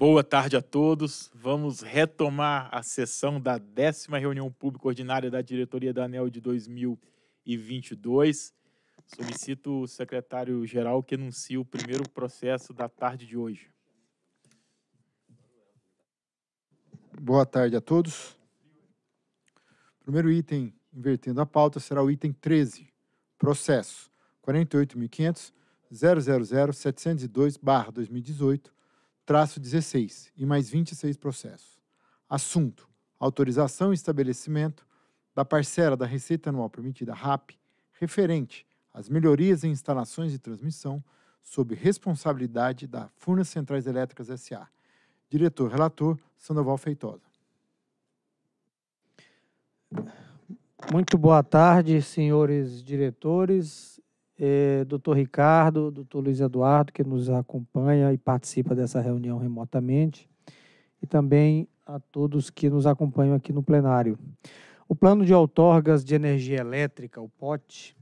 Boa tarde a todos. Vamos retomar a sessão da décima reunião pública ordinária da diretoria da ANEL de 2022. Solicito o secretário-geral que anuncie o primeiro processo da tarde de hoje. Boa tarde a todos. Primeiro item, invertendo a pauta, será o item 13, processo 48.500.000.702-2018 traço 16 e mais 26 processos. Assunto: autorização e estabelecimento da parcela da receita anual permitida RAP referente às melhorias em instalações de transmissão sob responsabilidade da Furnas Centrais Elétricas SA. Diretor relator Sandoval Feitosa. Muito boa tarde, senhores diretores, eh, doutor Ricardo, doutor Luiz Eduardo, que nos acompanha e participa dessa reunião remotamente, e também a todos que nos acompanham aqui no plenário. O plano de outorgas de energia elétrica, o POT,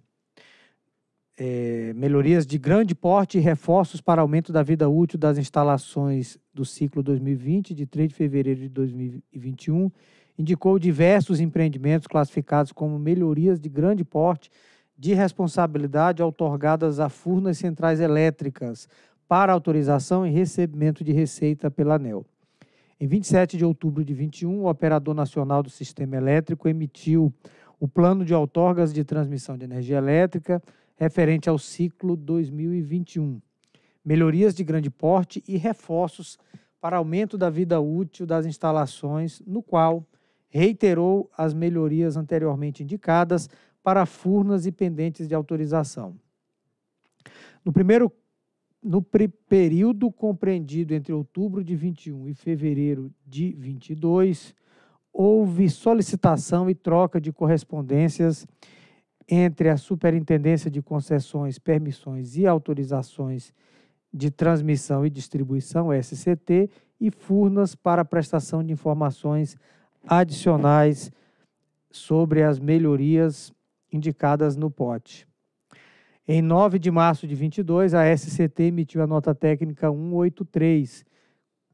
eh, melhorias de grande porte e reforços para aumento da vida útil das instalações do ciclo 2020, de 3 de fevereiro de 2021, indicou diversos empreendimentos classificados como melhorias de grande porte de responsabilidade otorgadas a Furnas Centrais Elétricas para autorização e recebimento de receita pela ANEL. Em 27 de outubro de 21, o Operador Nacional do Sistema Elétrico emitiu o Plano de Outorgas de Transmissão de Energia Elétrica referente ao ciclo 2021. Melhorias de grande porte e reforços para aumento da vida útil das instalações, no qual reiterou as melhorias anteriormente indicadas para furnas e pendentes de autorização. No primeiro no período compreendido entre outubro de 21 e fevereiro de 22, houve solicitação e troca de correspondências entre a Superintendência de Concessões, Permissões e Autorizações de Transmissão e Distribuição, SCT, e Furnas para prestação de informações adicionais sobre as melhorias indicadas no pote. Em 9 de março de 22, a SCT emitiu a nota técnica 183,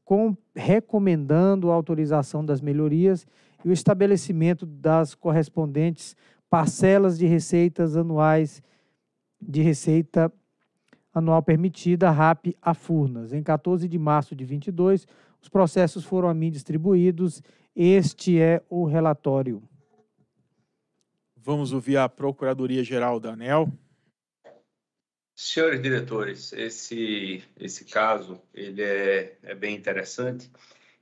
com, recomendando a autorização das melhorias e o estabelecimento das correspondentes parcelas de receitas anuais de receita anual permitida RAP a Furnas. Em 14 de março de 22, os processos foram a mim distribuídos. Este é o relatório. Vamos ouvir a Procuradoria-Geral da ANEL. Senhores diretores, esse, esse caso ele é, é bem interessante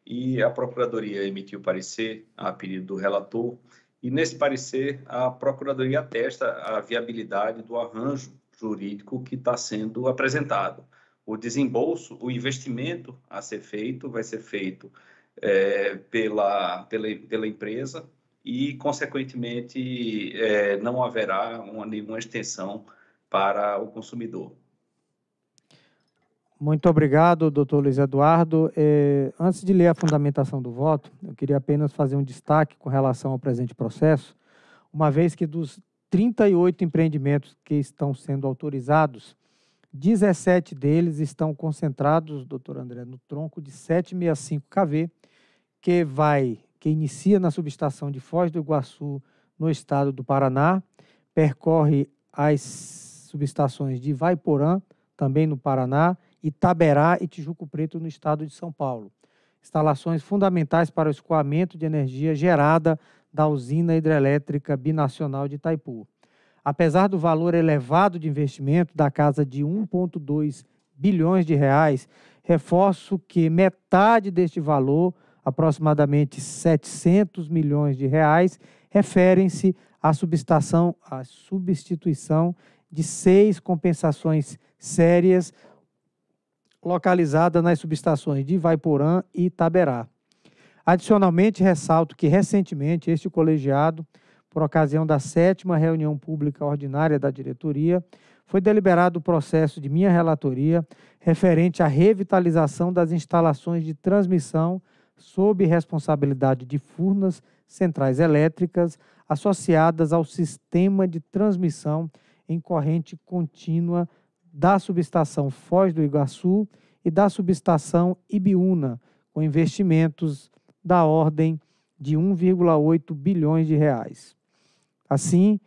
e a Procuradoria emitiu parecer a pedido do relator e nesse parecer a Procuradoria atesta a viabilidade do arranjo jurídico que está sendo apresentado. O desembolso, o investimento a ser feito, vai ser feito é, pela, pela, pela empresa e, consequentemente, é, não haverá uma, nenhuma extensão para o consumidor. Muito obrigado, doutor Luiz Eduardo. É, antes de ler a fundamentação do voto, eu queria apenas fazer um destaque com relação ao presente processo, uma vez que dos 38 empreendimentos que estão sendo autorizados, 17 deles estão concentrados, doutor André, no tronco de 765 KV, que vai que inicia na subestação de Foz do Iguaçu, no estado do Paraná, percorre as subestações de Vaiporã, também no Paraná, Itaberá e Tijuco Preto, no estado de São Paulo. Instalações fundamentais para o escoamento de energia gerada da usina hidrelétrica binacional de Itaipu. Apesar do valor elevado de investimento da casa de 1,2 bilhões de reais, reforço que metade deste valor aproximadamente 700 milhões de reais, referem-se à substituição, à substituição de seis compensações sérias localizadas nas subestações de Vaiporã e Itaberá. Adicionalmente, ressalto que recentemente este colegiado, por ocasião da sétima reunião pública ordinária da diretoria, foi deliberado o processo de minha relatoria referente à revitalização das instalações de transmissão sob responsabilidade de Furnas Centrais Elétricas, associadas ao sistema de transmissão em corrente contínua da subestação Foz do Iguaçu e da subestação Ibiúna, com investimentos da ordem de 1,8 bilhões de reais. Assim,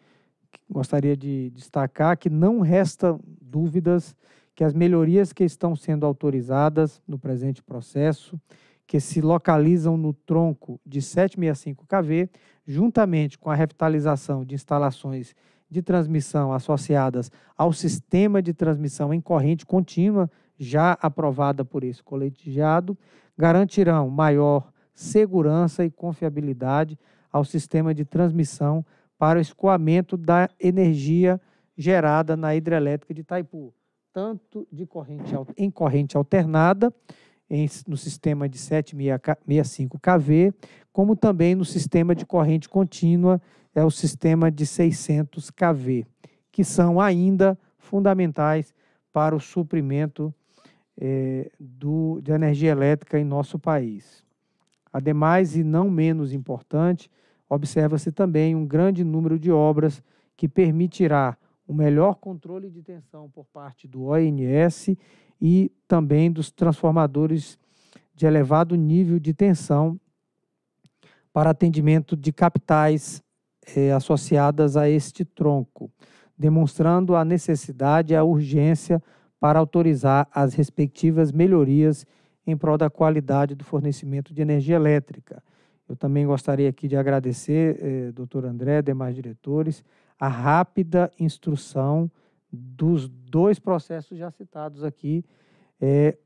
gostaria de destacar que não restam dúvidas que as melhorias que estão sendo autorizadas no presente processo que se localizam no tronco de 765kV, juntamente com a revitalização de instalações de transmissão associadas ao sistema de transmissão em corrente contínua, já aprovada por esse colegiado, garantirão maior segurança e confiabilidade ao sistema de transmissão para o escoamento da energia gerada na hidrelétrica de Itaipu, tanto de corrente, em corrente alternada em, no sistema de 765 kV, como também no sistema de corrente contínua, é o sistema de 600 kV, que são ainda fundamentais para o suprimento é, do, de energia elétrica em nosso país. Ademais, e não menos importante, observa-se também um grande número de obras que permitirá o um melhor controle de tensão por parte do ONS e também dos transformadores de elevado nível de tensão para atendimento de capitais eh, associadas a este tronco, demonstrando a necessidade e a urgência para autorizar as respectivas melhorias em prol da qualidade do fornecimento de energia elétrica. Eu também gostaria aqui de agradecer, eh, doutor André, demais diretores, a rápida instrução dos dois processos já citados aqui, é,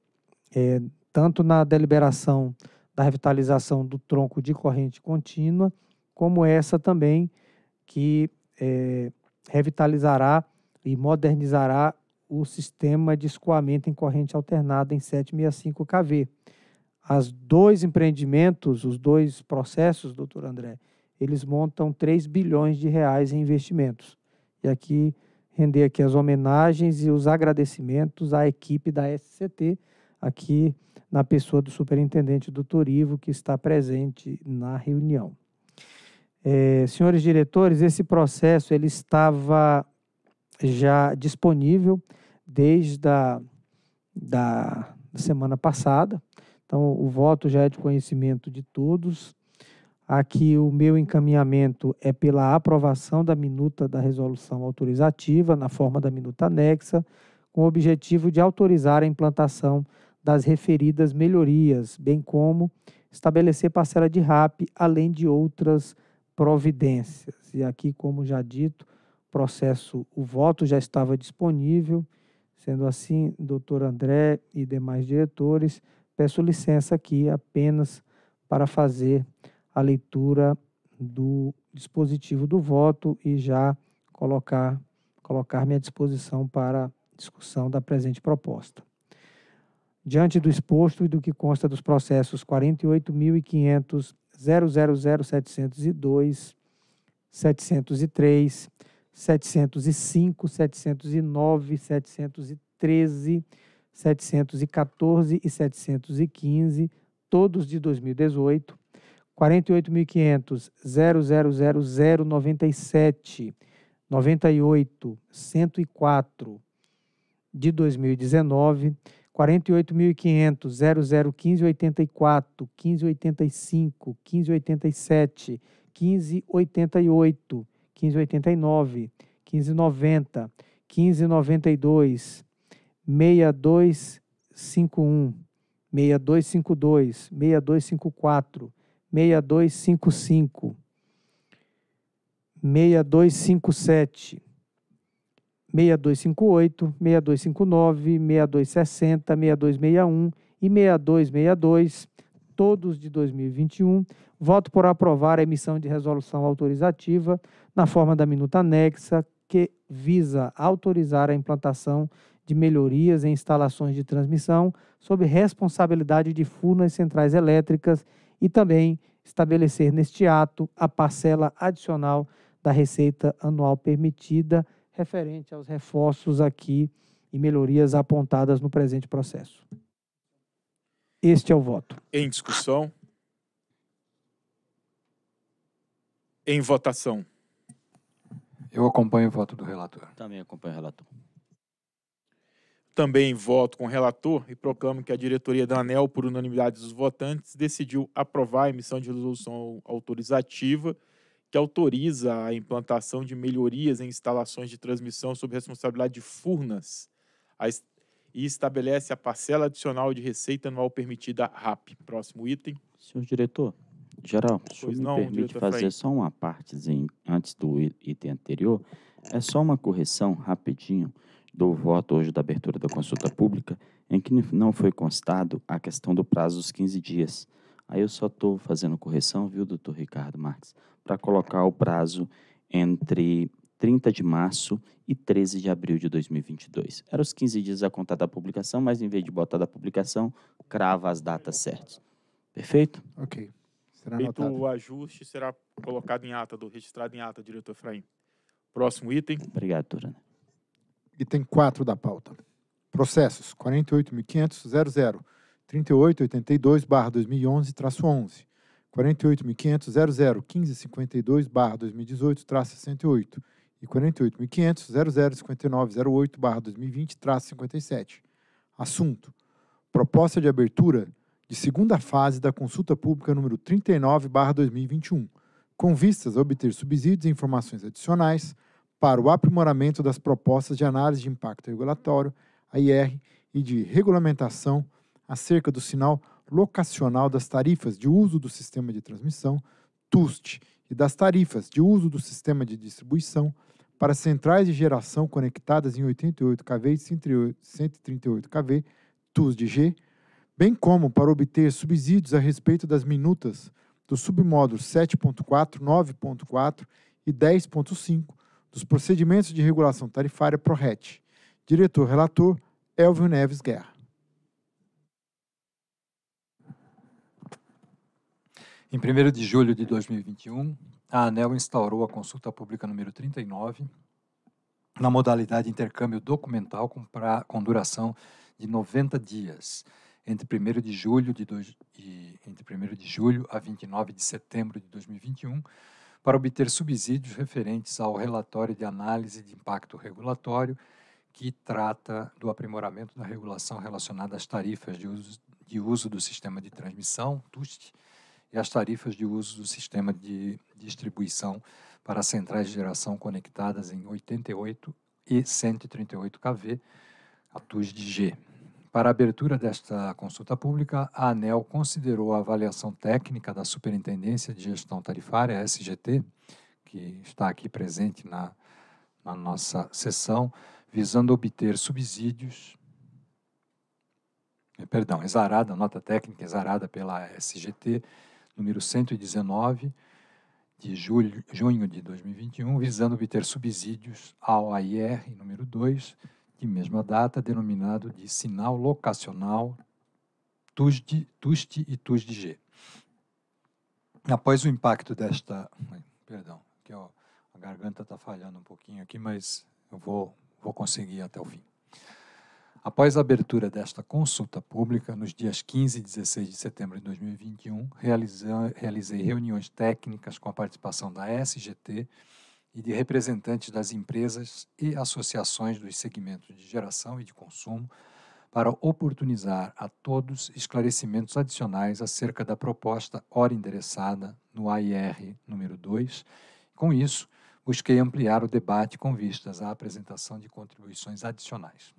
é, tanto na deliberação da revitalização do tronco de corrente contínua, como essa também que é, revitalizará e modernizará o sistema de escoamento em corrente alternada em 765 kV. As dois empreendimentos, os dois processos, doutor André, eles montam 3 bilhões de reais em investimentos. E aqui render aqui as homenagens e os agradecimentos à equipe da SCT, aqui na pessoa do superintendente do Turivo, que está presente na reunião. É, senhores diretores, esse processo ele estava já disponível desde a da semana passada, então o voto já é de conhecimento de todos. Aqui o meu encaminhamento é pela aprovação da minuta da resolução autorizativa, na forma da minuta anexa, com o objetivo de autorizar a implantação das referidas melhorias, bem como estabelecer parcela de RAP, além de outras providências. E aqui, como já dito, o processo, o voto já estava disponível. Sendo assim, doutor André e demais diretores, peço licença aqui apenas para fazer a leitura do dispositivo do voto e já colocar, colocar-me à disposição para discussão da presente proposta. Diante do exposto e do que consta dos processos 48.500, 000702, 703, 705, 709, 713, 714 e 715, todos de 2018, oito cento e quatro de 2019, 48.500, dois cinco 1585, 1587, 1588, 1589, 1590, 1592, 6251, 6252, 6254, 6255, 6257, 6258, 6259, 6260, 6261 e 6262, todos de 2021. Voto por aprovar a emissão de resolução autorizativa na forma da minuta anexa que visa autorizar a implantação de melhorias em instalações de transmissão sob responsabilidade de furnas centrais elétricas e também estabelecer neste ato a parcela adicional da receita anual permitida referente aos reforços aqui e melhorias apontadas no presente processo. Este é o voto. Em discussão. Em votação. Eu acompanho o voto do relator. Também acompanho o relator. Também voto com o relator e proclamo que a diretoria da ANEL, por unanimidade dos votantes, decidiu aprovar a emissão de resolução autorizativa que autoriza a implantação de melhorias em instalações de transmissão sob responsabilidade de Furnas e estabelece a parcela adicional de receita anual permitida RAP. Próximo item. Senhor diretor, geral, pois o senhor me permite fazer Frei. só uma parte antes do item anterior? É só uma correção rapidinho do voto hoje da abertura da consulta pública, em que não foi constado a questão do prazo dos 15 dias. Aí eu só estou fazendo correção, viu, doutor Ricardo Marques, para colocar o prazo entre 30 de março e 13 de abril de 2022. Eram os 15 dias a contar da publicação, mas em vez de botar da publicação, crava as datas certas. Perfeito? Ok. Será Feito anotado. o ajuste, será colocado em ata, do, registrado em ata, diretor Efraim. Próximo item. Obrigado, Turana. Item 4 da pauta. Processos 48.500.00-3882-2011-11, traço 48.500.00-1552-2018-68 traço e 48.500.00-5908-2020-57. Assunto. Proposta de abertura de segunda fase da consulta pública número 39/2021, barra com vistas a obter subsídios e informações adicionais para o aprimoramento das propostas de análise de impacto regulatório, AIR, e de regulamentação acerca do sinal locacional das tarifas de uso do sistema de transmissão, TUST, e das tarifas de uso do sistema de distribuição para centrais de geração conectadas em 88 kV e 138 kV, TUSD-G, bem como para obter subsídios a respeito das minutas dos submódulos 7.4, 9.4 e 10.5 dos Procedimentos de Regulação Tarifária PRORET. Diretor-relator Elvio Neves Guerra. Em 1 de julho de 2021, a ANEL instaurou a consulta pública número 39, na modalidade intercâmbio documental com, pra, com duração de 90 dias, entre 1 de julho de dois, e, entre 1 de julho a 29 de setembro de 2021, para obter subsídios referentes ao relatório de análise de impacto regulatório, que trata do aprimoramento da regulação relacionada às tarifas de uso, de uso do sistema de transmissão, TUST, e às tarifas de uso do sistema de distribuição para centrais de geração conectadas em 88 e 138 kV, a TUSD-G. Para a abertura desta consulta pública, a ANEL considerou a avaliação técnica da Superintendência de Gestão Tarifária, SGT, que está aqui presente na, na nossa sessão, visando obter subsídios, eh, perdão, exarada, nota técnica exarada pela SGT, número 119, de julho, junho de 2021, visando obter subsídios ao AIR número 2, de mesma data, denominado de sinal locacional TUSD, TUST e TUSD-G. Após o impacto desta... Perdão, ó, a garganta está falhando um pouquinho aqui, mas eu vou, vou conseguir até o fim. Após a abertura desta consulta pública, nos dias 15 e 16 de setembro de 2021, realizei, reuniões técnicas com a participação da SGT, e de representantes das empresas e associações dos segmentos de geração e de consumo para oportunizar a todos esclarecimentos adicionais acerca da proposta ora endereçada no AIR número 2. Com isso, busquei ampliar o debate com vistas à apresentação de contribuições adicionais.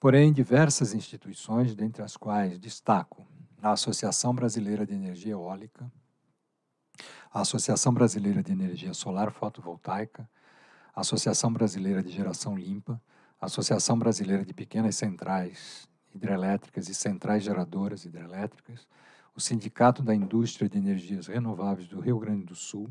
Porém, diversas instituições, dentre as quais destaco a Associação Brasileira de Energia Eólica, a Associação Brasileira de Energia Solar Fotovoltaica, a Associação Brasileira de Geração Limpa, a Associação Brasileira de Pequenas Centrais Hidrelétricas e Centrais Geradoras Hidrelétricas, o Sindicato da Indústria de Energias Renováveis do Rio Grande do Sul,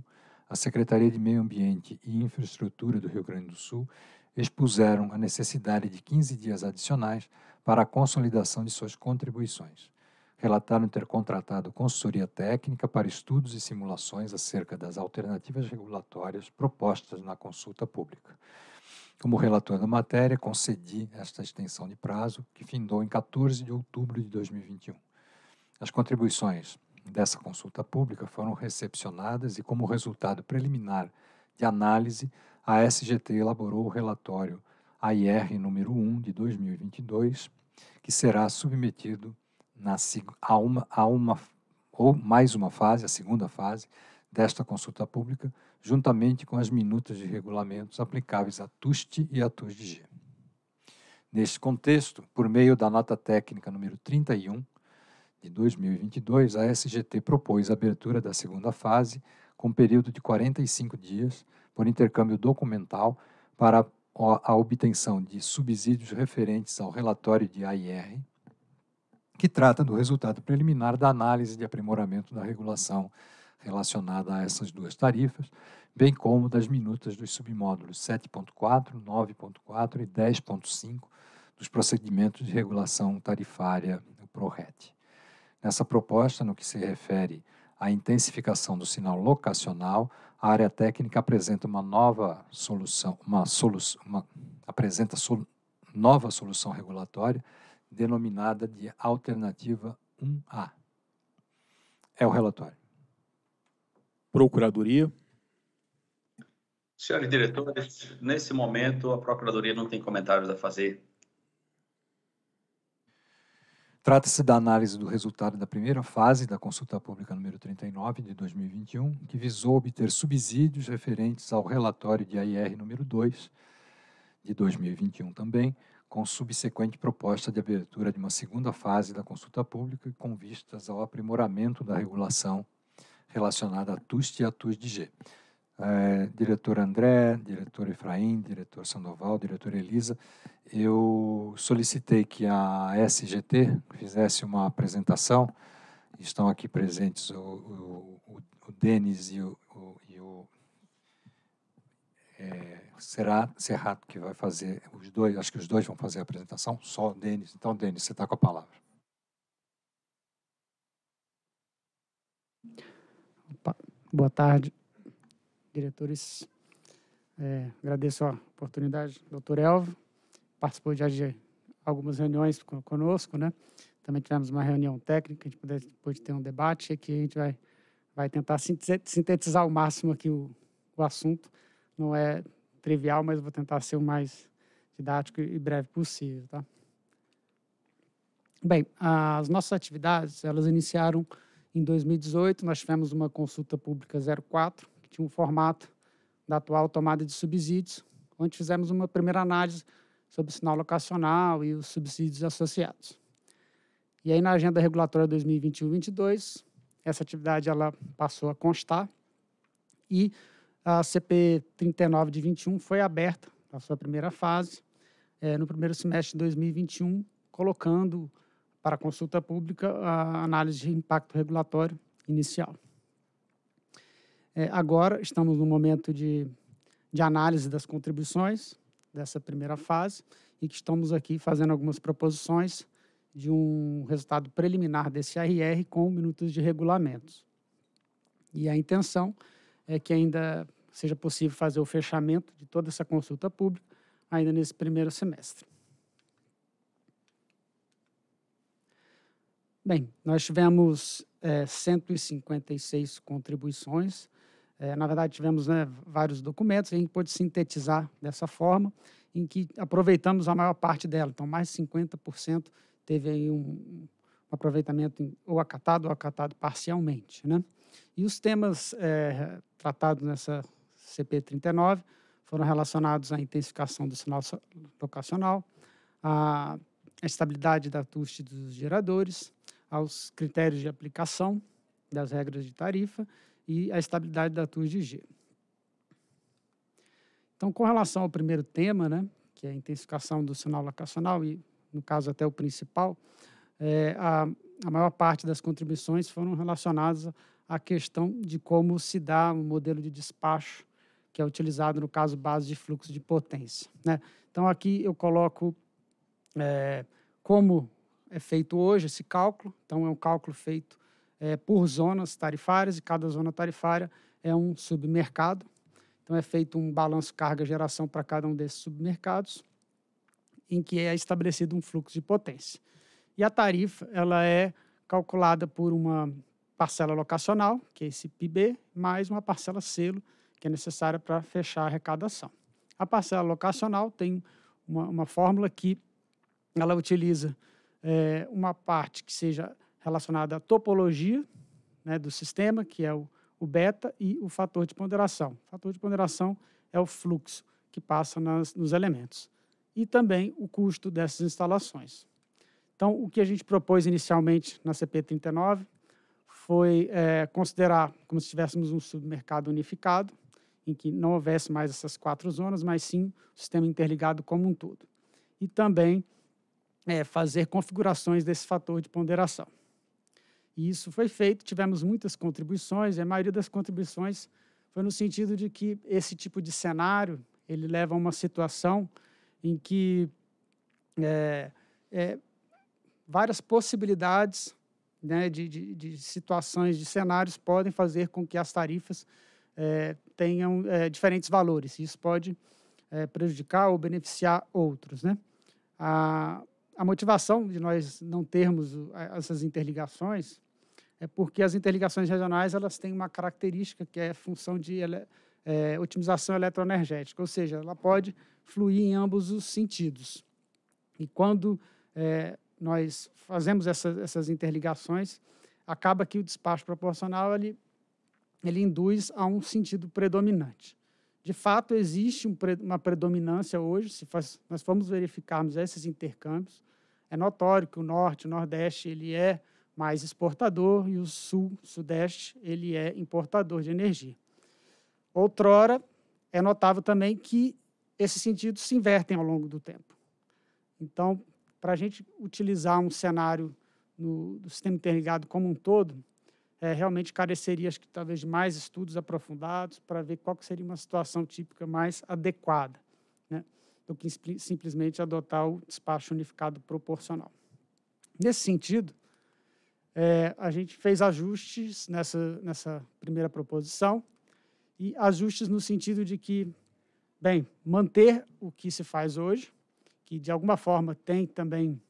a Secretaria de Meio Ambiente e Infraestrutura do Rio Grande do Sul expuseram a necessidade de 15 dias adicionais para a consolidação de suas contribuições relataram ter contratado consultoria técnica para estudos e simulações acerca das alternativas regulatórias propostas na consulta pública. Como relator da matéria, concedi esta extensão de prazo, que findou em 14 de outubro de 2021. As contribuições dessa consulta pública foram recepcionadas e, como resultado preliminar de análise, a SGT elaborou o relatório AIR número 1 de 2022, que será submetido na, há, uma, há uma ou mais uma fase, a segunda fase, desta consulta pública, juntamente com as minutas de regulamentos aplicáveis à TUST e à TUSDG. Neste contexto, por meio da nota técnica número 31 de 2022, a SGT propôs a abertura da segunda fase com período de 45 dias por intercâmbio documental para a obtenção de subsídios referentes ao relatório de AIR que trata do resultado preliminar da análise de aprimoramento da regulação relacionada a essas duas tarifas, bem como das minutas dos submódulos 7.4, 9.4 e 10.5 dos procedimentos de regulação tarifária, o PRORET. Nessa proposta, no que se refere à intensificação do sinal locacional, a área técnica apresenta uma nova solução, uma solução, uma, apresenta sol, nova solução regulatória denominada de Alternativa 1A. É o relatório. Procuradoria. Senhores diretores, nesse momento a Procuradoria não tem comentários a fazer. Trata-se da análise do resultado da primeira fase da consulta pública número 39 de 2021, que visou obter subsídios referentes ao relatório de AIR número 2 de 2021 também, com subsequente proposta de abertura de uma segunda fase da consulta pública com vistas ao aprimoramento da regulação relacionada a TUST e a TUSDG. É, diretor André, diretor Efraim, diretor Sandoval, diretor Elisa, eu solicitei que a SGT fizesse uma apresentação. Estão aqui presentes o, o, o, o Denis e o, e o é, será Serrato que vai fazer os dois, acho que os dois vão fazer a apresentação, só o Denis. Então, Denis, você está com a palavra. Opa, boa tarde, diretores. É, agradeço a oportunidade, doutor Elvio, participou já de algumas reuniões conosco, né? Também tivemos uma reunião técnica, a gente pôde, pôde ter um debate, aqui a gente vai, vai tentar sintetizar ao máximo aqui o, o assunto não é trivial, mas vou tentar ser o mais didático e breve possível, tá? Bem, as nossas atividades, elas iniciaram em 2018, nós tivemos uma consulta pública 04, que tinha um formato da atual tomada de subsídios, onde fizemos uma primeira análise sobre o sinal locacional e os subsídios associados. E aí, na agenda regulatória 2021-22, essa atividade ela passou a constar e a CP 39 de 21 foi aberta, na sua primeira fase, é, no primeiro semestre de 2021, colocando para consulta pública a análise de impacto regulatório inicial. É, agora estamos no momento de, de análise das contribuições dessa primeira fase e que estamos aqui fazendo algumas proposições de um resultado preliminar desse RR com minutos de regulamentos. E a intenção é que ainda seja possível fazer o fechamento de toda essa consulta pública ainda nesse primeiro semestre. Bem, nós tivemos é, 156 contribuições. É, na verdade, tivemos né, vários documentos, a gente pôde sintetizar dessa forma, em que aproveitamos a maior parte dela. Então, mais de 50% teve aí um, um aproveitamento ou acatado ou acatado parcialmente. Né? E os temas é, tratados nessa CP39 foram relacionados à intensificação do sinal locacional, à estabilidade da TUST dos geradores, aos critérios de aplicação das regras de tarifa e à estabilidade da TUST de G. Então, com relação ao primeiro tema, né, que é a intensificação do sinal locacional e, no caso, até o principal, é, a, a maior parte das contribuições foram relacionadas à questão de como se dá um modelo de despacho que é utilizado no caso base de fluxo de potência. Né? Então, aqui eu coloco é, como é feito hoje esse cálculo. Então, é um cálculo feito é, por zonas tarifárias e cada zona tarifária é um submercado. Então, é feito um balanço carga-geração para cada um desses submercados, em que é estabelecido um fluxo de potência. E a tarifa ela é calculada por uma parcela locacional, que é esse PIB, mais uma parcela selo, que é necessária para fechar a arrecadação. A parcela locacional tem uma, uma fórmula que ela utiliza é, uma parte que seja relacionada à topologia né, do sistema, que é o, o, beta, e o fator de ponderação. O fator de ponderação é o fluxo que passa nas, nos elementos. E também o custo dessas instalações. Então, o que a gente propôs inicialmente na CP39 foi é, considerar como se tivéssemos um submercado unificado, em que não houvesse mais essas quatro zonas, mas sim o sistema interligado como um todo. E também é, fazer configurações desse fator de ponderação. E isso foi feito, tivemos muitas contribuições, e a maioria das contribuições foi no sentido de que esse tipo de cenário ele leva a uma situação em que é, é, várias possibilidades né, de, de, de situações, de cenários podem fazer com que as tarifas é, tenham é, diferentes valores. Isso pode é, prejudicar ou beneficiar outros. Né? A, a motivação de nós não termos essas interligações é porque as interligações regionais elas têm uma característica que é função de ele, é, otimização eletroenergética, ou seja, ela pode fluir em ambos os sentidos. E quando é, nós fazemos essa, essas interligações, acaba que o despacho proporcional ele ele induz a um sentido predominante. De fato, existe uma predominância hoje, se faz, nós formos verificarmos esses intercâmbios, é notório que o Norte, o Nordeste, ele é mais exportador e o Sul, Sudeste, ele é importador de energia. Outrora, é notável também que esses sentidos se invertem ao longo do tempo. Então, para a gente utilizar um cenário no, do sistema interligado como um todo, é, realmente careceria, acho que talvez, de mais estudos aprofundados para ver qual seria uma situação típica mais adequada, né, do que simplesmente adotar o despacho unificado proporcional. Nesse sentido, é, a gente fez ajustes nessa, nessa primeira proposição, e ajustes no sentido de que, bem, manter o que se faz hoje, que de alguma forma tem também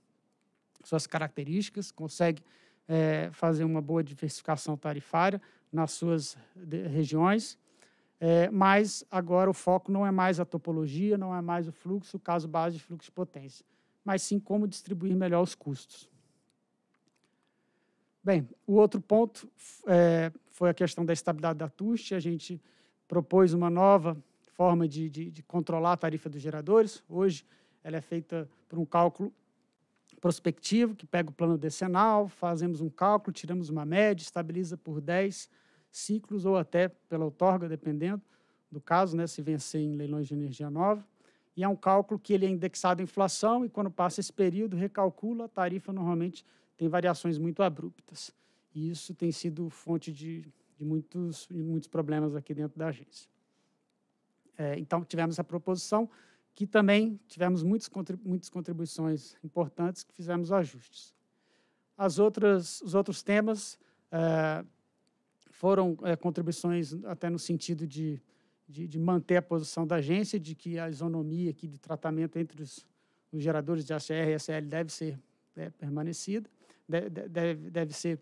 suas características, consegue é, fazer uma boa diversificação tarifária nas suas de, regiões. É, mas agora o foco não é mais a topologia, não é mais o fluxo, o caso base de fluxo de potência, mas sim como distribuir melhor os custos. Bem, o outro ponto é, foi a questão da estabilidade da TUST. A gente propôs uma nova forma de, de, de controlar a tarifa dos geradores. Hoje, ela é feita por um cálculo prospectivo, que pega o plano decenal, fazemos um cálculo, tiramos uma média, estabiliza por 10 ciclos ou até pela outorga, dependendo do caso, né, se vencer em leilões de energia nova. E é um cálculo que ele é indexado à inflação e quando passa esse período, recalcula, a tarifa normalmente tem variações muito abruptas. E isso tem sido fonte de, de, muitos, de muitos problemas aqui dentro da agência. É, então, tivemos a proposição que também tivemos muitas, muitas contribuições importantes que fizemos ajustes. As outras, os outros temas é, foram é, contribuições até no sentido de, de, de, manter a posição da agência, de que a isonomia aqui de tratamento entre os, os geradores de ACR e SL deve ser é, permanecida, deve, deve ser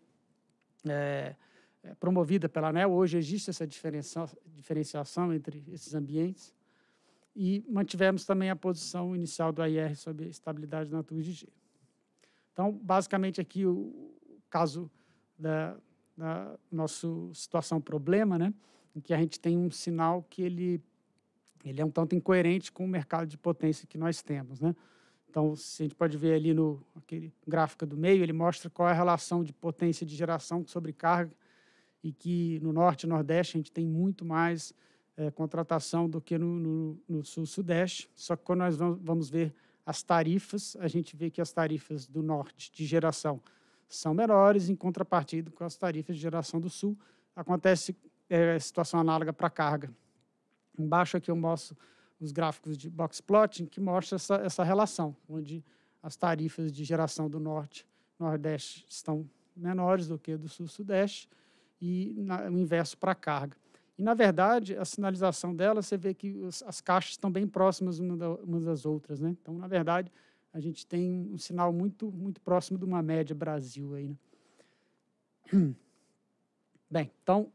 é, é, promovida pela ANEL. Hoje existe essa diferenciação entre esses ambientes e mantivemos também a posição inicial do AIR sobre estabilidade na TUG G. Então, basicamente aqui o caso da, da nossa situação problema, né, em que a gente tem um sinal que ele ele é um tanto incoerente com o mercado de potência que nós temos, né? Então, se a gente pode ver ali no aquele gráfico do meio, ele mostra qual é a relação de potência de geração sobre carga e que no norte e nordeste a gente tem muito mais é, contratação do que no, no, no sul-sudeste. Só que quando nós vamos ver as tarifas, a gente vê que as tarifas do norte de geração são menores, em contrapartida com as tarifas de geração do sul. Acontece é, situação análoga para carga. Embaixo aqui eu mostro os gráficos de box plotting que mostra essa, essa relação, onde as tarifas de geração do norte nordeste estão menores do que do sul-sudeste e na, o inverso para carga. E, na verdade, a sinalização dela, você vê que os, as caixas estão bem próximas uma da, umas das outras. Né? Então, na verdade, a gente tem um sinal muito, muito próximo de uma média Brasil. Aí, né? Bem, então,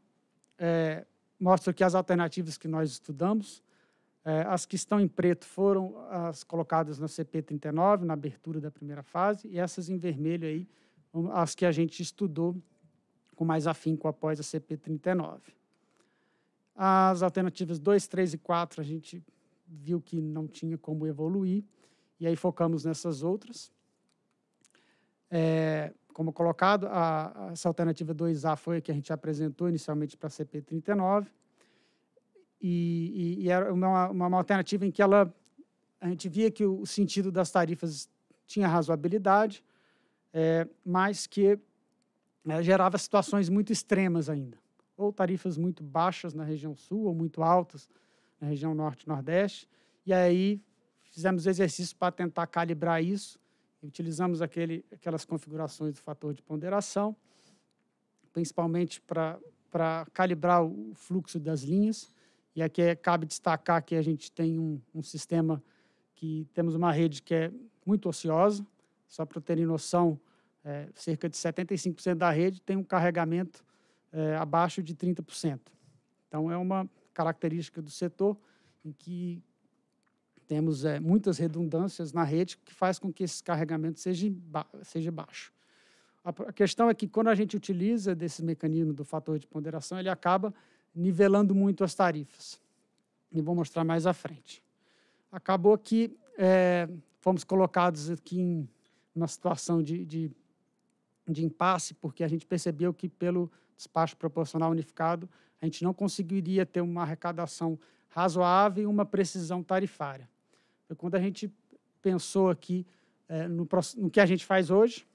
é, mostro aqui as alternativas que nós estudamos. É, as que estão em preto foram as colocadas na CP39, na abertura da primeira fase, e essas em vermelho aí, as que a gente estudou com mais afinco após a CP39. As alternativas 2, 3 e 4 a gente viu que não tinha como evoluir, e aí focamos nessas outras. É, como colocado, a, essa alternativa 2A foi a que a gente apresentou inicialmente para a CP39, e, e, e era uma, uma, uma, alternativa em que ela, a gente via que o, o sentido das tarifas tinha razoabilidade, é, mas que é, gerava situações muito extremas ainda ou tarifas muito baixas na região sul ou muito altas na região norte e nordeste. E aí fizemos exercícios para tentar calibrar isso. Utilizamos aquele, aquelas configurações do fator de ponderação, principalmente para, para calibrar o fluxo das linhas. E aqui é, cabe destacar que a gente tem um, um sistema que temos uma rede que é muito ociosa. Só para terem noção, é, cerca de 75% da rede tem um carregamento é, abaixo de 30%. Então, é uma característica do setor em que temos é, muitas redundâncias na rede que faz com que esse carregamento seja, ba seja baixo. A questão é que quando a gente utiliza desse mecanismo do fator de ponderação, ele acaba nivelando muito as tarifas. E vou mostrar mais à frente. Acabou que é, fomos colocados aqui em uma situação de, de de impasse, porque a gente percebeu que, pelo despacho proporcional unificado, a gente não conseguiria ter uma arrecadação razoável e uma precisão tarifária. Foi quando a gente pensou aqui é, no, no, que a gente faz hoje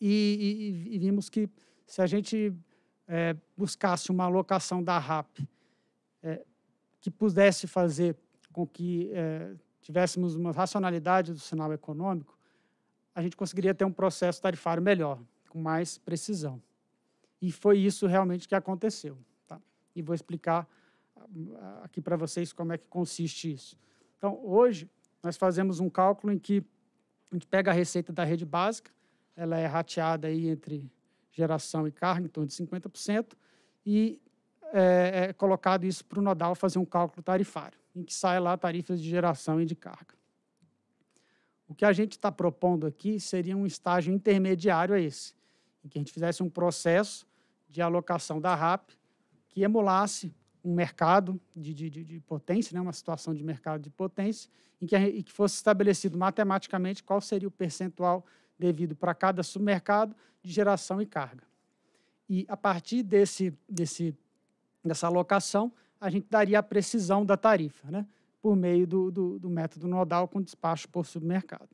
e, e, e vimos que se a gente é, buscasse uma alocação da RAP é, que pudesse fazer com que é, tivéssemos uma racionalidade do sinal econômico, a gente conseguiria ter um processo tarifário melhor, com mais precisão. E foi isso realmente que aconteceu. Tá? E vou explicar ah, ah, aqui para vocês como é que consiste isso. Então, hoje, nós fazemos um cálculo em que a gente pega a receita da rede básica, ela é rateada aí entre geração e carga, em torno de 50%, e é, é colocado isso para o nodal fazer um cálculo tarifário, em que sai lá tarifas de geração e de carga. O que a gente está propondo aqui seria um estágio intermediário a esse, em que a gente fizesse um processo de alocação da RAP que emulasse um mercado de, de, de potência, né, uma situação de mercado de potência, em que, e que fosse estabelecido matematicamente qual seria o percentual devido para cada submercado de geração e carga. E a partir desse, desse, dessa alocação, a gente daria a precisão da tarifa. Né? por meio do, do, do método nodal com despacho por submercado.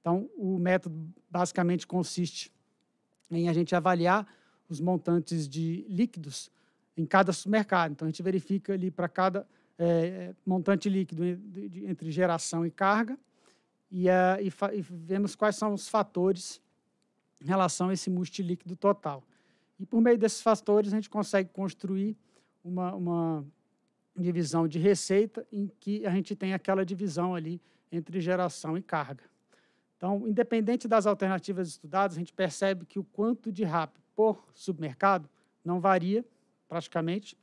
Então, o método basicamente consiste em a gente avaliar os montantes de líquidos em cada submercado. Então, a gente verifica ali para cada é, é montante líquido entre geração e carga e, é, e, e, vemos quais são os fatores em relação a esse muste líquido total. E por meio desses fatores, a gente consegue construir uma, uma divisão de receita, em que a gente tem aquela divisão ali entre geração e carga. Então, independente das alternativas estudadas, a gente percebe que o quanto de RAP por submercado não varia praticamente.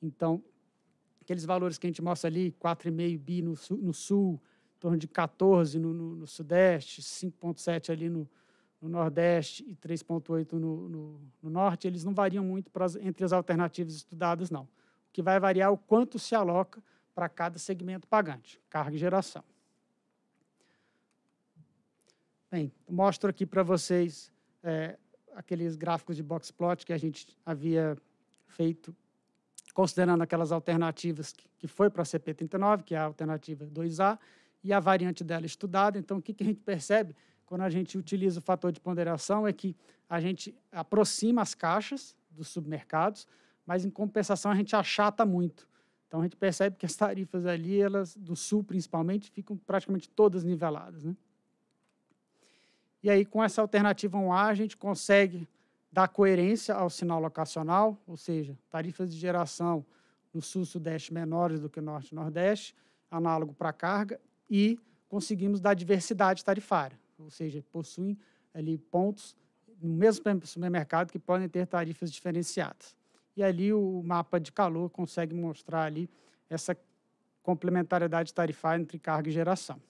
Então, aqueles valores que a gente mostra ali, 4,5 bi no, sul, no sul, em torno de 14 no, no, no sudeste, 5,7 ali no, no Nordeste e 3,8 no, no, no, Norte, eles não variam muito pras, entre as alternativas estudadas, não que vai variar o quanto se aloca para cada segmento pagante, carga e geração. Bem, mostro aqui para vocês é, aqueles gráficos de box plot que a gente havia feito, considerando aquelas alternativas que, que foi para a CP39, que é a alternativa 2A, e a variante dela estudada. Então, o que, que a gente percebe quando a gente utiliza o fator de ponderação é que a gente aproxima as caixas dos submercados, mas em compensação a gente achata muito. Então a gente percebe que as tarifas ali, elas do sul principalmente, ficam praticamente todas niveladas, né? E aí com essa alternativa 1A a gente consegue dar coerência ao sinal locacional, ou seja, tarifas de geração no sul-sudeste menores do que norte-nordeste, análogo para carga, e conseguimos dar diversidade tarifária, ou seja, possuem ali pontos no mesmo supermercado que podem ter tarifas diferenciadas e ali o mapa de calor consegue mostrar ali essa complementariedade tarifária entre carga e geração.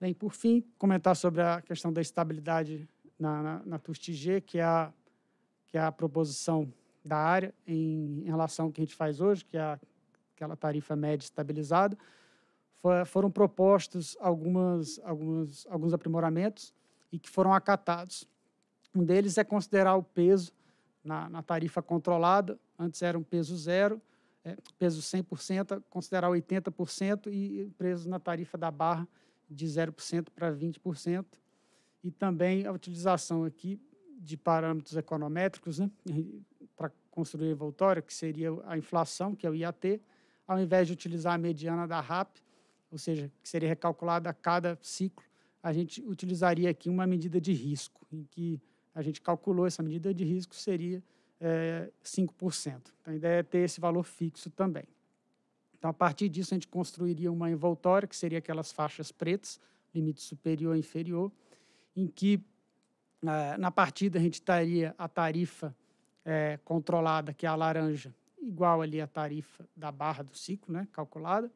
Bem, por fim, comentar sobre a questão da estabilidade na, na, na TUST-G, que, é a, que é a proposição da área em, em, relação ao que a gente faz hoje, que é a, aquela tarifa média estabilizada. For, foram propostos algumas, algumas, alguns aprimoramentos e que foram acatados um deles é considerar o peso na, na tarifa controlada, antes era um peso zero, é, peso 100%, considerar 80% e preso na tarifa da barra de 0% para 20%. E também a utilização aqui de parâmetros econométricos né, para construir o envoltória, que seria a inflação, que é o IAT, ao invés de utilizar a mediana da RAP, ou seja, que seria recalculada a cada ciclo, a gente utilizaria aqui uma medida de risco, em que a gente calculou essa medida de risco seria é, eh, 5%. Então, a ideia é ter esse valor fixo também. Então, a partir disso, a gente construiria uma envoltória, que seria aquelas faixas pretas, limite superior e inferior, em que eh, na partida a gente estaria a tarifa é, controlada, que é a laranja, igual ali a tarifa da barra do ciclo, né, calculada,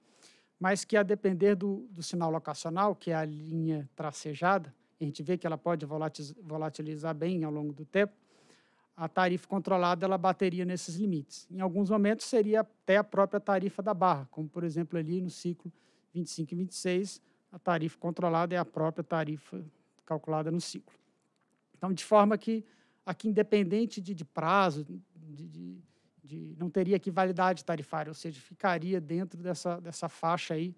mas que a depender do, do sinal locacional, que é a linha tracejada, a gente vê que ela pode volatilizar bem ao longo do tempo, a tarifa controlada ela bateria nesses limites. Em alguns momentos seria até a própria tarifa da barra, como por exemplo ali no ciclo 25 e 26, a tarifa controlada é a própria tarifa calculada no ciclo. Então, de forma que aqui, independente de, de prazo, de, de, de, não teria aqui validade tarifária, ou seja, ficaria dentro dessa, dessa faixa aí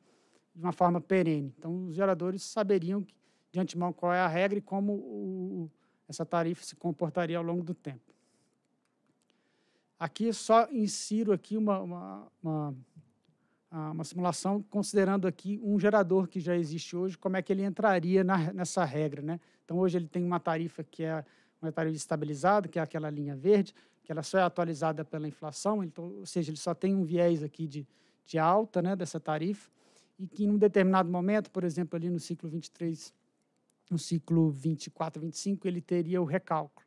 de uma forma perene. Então, os geradores saberiam que de antemão qual é a regra e como o, essa tarifa se comportaria ao longo do tempo. Aqui só insiro aqui uma, uma, uma, uma simulação considerando aqui um gerador que já existe hoje, como é que ele entraria na, nessa regra. Né? Então, hoje ele tem uma tarifa que é uma tarifa estabilizada, que é aquela linha verde, que ela só é atualizada pela inflação, então, ou seja, ele só tem um viés aqui de, de alta né, dessa tarifa, e que em um determinado momento, por exemplo, ali no ciclo 23 no ciclo 24, 25, ele teria o recálculo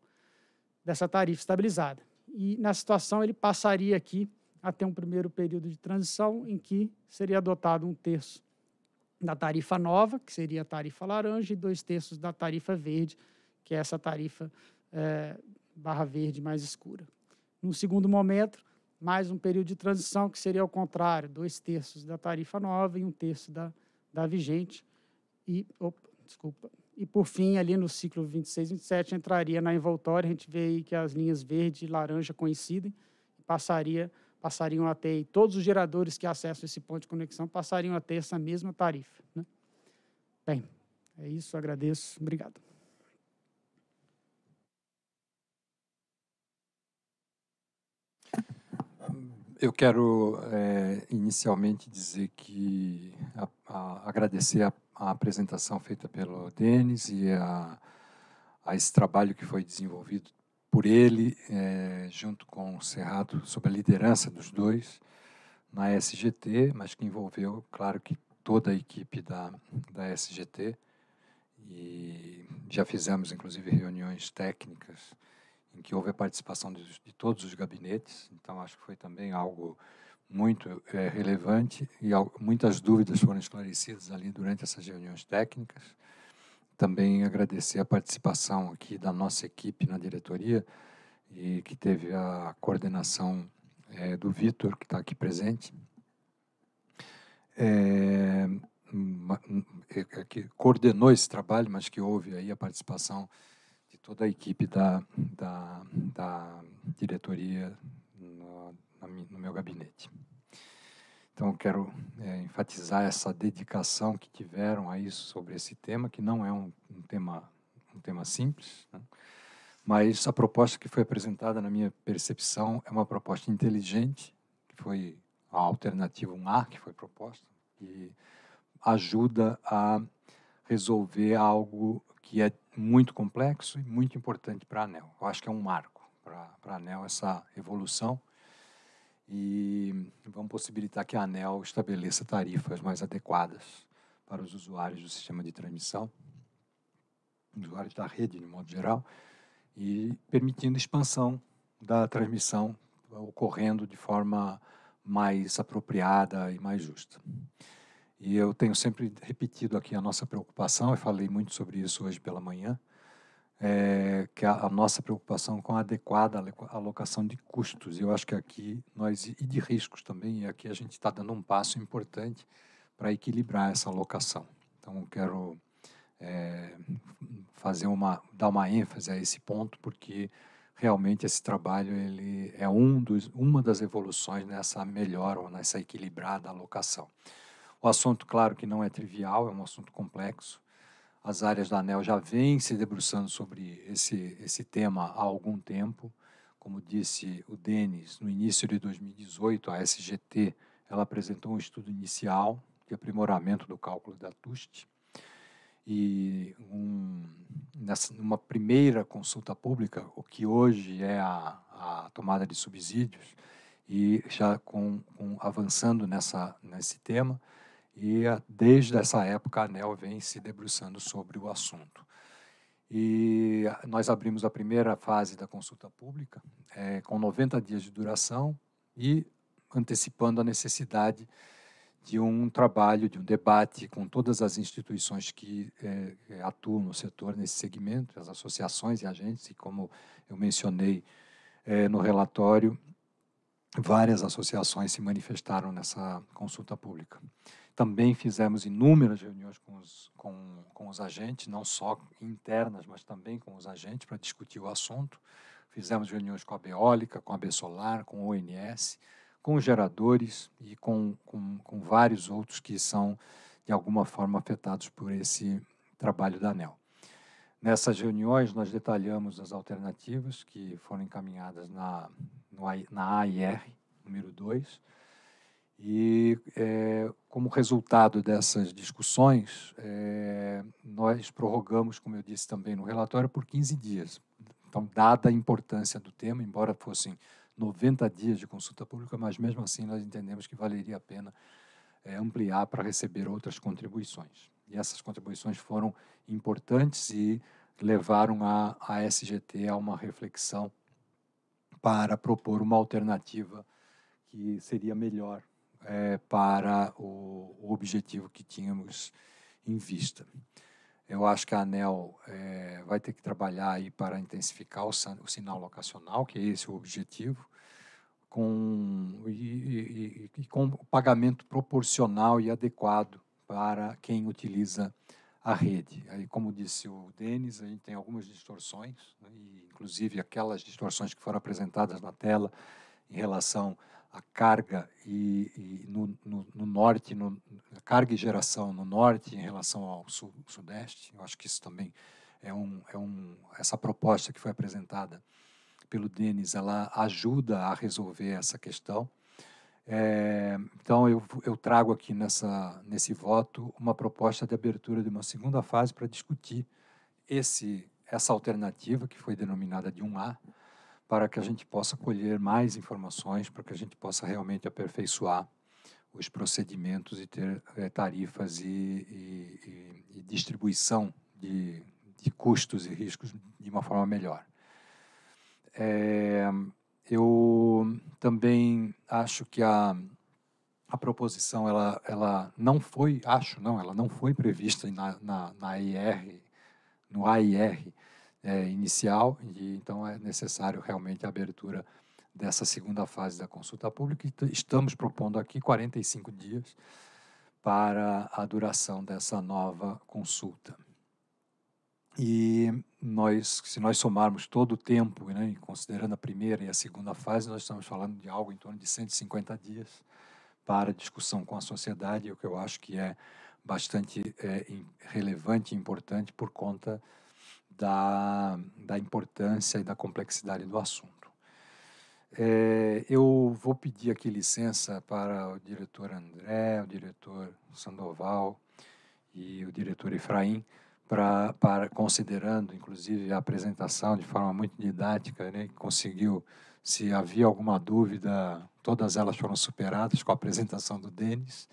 dessa tarifa estabilizada. E, na situação, ele passaria aqui a ter um primeiro período de transição em que seria adotado um terço da tarifa nova, que seria a tarifa laranja, e dois terços da tarifa verde, que é essa tarifa é, barra verde mais escura. No segundo momento, mais um período de transição, que seria ao contrário, dois terços da tarifa nova e um terço da, da vigente. E, opa, desculpa, e, por fim, ali no ciclo 26, 27, entraria na envoltória. A gente vê aí que as linhas verde e laranja coincidem e passaria, passariam a ter, todos os geradores que acessam esse ponto de conexão passariam a ter essa mesma tarifa. Né? Bem, é isso, agradeço, obrigado. Eu quero é, inicialmente dizer que a, a, agradecer a a apresentação feita pelo Denis e a, a esse trabalho que foi desenvolvido por ele, é, junto com o Cerrado, sob a liderança dos dois, na SGT, mas que envolveu, claro que toda a equipe da, da SGT. E já fizemos, inclusive, reuniões técnicas em que houve a participação de, de todos os gabinetes, então acho que foi também algo muito é, relevante e muitas dúvidas foram esclarecidas ali durante essas reuniões técnicas. Também agradecer a participação aqui da nossa equipe na diretoria e que teve a coordenação é, do Vitor, que está aqui presente. É, é, é, que coordenou esse trabalho, mas que houve aí a participação de toda a equipe da, da, da diretoria no, no meu gabinete. Então, quero é, enfatizar essa dedicação que tiveram a isso sobre esse tema, que não é um, um tema, um tema simples, né? mas a proposta que foi apresentada, na minha percepção, é uma proposta inteligente, que foi a alternativa 1A que foi proposta, e ajuda a resolver algo que é muito complexo e muito importante para a ANEL. Eu acho que é um marco para a ANEL essa evolução e vão possibilitar que a ANEL estabeleça tarifas mais adequadas para os usuários do sistema de transmissão, usuários da rede, de modo geral, e permitindo expansão da transmissão ocorrendo de forma mais apropriada e mais justa. E eu tenho sempre repetido aqui a nossa preocupação, eu falei muito sobre isso hoje pela manhã, é, que a, a, nossa preocupação com a adequada alocação de custos. Eu acho que aqui nós e de riscos também. E aqui a gente está dando um passo importante para equilibrar essa alocação. Então quero é, fazer uma dar uma ênfase a esse ponto porque realmente esse trabalho ele é um dos, uma das evoluções nessa melhora ou nessa equilibrada alocação. O assunto, claro, que não é trivial, é um assunto complexo as áreas da ANEL já vêm se debruçando sobre esse, esse tema há algum tempo. Como disse o Denis, no início de 2018, a SGT ela apresentou um estudo inicial de aprimoramento do cálculo da TUST. E um, nessa, numa primeira consulta pública, o que hoje é a, a tomada de subsídios, e já com, com avançando nessa, nesse tema, e desde essa época a ANEL vem se debruçando sobre o assunto. E nós abrimos a primeira fase da consulta pública, é, com 90 dias de duração e antecipando a necessidade de um trabalho, de um debate com todas as instituições que é, é atuam no setor, nesse segmento, as associações e agentes, e como eu mencionei é, no relatório, várias associações se manifestaram nessa consulta pública. Também fizemos inúmeras reuniões com os, com, com os agentes, não só internas, mas também com os agentes, para discutir o assunto. Fizemos reuniões com a Beólica, com a Bessolar, com o ONS, com os geradores e com, com, com vários outros que são, de alguma forma, afetados por esse trabalho da ANEL. Nessas reuniões, nós detalhamos as alternativas que foram encaminhadas na, na AIR número 2. E é, como resultado dessas discussões, é, nós prorrogamos, como eu disse também no relatório, por 15 dias. Então, dada a importância do tema, embora fossem 90 dias de consulta pública, mas mesmo assim nós entendemos que valeria a pena é, ampliar para receber outras contribuições. E essas contribuições foram importantes e levaram a, a SGT a uma reflexão para propor uma alternativa que seria melhor é, para o, o, objetivo que tínhamos em vista. Eu acho que a ANEL é, vai ter que trabalhar aí para intensificar o, o, sinal locacional, que é esse o objetivo, com, e, e, e, com o pagamento proporcional e adequado para quem utiliza a rede. Aí, como disse o Denis, a gente tem algumas distorções, né, e inclusive aquelas distorções que foram apresentadas na tela em relação à carga e, e no, no, no, norte, no, carga e geração no norte em relação ao sul, sudeste. Eu acho que isso também é um, é um essa proposta que foi apresentada pelo Denis, ela ajuda a resolver essa questão. É, então, eu, eu, trago aqui nessa, nesse voto uma proposta de abertura de uma segunda fase para discutir esse, essa alternativa, que foi denominada de 1A, para que a gente possa colher mais informações, para que a gente possa realmente aperfeiçoar os procedimentos e ter é, tarifas e, e, e, e distribuição de, de, custos e riscos de uma forma melhor. É, eu também acho que a, a proposição ela, ela não foi, acho não, ela não foi prevista na, na, na IR, no AIR é, inicial, e então é necessário realmente a abertura dessa segunda fase da consulta pública. E estamos propondo aqui 45 dias para a duração dessa nova consulta. E nós, se nós somarmos todo o tempo, né, considerando a primeira e a segunda fase, nós estamos falando de algo em torno de 150 dias para discussão com a sociedade, é o que eu acho que é bastante é, relevante e importante por conta da, da importância e da complexidade do assunto. É, eu vou pedir aqui licença para o diretor André, o diretor Sandoval e o diretor Efraim pra, para considerando, inclusive, a apresentação de forma muito didática, né, que conseguiu, se havia alguma dúvida, todas elas foram superadas com a apresentação do Denis.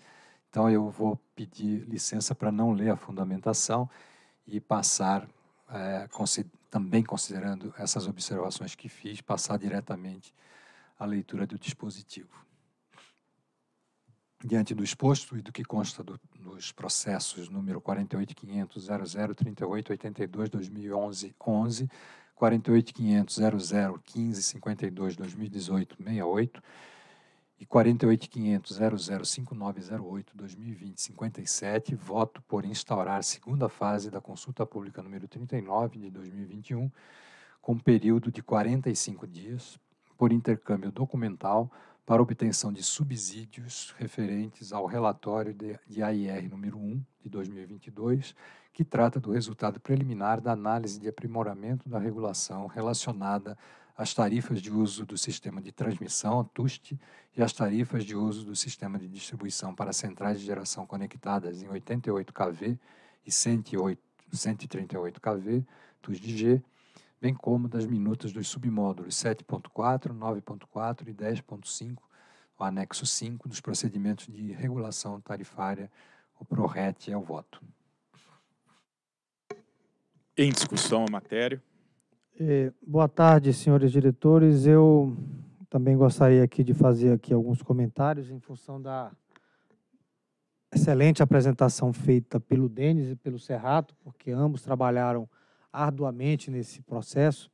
Então, eu vou pedir licença para não ler a fundamentação e passar, é, também considerando essas observações que fiz, passar diretamente à leitura do dispositivo. Diante do exposto e do que consta do, dos processos número 48.500.003882-2011-11, 48.500.001552-2018-68 e 48.500.005908-2020-57, voto por instaurar segunda fase da consulta pública número 39 de 2021, com período de 45 dias, por intercâmbio documental, para obtenção de subsídios referentes ao relatório de, de AIR número 1 de 2022, que trata do resultado preliminar da análise de aprimoramento da regulação relacionada às tarifas de uso do sistema de transmissão, TUST, e às tarifas de uso do sistema de distribuição para centrais de geração conectadas em 88 kV e 108, 138 kV, TUSD-G, bem como das minutas dos submódulos 7.4, 9.4 e 10.5, o anexo 5 dos procedimentos de regulação tarifária, o PRORET é o voto. Em discussão a matéria. É, boa tarde, senhores diretores. Eu também gostaria aqui de fazer aqui alguns comentários em função da excelente apresentação feita pelo Denis e pelo Serrato, porque ambos trabalharam arduamente nesse processo.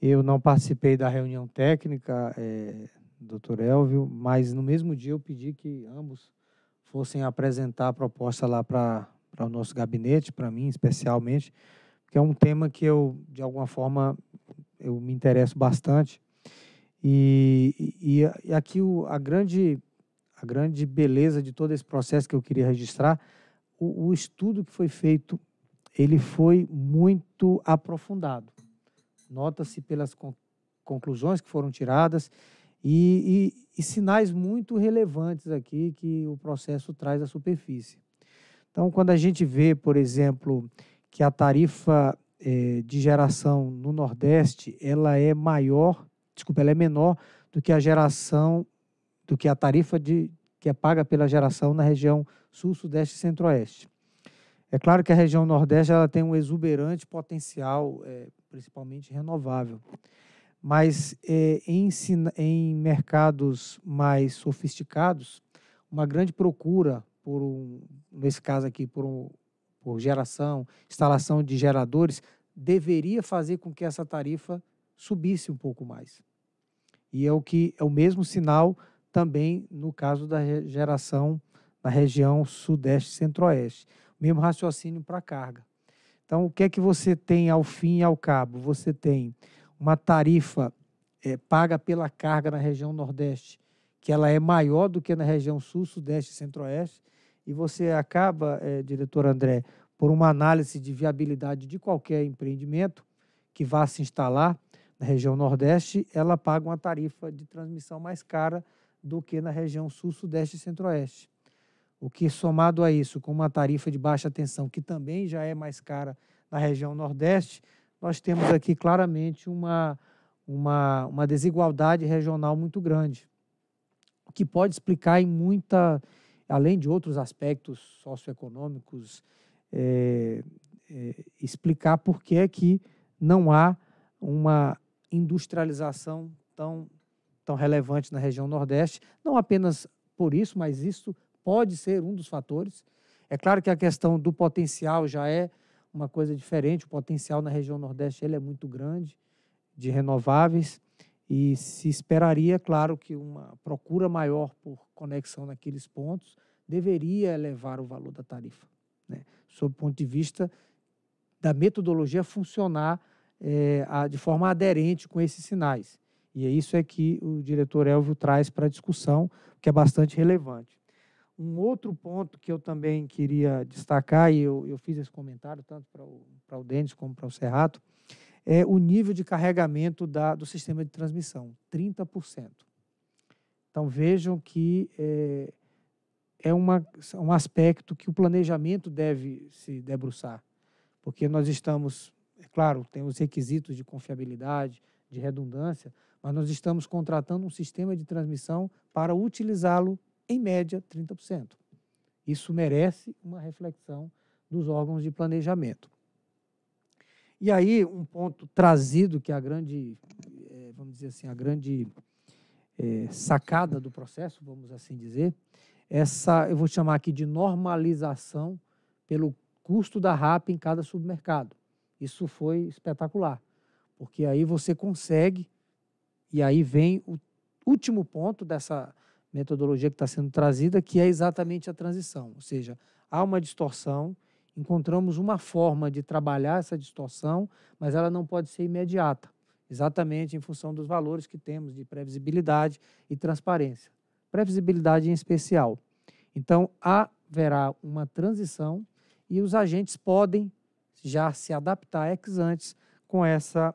Eu não participei da reunião técnica, é, doutor Elvio, mas no mesmo dia eu pedi que ambos fossem apresentar a proposta lá para o nosso gabinete, para mim especialmente, que é um tema que eu, de alguma forma, eu me interesso bastante. E, e, e aqui o, a, grande, a grande beleza de todo esse processo que eu queria registrar, o, o estudo que foi feito ele foi muito aprofundado. Nota-se pelas conclusões que foram tiradas e, e, e, sinais muito relevantes aqui que o processo traz à superfície. Então, quando a gente vê, por exemplo, que a tarifa eh, de geração no Nordeste ela é maior, desculpa, ela é menor do que a geração, do que a tarifa de, que é paga pela geração na região Sul, Sudeste e Centro-Oeste. É claro que a região Nordeste ela tem um exuberante potencial, é, principalmente renovável, mas é, em, em mercados mais sofisticados, uma grande procura por um, nesse caso aqui, por, um, por geração, instalação de geradores, deveria fazer com que essa tarifa subisse um pouco mais. E é o que é o mesmo sinal também no caso da geração na região sudeste centro-oeste mesmo raciocínio para carga. Então, o que é que você tem ao fim e ao cabo? Você tem uma tarifa é, paga pela carga na região Nordeste, que ela é maior do que na região Sul, Sudeste e Centro-Oeste, e você acaba, é, diretor André, por uma análise de viabilidade de qualquer empreendimento que vá se instalar na região Nordeste, ela paga uma tarifa de transmissão mais cara do que na região Sul, Sudeste e Centro-Oeste. O que, somado a isso, com uma tarifa de baixa tensão, que também já é mais cara na região Nordeste, nós temos aqui claramente uma, uma, uma desigualdade regional muito grande, o que pode explicar em muita, além de outros aspectos socioeconômicos, é, é, explicar por que é que não há uma industrialização tão, tão relevante na região Nordeste, não apenas por isso, mas isso pode ser um dos fatores. É claro que a questão do potencial já é uma coisa diferente, o potencial na região Nordeste ele é muito grande de renováveis e se esperaria, claro, que uma procura maior por conexão naqueles pontos deveria elevar o valor da tarifa, né? sob o ponto de vista da metodologia funcionar é, a, de forma aderente com esses sinais. E é isso é que o diretor Elvio traz para a discussão, que é bastante relevante. Um outro ponto que eu também queria destacar, e eu, eu fiz esse comentário tanto para o, para o Denis como para o Serrato, é o nível de carregamento da, do sistema de transmissão, 30%. Então vejam que é, é uma, um aspecto que o planejamento deve se debruçar, porque nós estamos, é claro, tem os requisitos de confiabilidade, de redundância, mas nós estamos contratando um sistema de transmissão para utilizá-lo em média, 30%. Isso merece uma reflexão dos órgãos de planejamento. E aí, um ponto trazido que é a grande, eh, vamos dizer assim, a grande é, sacada do processo, vamos assim dizer, essa, eu vou chamar aqui de normalização pelo custo da RAP em cada submercado Isso foi espetacular, porque aí você consegue, e aí vem o último ponto dessa, metodologia que está sendo trazida, que é exatamente a transição. Ou seja, há uma distorção, encontramos uma forma de trabalhar essa distorção, mas ela não pode ser imediata, exatamente em função dos valores que temos de previsibilidade e transparência. Previsibilidade em especial. Então, haverá uma transição e os agentes podem já se adaptar ex antes com essa,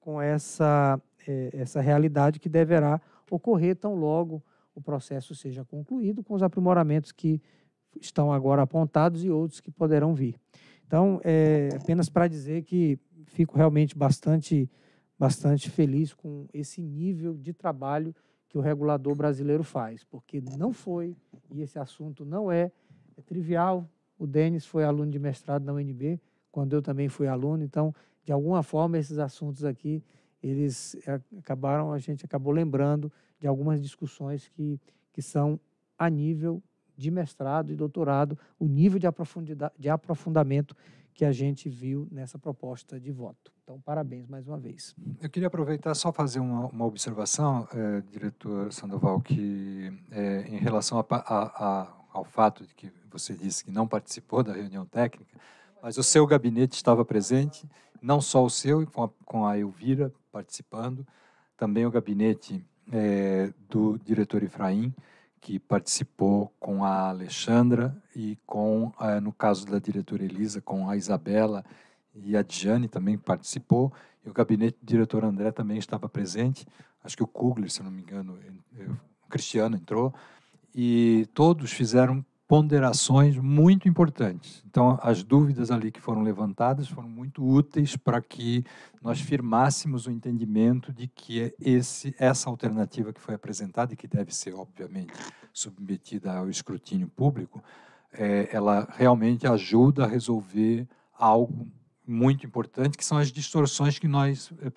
com essa, eh, essa realidade que deverá ocorrer tão logo o processo seja concluído com os aprimoramentos que estão agora apontados e outros que poderão vir. Então, é, apenas para dizer que fico realmente bastante, bastante feliz com esse nível de trabalho que o regulador brasileiro faz, porque não foi, e esse assunto não é, é trivial. O Denis foi aluno de mestrado na UNB, quando eu também fui aluno, então, de alguma forma, esses assuntos aqui, eles é, acabaram, a gente acabou lembrando de algumas discussões que, que são a nível de mestrado e doutorado, o nível de, aprofundidade, de aprofundamento que a gente viu nessa proposta de voto. Então, parabéns mais uma vez. Eu queria aproveitar só fazer uma, uma observação, é, diretor Sandoval, que é, em relação a, a, a, ao fato de que você disse que não participou da reunião técnica, mas o seu gabinete estava presente, não só o seu, com a, com a Elvira participando, também o gabinete é, do diretor Efraim, que participou com a Alexandra e com, é, no caso da diretora Elisa, com a Isabela e a Diane também participou. E o gabinete do diretor André também estava presente. Acho que o Kugler, se não me engano, é, o Cristiano entrou. E todos fizeram ponderações muito importantes. Então, as dúvidas ali que foram levantadas foram muito úteis para que nós firmássemos o entendimento de que esse, essa alternativa que foi apresentada e que deve ser, obviamente, submetida ao escrutínio público, é, ela realmente ajuda a resolver algo muito importante, que são as distorções que nós, eh,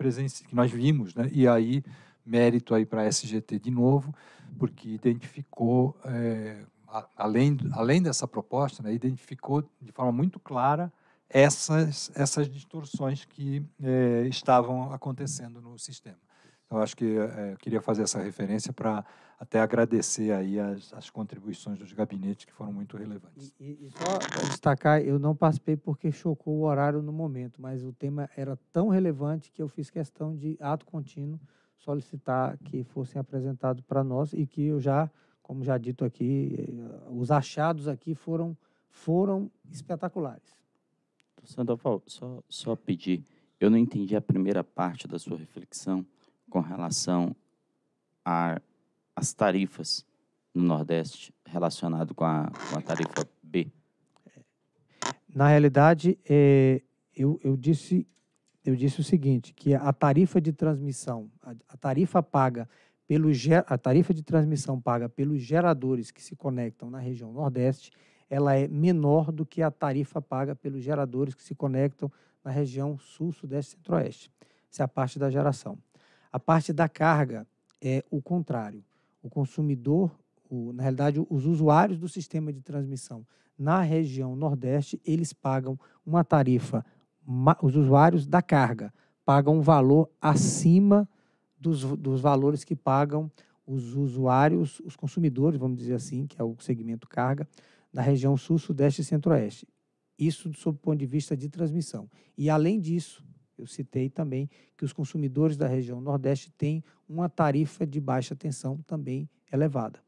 que nós vimos. Né? E aí, mérito aí para a SGT de novo, porque identificou... É, além, além dessa proposta, né, identificou de forma muito clara essas, essas distorções que é, estavam acontecendo no sistema. Então, acho que é, eu queria fazer essa referência para até agradecer aí as, as, contribuições dos gabinetes que foram muito relevantes. E, e só destacar, eu não participei porque chocou o horário no momento, mas o tema era tão relevante que eu fiz questão de ato contínuo solicitar que fossem apresentados para nós e que eu já como já dito aqui, eh, os achados aqui foram, foram espetaculares. Sandoval, só, só pedir, eu não entendi a primeira parte da sua reflexão com relação às tarifas no Nordeste relacionado com a, com a tarifa B. Na realidade, é, eu, eu, disse, eu disse o seguinte, que a tarifa de transmissão, a, a tarifa paga pelo a tarifa de transmissão paga pelos geradores que se conectam na região Nordeste, ela é menor do que a tarifa paga pelos geradores que se conectam na região Sul, Sudeste e Centro-Oeste. Essa é a parte da geração. A parte da carga é o contrário. O consumidor, o, na realidade, os usuários do sistema de transmissão na região Nordeste, eles pagam uma tarifa, os usuários da carga pagam um valor acima dos, dos valores que pagam os usuários, os consumidores, vamos dizer assim, que é o segmento carga, da região sul, sudeste e centro-oeste. Isso sob o ponto de vista de transmissão. E, além disso, eu citei também que os consumidores da região Nordeste têm uma tarifa de baixa tensão também elevada.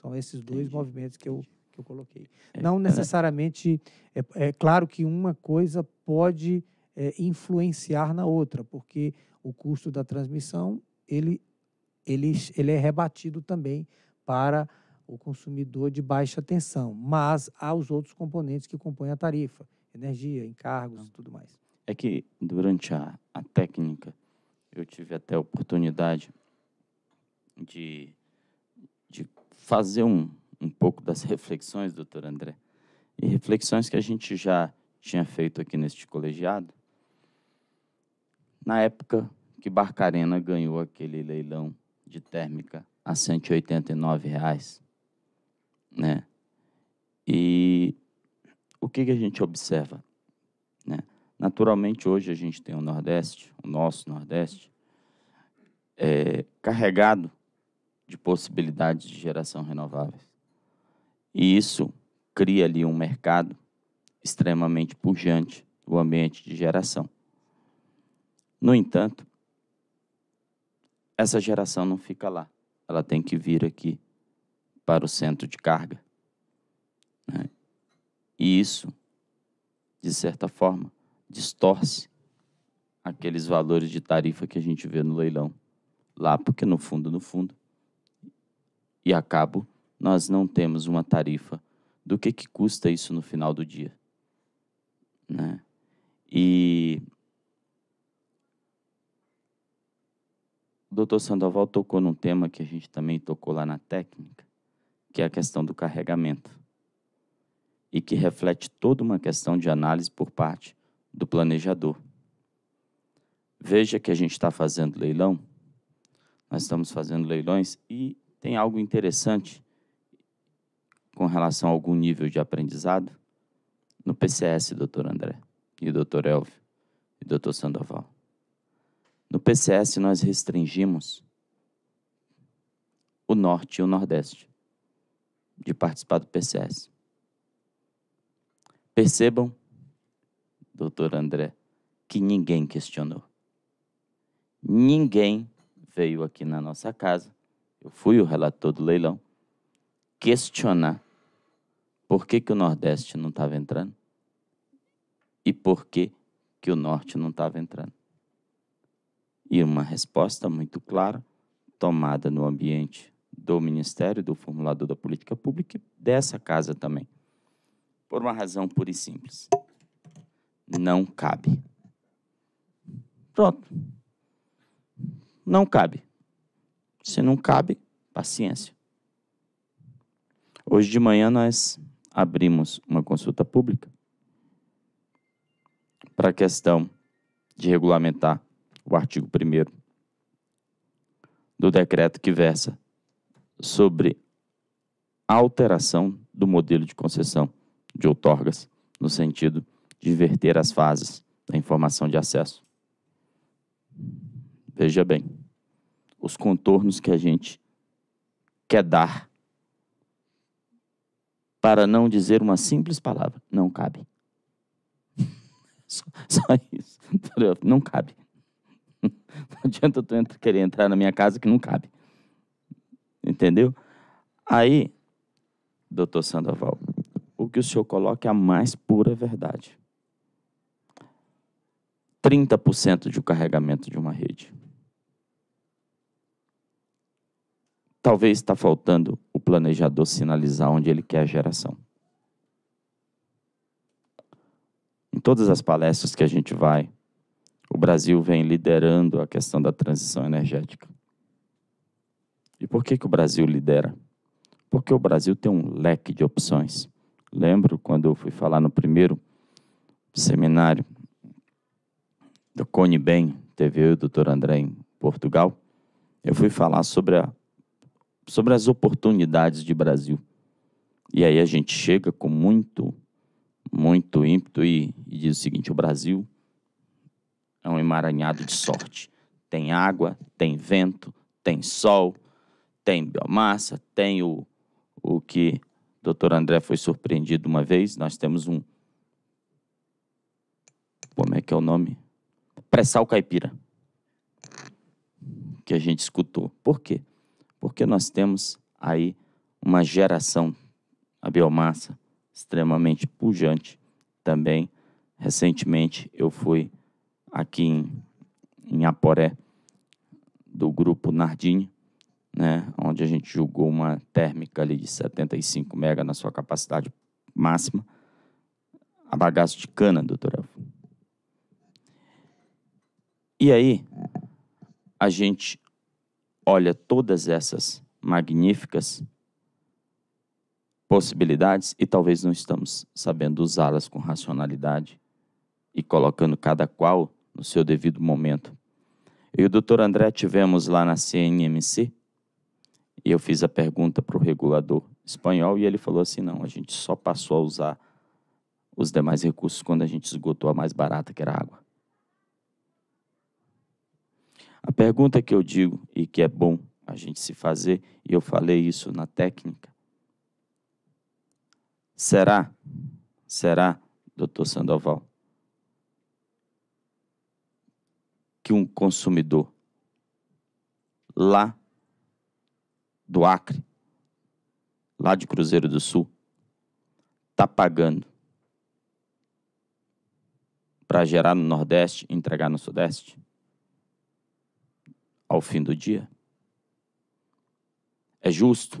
São esses dois Entendi. movimentos que eu, que eu coloquei. É, Não é. necessariamente. É, é, claro que uma coisa pode é, influenciar na outra, porque o custo da transmissão ele, ele, ele é rebatido também para o consumidor de baixa tensão, mas há os outros componentes que compõem a tarifa, energia, encargos e tudo mais. É que durante a, a técnica eu tive até a oportunidade de, de fazer um, um pouco das reflexões, doutor André, e reflexões que a gente já tinha feito aqui neste colegiado, na época que Barcarena ganhou aquele leilão de térmica a 189 reais, né? E o que, que a gente observa? Né? Naturalmente, hoje a gente tem o Nordeste, o nosso Nordeste, é, carregado de possibilidades de geração renováveis. E isso cria ali um mercado extremamente pujante do ambiente de geração. No entanto, essa geração não fica lá. Ela tem que vir aqui para o centro de carga. Né? E isso, de certa forma, distorce aqueles valores de tarifa que a gente vê no leilão lá, porque no fundo, no fundo, e a cabo, nós não temos uma tarifa do que, que custa isso no final do dia. Né? E doutor Sandoval tocou num tema que a gente também tocou lá na técnica, que é a questão do carregamento, e que reflete toda uma questão de análise por parte do planejador. Veja que a gente está fazendo leilão, nós estamos fazendo leilões e tem algo interessante com relação a algum nível de aprendizado no PCS, doutor André, e doutor Elvio, e doutor Sandoval. No PCS, nós restringimos o Norte e o Nordeste de participar do PCS. Percebam, doutor André, que ninguém questionou. Ninguém veio aqui na nossa casa, eu fui o relator do leilão, questionar por que, que o Nordeste não estava entrando e por que, que o Norte não estava entrando e uma resposta muito clara tomada no ambiente do Ministério, do formulador da política pública e dessa casa também. Por uma razão pura e simples. Não cabe. Pronto. Não cabe. Se não cabe, paciência. Hoje de manhã nós abrimos uma consulta pública para a questão de regulamentar o artigo 1 do decreto que versa sobre alteração do modelo de concessão de outorgas, no sentido de inverter as fases da informação de acesso. Veja bem, os contornos que a gente quer dar para não dizer uma simples palavra, não cabe. Só, só isso. Não cabe. Não adianta tu entra, querer entrar na minha casa que não cabe. Entendeu? Aí, doutor Sandoval, o que o senhor coloca é a mais pura verdade. 30% de carregamento de uma rede. Talvez está faltando o planejador sinalizar onde ele quer a geração. Em todas as palestras que a gente vai, o Brasil vem liderando a questão da transição energética. E por que, que o Brasil lidera? Porque o Brasil tem um leque de opções. Lembro quando eu fui falar no primeiro seminário do Cone Bem, TV, eu e o doutor André em Portugal, eu fui falar sobre, a, sobre as oportunidades de Brasil. E aí a gente chega com muito, muito ímpeto e, e diz o seguinte: o Brasil é um emaranhado de sorte. Tem água, tem vento, tem sol, tem biomassa, tem o, o que o doutor André foi surpreendido uma vez. Nós temos um. Como é que é o nome? Pressal caipira. Que a gente escutou. Por quê? Porque nós temos aí uma geração, a biomassa, extremamente pujante também. Recentemente eu fui aqui em, em Aporé, do grupo Nardim, né, onde a gente julgou uma térmica ali de 75 mega na sua capacidade máxima, a bagaço de cana, doutor E aí, a gente olha todas essas magníficas possibilidades e talvez não estamos sabendo usá-las com racionalidade e colocando cada qual no seu devido momento. Eu e o doutor André tivemos lá na CNMC e eu fiz a pergunta para o regulador espanhol e ele falou assim: não, a gente só passou a usar os demais recursos quando a gente esgotou a mais barata, que era a água. A pergunta que eu digo e que é bom a gente se fazer, e eu falei isso na técnica, será, será, doutor Sandoval, que um consumidor lá do Acre, lá de Cruzeiro do Sul, está pagando para gerar no Nordeste e entregar no Sudeste ao fim do dia? É justo?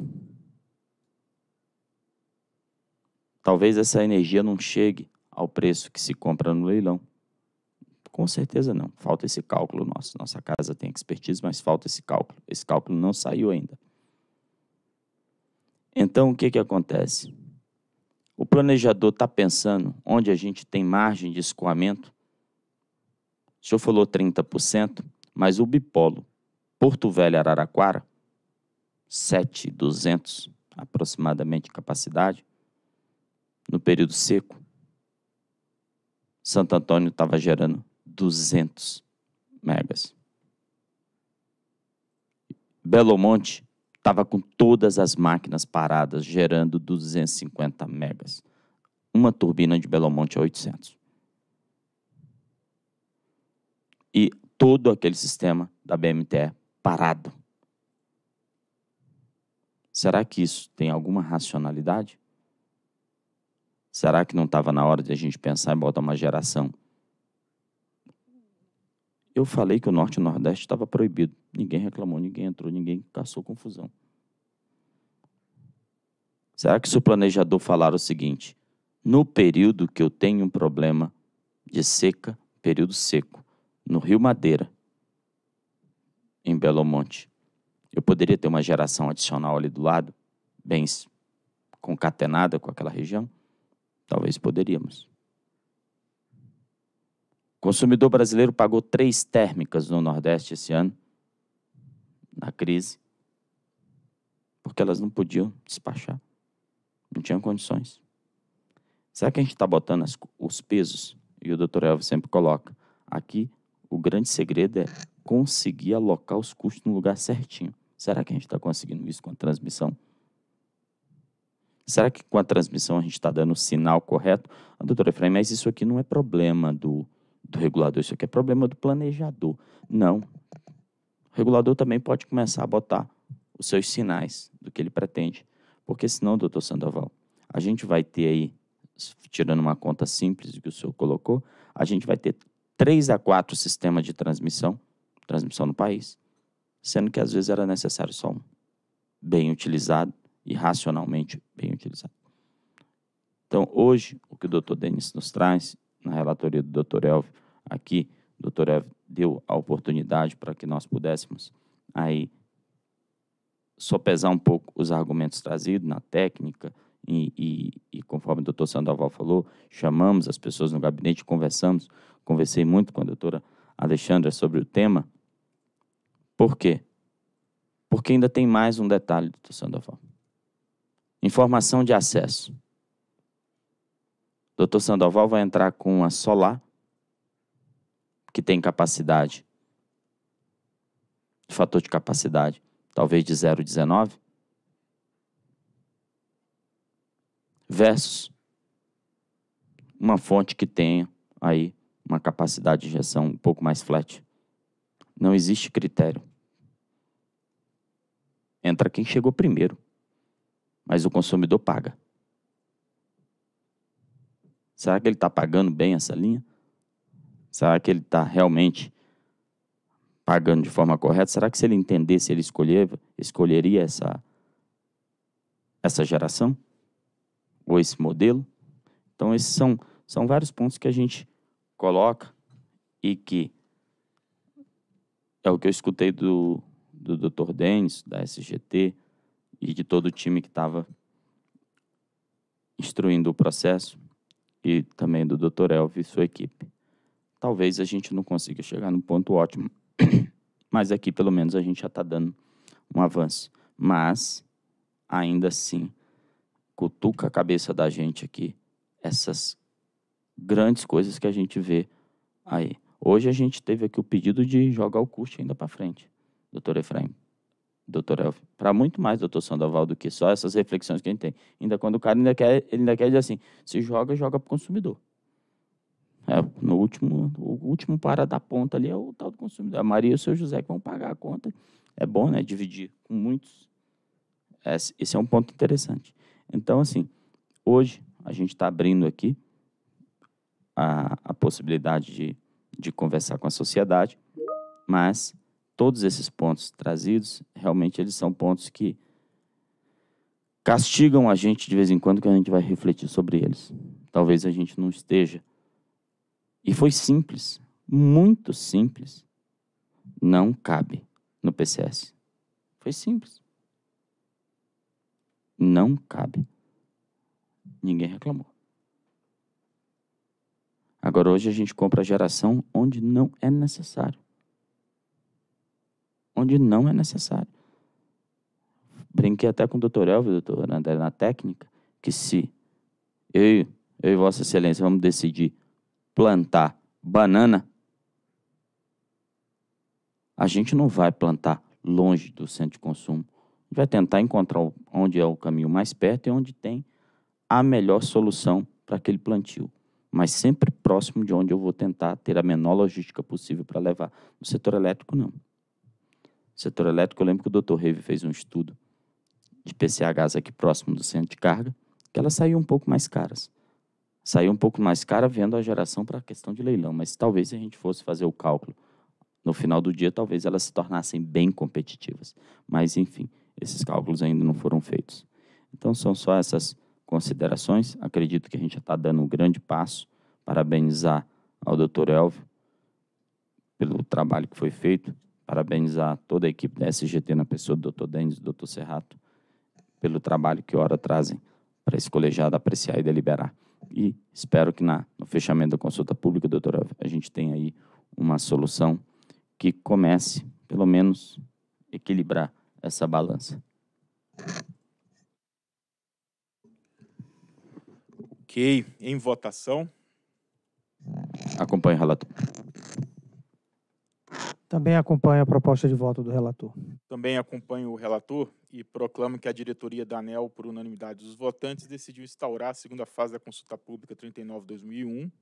Talvez essa energia não chegue ao preço que se compra no leilão. Com certeza não. Falta esse cálculo nosso. Nossa casa tem expertise, mas falta esse cálculo. Esse cálculo não saiu ainda. Então, o que, que acontece? O planejador está pensando onde a gente tem margem de escoamento. O senhor falou 30%, mas o bipolo Porto Velho Araraquara, 7,200 aproximadamente capacidade, no período seco, Santo Antônio estava gerando 200 megas. Belo Monte estava com todas as máquinas paradas, gerando 250 megas. Uma turbina de Belo Monte a é 800. E todo aquele sistema da BMTE é parado. Será que isso tem alguma racionalidade? Será que não estava na hora de a gente pensar em botar uma geração eu falei que o Norte e o Nordeste estava proibido. Ninguém reclamou, ninguém entrou, ninguém caçou confusão. Será que se o planejador falar o seguinte: no período que eu tenho um problema de seca, período seco, no Rio Madeira, em Belo Monte, eu poderia ter uma geração adicional ali do lado, bens concatenada com aquela região? Talvez poderíamos consumidor brasileiro pagou três térmicas no Nordeste esse ano, na crise, porque elas não podiam despachar, não tinham condições. Será que a gente está botando as, os pesos? E o doutor Elvis sempre coloca. Aqui, o grande segredo é conseguir alocar os custos no lugar certinho. Será que a gente está conseguindo isso com a transmissão? Será que com a transmissão a gente está dando o sinal correto? Ah, doutor Efraim, mas isso aqui não é problema do, do regulador, isso aqui é problema do planejador. Não. O regulador também pode começar a botar os seus sinais do que ele pretende, porque senão, doutor Sandoval, a gente vai ter aí, tirando uma conta simples que o senhor colocou, a gente vai ter três a quatro sistemas de transmissão, transmissão no país, sendo que às vezes era necessário só um, bem utilizado e racionalmente bem utilizado. Então, hoje, o que o doutor Denis nos traz, na relatoria do Dr. Elvio aqui, o Dr. Elvio deu a oportunidade para que nós pudéssemos aí sopesar um pouco os argumentos trazidos na técnica e, e, e conforme o doutor Sandoval falou, chamamos as pessoas no gabinete, conversamos, conversei muito com a doutora Alexandra sobre o tema. Por quê? Porque ainda tem mais um detalhe, doutor Sandoval. Informação de acesso. Dr. Sandoval vai entrar com a solar, que tem capacidade, fator de capacidade, talvez de 0,19, versus uma fonte que tenha aí uma capacidade de injeção um pouco mais flat. Não existe critério. Entra quem chegou primeiro, mas o consumidor paga. Será que ele está pagando bem essa linha? Será que ele está realmente pagando de forma correta? Será que se ele entendesse, ele escolher, escolheria essa, essa geração? Ou esse modelo? Então, esses são, são vários pontos que a gente coloca e que é o que eu escutei do, do Dr. Denis, da SGT e de todo o time que estava instruindo o processo e também do Dr. Elvio e sua equipe. Talvez a gente não consiga chegar no ponto ótimo, mas aqui pelo menos a gente já está dando um avanço. Mas, ainda assim, cutuca a cabeça da gente aqui essas grandes coisas que a gente vê aí. Hoje a gente teve aqui o pedido de jogar o curso ainda para frente, doutor Efraim doutor para muito mais doutor Sandoval do que só essas reflexões que a gente tem. Ainda quando o cara ainda quer, ele ainda quer dizer assim, se joga, joga para o consumidor. É, no último, o último para da ponta ali é o tal do consumidor. A Maria e o seu José que vão pagar a conta. É bom, né, dividir com muitos. É, esse é um ponto interessante. Então, assim, hoje a gente está abrindo aqui a, a possibilidade de, de conversar com a sociedade, mas todos esses pontos trazidos, realmente eles são pontos que castigam a gente de vez em quando que a gente vai refletir sobre eles. Talvez a gente não esteja. E foi simples, muito simples. Não cabe no PCS. Foi simples. Não cabe. Ninguém reclamou. Agora hoje a gente compra a geração onde não é necessário onde não é necessário. Brinquei até com o doutor Elvio, doutor André, na técnica, que se eu, eu e Vossa Excelência vamos decidir plantar banana, a gente não vai plantar longe do centro de consumo. A gente vai tentar encontrar onde é o caminho mais perto e onde tem a melhor solução para aquele plantio, mas sempre próximo de onde eu vou tentar ter a menor logística possível para levar. No setor elétrico, não. Setor elétrico, eu lembro que o Dr. Reve fez um estudo de PCHs aqui próximo do centro de carga, que elas saíam um pouco mais caras. Saiu um pouco mais cara vendo a geração para a questão de leilão, mas talvez se a gente fosse fazer o cálculo no final do dia, talvez elas se tornassem bem competitivas. Mas, enfim, esses cálculos ainda não foram feitos. Então, são só essas considerações. Acredito que a gente já está dando um grande passo. Parabenizar ao Dr. Elvio pelo trabalho que foi feito parabenizar toda a equipe da SGT na pessoa do Dr. Denis e do Dr. Serrato pelo trabalho que ora trazem para esse colegiado apreciar e deliberar. E espero que na, no fechamento da consulta pública, doutora, a gente tenha aí uma solução que comece, pelo menos, equilibrar essa balança. Ok, em votação. Acompanhe o relator. Também acompanho a proposta de voto do relator. Também acompanho o relator e proclamo que a diretoria da ANEL, por unanimidade dos votantes, decidiu instaurar a segunda fase da consulta pública 39-2001,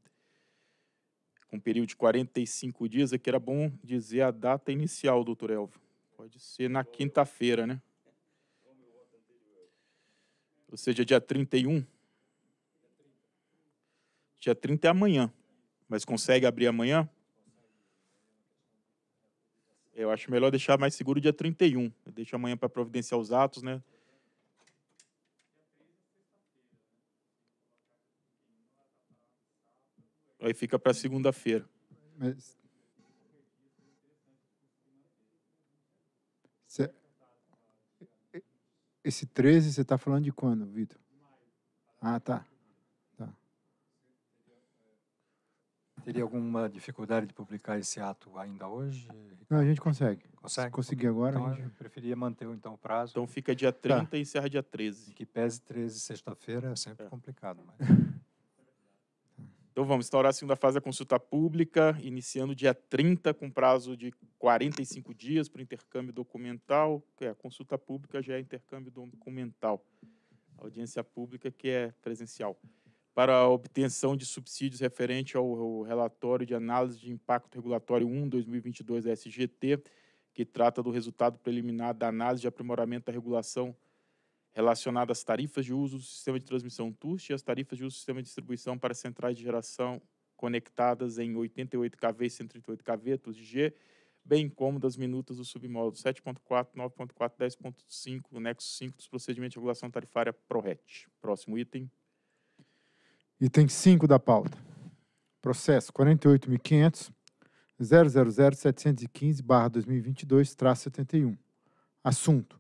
com um período de 45 dias. Aqui era bom dizer a data inicial, doutor Elvio. Pode ser na quinta-feira, né? Ou seja, dia 31. Dia 30 é amanhã. Mas consegue abrir amanhã? Eu acho melhor deixar mais seguro dia 31. Eu deixo amanhã para providenciar os atos, né? Aí fica para segunda-feira. Mas... Cê... Esse 13, você está falando de quando, Vitor? Ah, tá. Teria alguma dificuldade de publicar esse ato ainda hoje? Não, a gente consegue. Consegue? Se conseguir agora. Então, gente... Eu preferia manter então, o prazo. Então fica dia 30 tá. e encerra dia 13. Que pese 13 sexta-feira é sempre é. complicado. Mas... então vamos instaurar a segunda fase da consulta pública, iniciando dia 30, com prazo de 45 dias para intercâmbio documental, que é a consulta pública já é intercâmbio documental. A audiência pública que é presencial para a obtenção de subsídios referente ao, relatório de análise de impacto regulatório 1 2022 da SGT, que trata do resultado preliminar da análise de aprimoramento da regulação relacionada às tarifas de uso do sistema de transmissão TUST e às tarifas de uso do sistema de distribuição para centrais de geração conectadas em 88 kV e 138 kV, TUSG, bem como das minutas do submódulo 7.4, 9.4, 10.5, nexo 5 dos procedimentos de regulação tarifária PRORET. Próximo item. Item 5 da pauta. Processo 48.500. 2022 71 Assunto: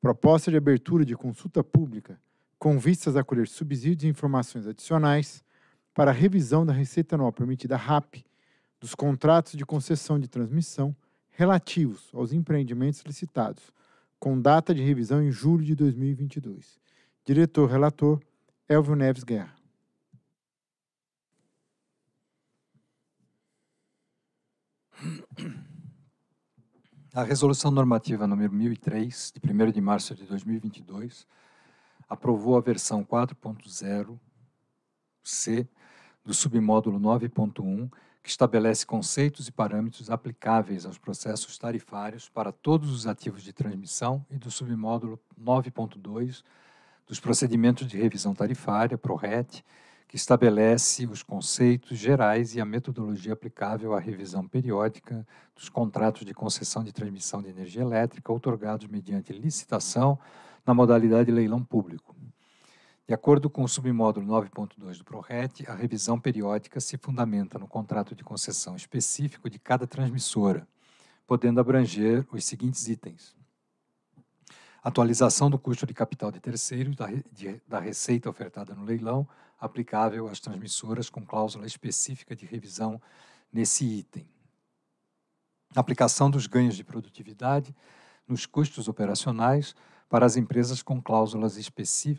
Proposta de abertura de consulta pública com vistas a colher subsídios e informações adicionais para a revisão da receita anual permitida RAP dos contratos de concessão de transmissão relativos aos empreendimentos licitados, com data de revisão em julho de 2022. Diretor-relator Elvio Neves Guerra. A Resolução Normativa número 1003, de 1 de março de 2022, aprovou a versão 4.0C do submódulo 9.1, que estabelece conceitos e parâmetros aplicáveis aos processos tarifários para todos os ativos de transmissão e do submódulo 9.2 dos procedimentos de revisão tarifária, PRORET, que estabelece os conceitos gerais e a metodologia aplicável à revisão periódica dos contratos de concessão de transmissão de energia elétrica outorgados mediante licitação na modalidade leilão público. De acordo com o submódulo 9.2 do PRORET, a revisão periódica se fundamenta no contrato de concessão específico de cada transmissora, podendo abranger os seguintes itens: atualização do custo de capital de terceiros da, da receita ofertada no leilão aplicável às transmissoras com cláusula específica de revisão nesse item. Aplicação dos ganhos de produtividade nos custos operacionais para as empresas com, cláusulas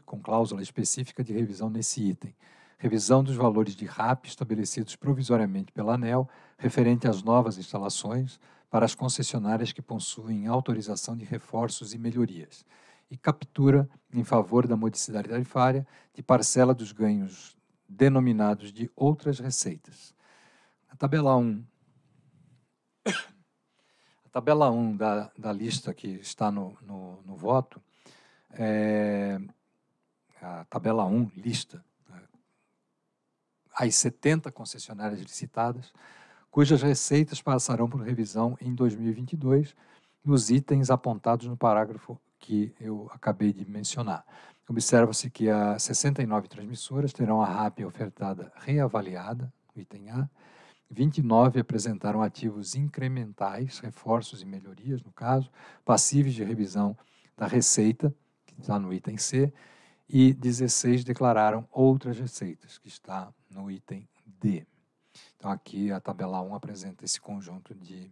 com cláusula específica de revisão nesse item. Revisão dos valores de RAP estabelecidos provisoriamente pela ANEL referente às novas instalações para as concessionárias que possuem autorização de reforços e melhorias e captura em favor da modicidade tarifária de parcela dos ganhos denominados de outras receitas. A tabela 1, a tabela 1 da, da lista que está no, no, no voto, é, a tabela 1, lista, né, as 70 concessionárias licitadas, cujas receitas passarão por revisão em 2022 nos itens apontados no parágrafo que eu acabei de mencionar. Observa-se que as 69 transmissoras terão a RAP ofertada reavaliada, item A, 29 apresentaram ativos incrementais, reforços e melhorias, no caso, passíveis de revisão da receita, que está no item C, e 16 declararam outras receitas, que está no item D. Então, aqui a tabela 1 apresenta esse conjunto de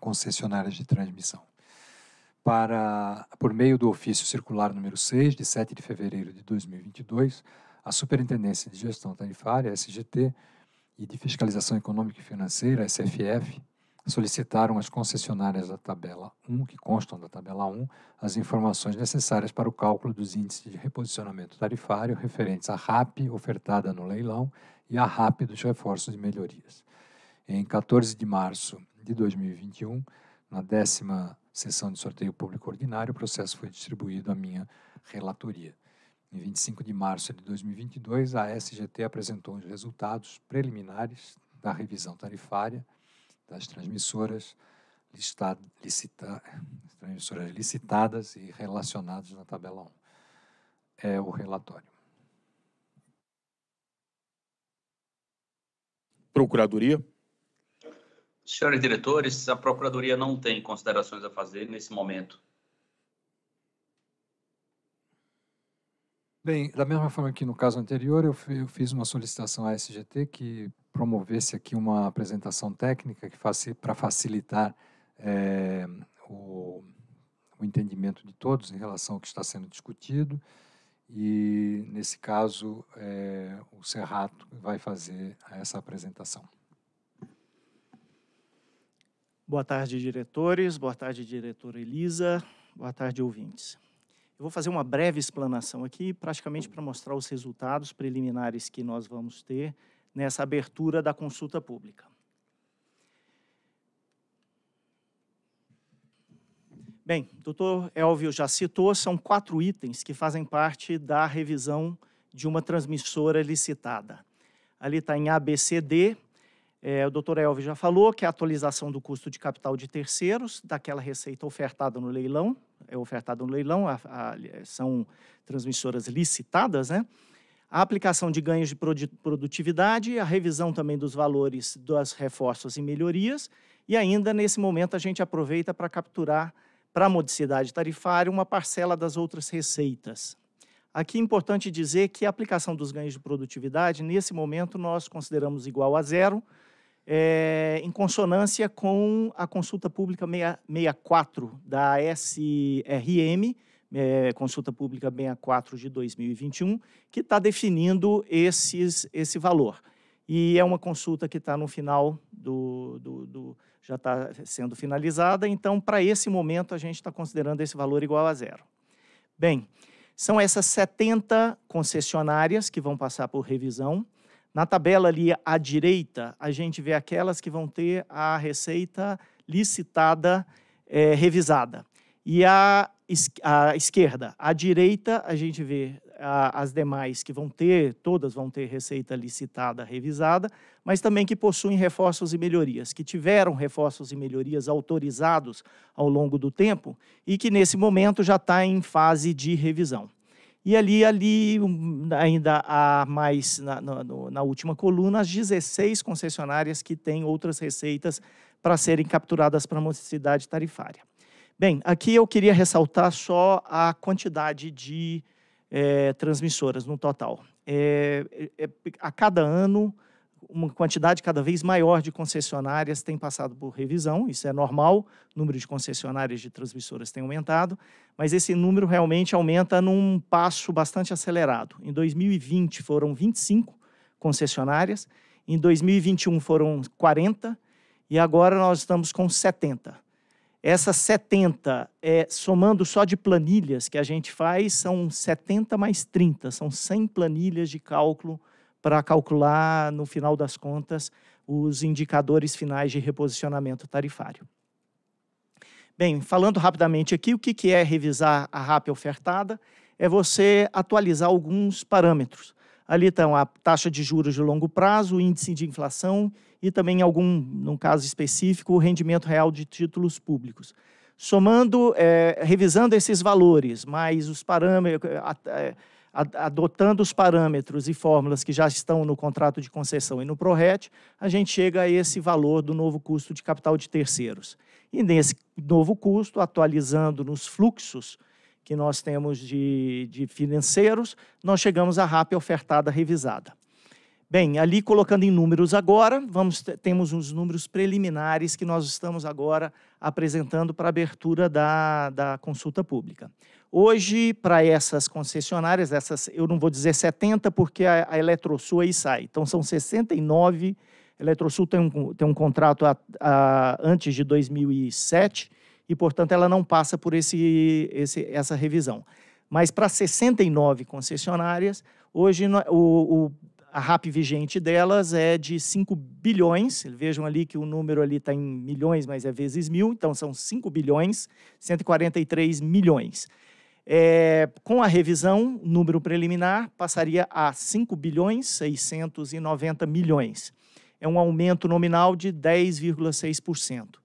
concessionárias de transmissão para, por meio do ofício circular número 6, de 7 de fevereiro de 2022, a Superintendência de Gestão Tarifária, SGT, e de Fiscalização Econômica e Financeira, SFF, solicitaram às concessionárias da tabela 1, que constam da tabela 1, as informações necessárias para o cálculo dos índices de reposicionamento tarifário referentes à RAP ofertada no leilão e à RAP dos reforços e melhorias. Em 14 de março de 2021, na décima sessão de sorteio público ordinário, o processo foi distribuído à minha relatoria. Em 25 de março de 2022, a SGT apresentou os resultados preliminares da revisão tarifária das transmissoras, licita, transmissoras licitadas e relacionadas na tabela 1. É o relatório. Procuradoria. Senhores diretores, a Procuradoria não tem considerações a fazer nesse momento. Bem, da mesma forma que no caso anterior, eu, fiz uma solicitação à SGT que promovesse aqui uma apresentação técnica para facilitar é, o, o entendimento de todos em relação ao que está sendo discutido e, nesse caso, é, o Serrato vai fazer essa apresentação. Boa tarde, diretores. Boa tarde, diretora Elisa. Boa tarde, ouvintes. Eu vou fazer uma breve explanação aqui, praticamente para mostrar os resultados preliminares que nós vamos ter nessa abertura da consulta pública. Bem, o doutor Elvio já citou, são quatro itens que fazem parte da revisão de uma transmissora licitada. Ali está em ABCD, é, o doutor Elvi já falou que a atualização do custo de capital de terceiros, daquela receita ofertada no leilão, é ofertada no leilão, a, a, são transmissoras licitadas, né? A aplicação de ganhos de produtividade, a revisão também dos valores das reforços e melhorias, e ainda nesse momento a gente aproveita para capturar para a modicidade tarifária uma parcela das outras receitas. Aqui é importante dizer que a aplicação dos ganhos de produtividade, nesse momento, nós consideramos igual a zero, é, em consonância com a consulta pública 64 da SRM, é, eh, consulta pública 64 de 2021, que está definindo esses, esse valor. E é uma consulta que está no final do. do, do já está sendo finalizada, então, para esse momento, a gente está considerando esse valor igual a zero. Bem, são essas 70 concessionárias que vão passar por revisão. Na tabela ali à direita, a gente vê aquelas que vão ter a receita licitada é, revisada. E à, esquerda, à direita, a gente vê a, as demais que vão ter, todas vão ter receita licitada revisada, mas também que possuem reforços e melhorias, que tiveram reforços e melhorias autorizados ao longo do tempo e que nesse momento já está em fase de revisão. E ali, ali ainda há mais, na, na, na última coluna, as 16 concessionárias que têm outras receitas para serem capturadas para a motricidade tarifária. Bem, aqui eu queria ressaltar só a quantidade de é, transmissoras no total. É, é, é, a cada ano, uma quantidade cada vez maior de concessionárias tem passado por revisão, isso é normal, o número de concessionárias de transmissoras tem aumentado, mas esse número realmente aumenta num passo bastante acelerado. Em 2020 foram 25 concessionárias, em 2021 foram 40 e agora nós estamos com 70. Essas 70, é, somando só de planilhas que a gente faz, são 70 mais 30, são 100 planilhas de cálculo para calcular, no final das contas, os indicadores finais de reposicionamento tarifário. Bem, falando rapidamente aqui, o que é revisar a RAP ofertada? É você atualizar alguns parâmetros. Ali estão a taxa de juros de longo prazo, o índice de inflação e também, algum, num caso específico, o rendimento real de títulos públicos. Somando, é, revisando esses valores, mais os parâmetros, é, adotando os parâmetros e fórmulas que já estão no contrato de concessão e no PRORET, a gente chega a esse valor do novo custo de capital de terceiros. E nesse novo custo, atualizando nos fluxos que nós temos de, de financeiros, nós chegamos à RAP ofertada revisada. Bem, ali colocando em números agora, vamos, temos uns números preliminares que nós estamos agora apresentando para abertura da, da consulta pública. Hoje, para essas concessionárias, essas, eu não vou dizer 70 porque a, a Eletrosul aí sai, então são 69 concessionárias Eletrosul tem um, tem um contrato a, a, antes de 2007 e, portanto, ela não passa por esse, esse, essa revisão. Mas para 69 concessionárias, hoje o, o, a RAP vigente delas é de 5 bilhões. Vejam ali que o número ali está em milhões, mas é vezes mil. Então, são 5 bilhões, 143 milhões. É, com a revisão, número preliminar passaria a 5 bilhões 690 milhões é um aumento nominal de 10,6%.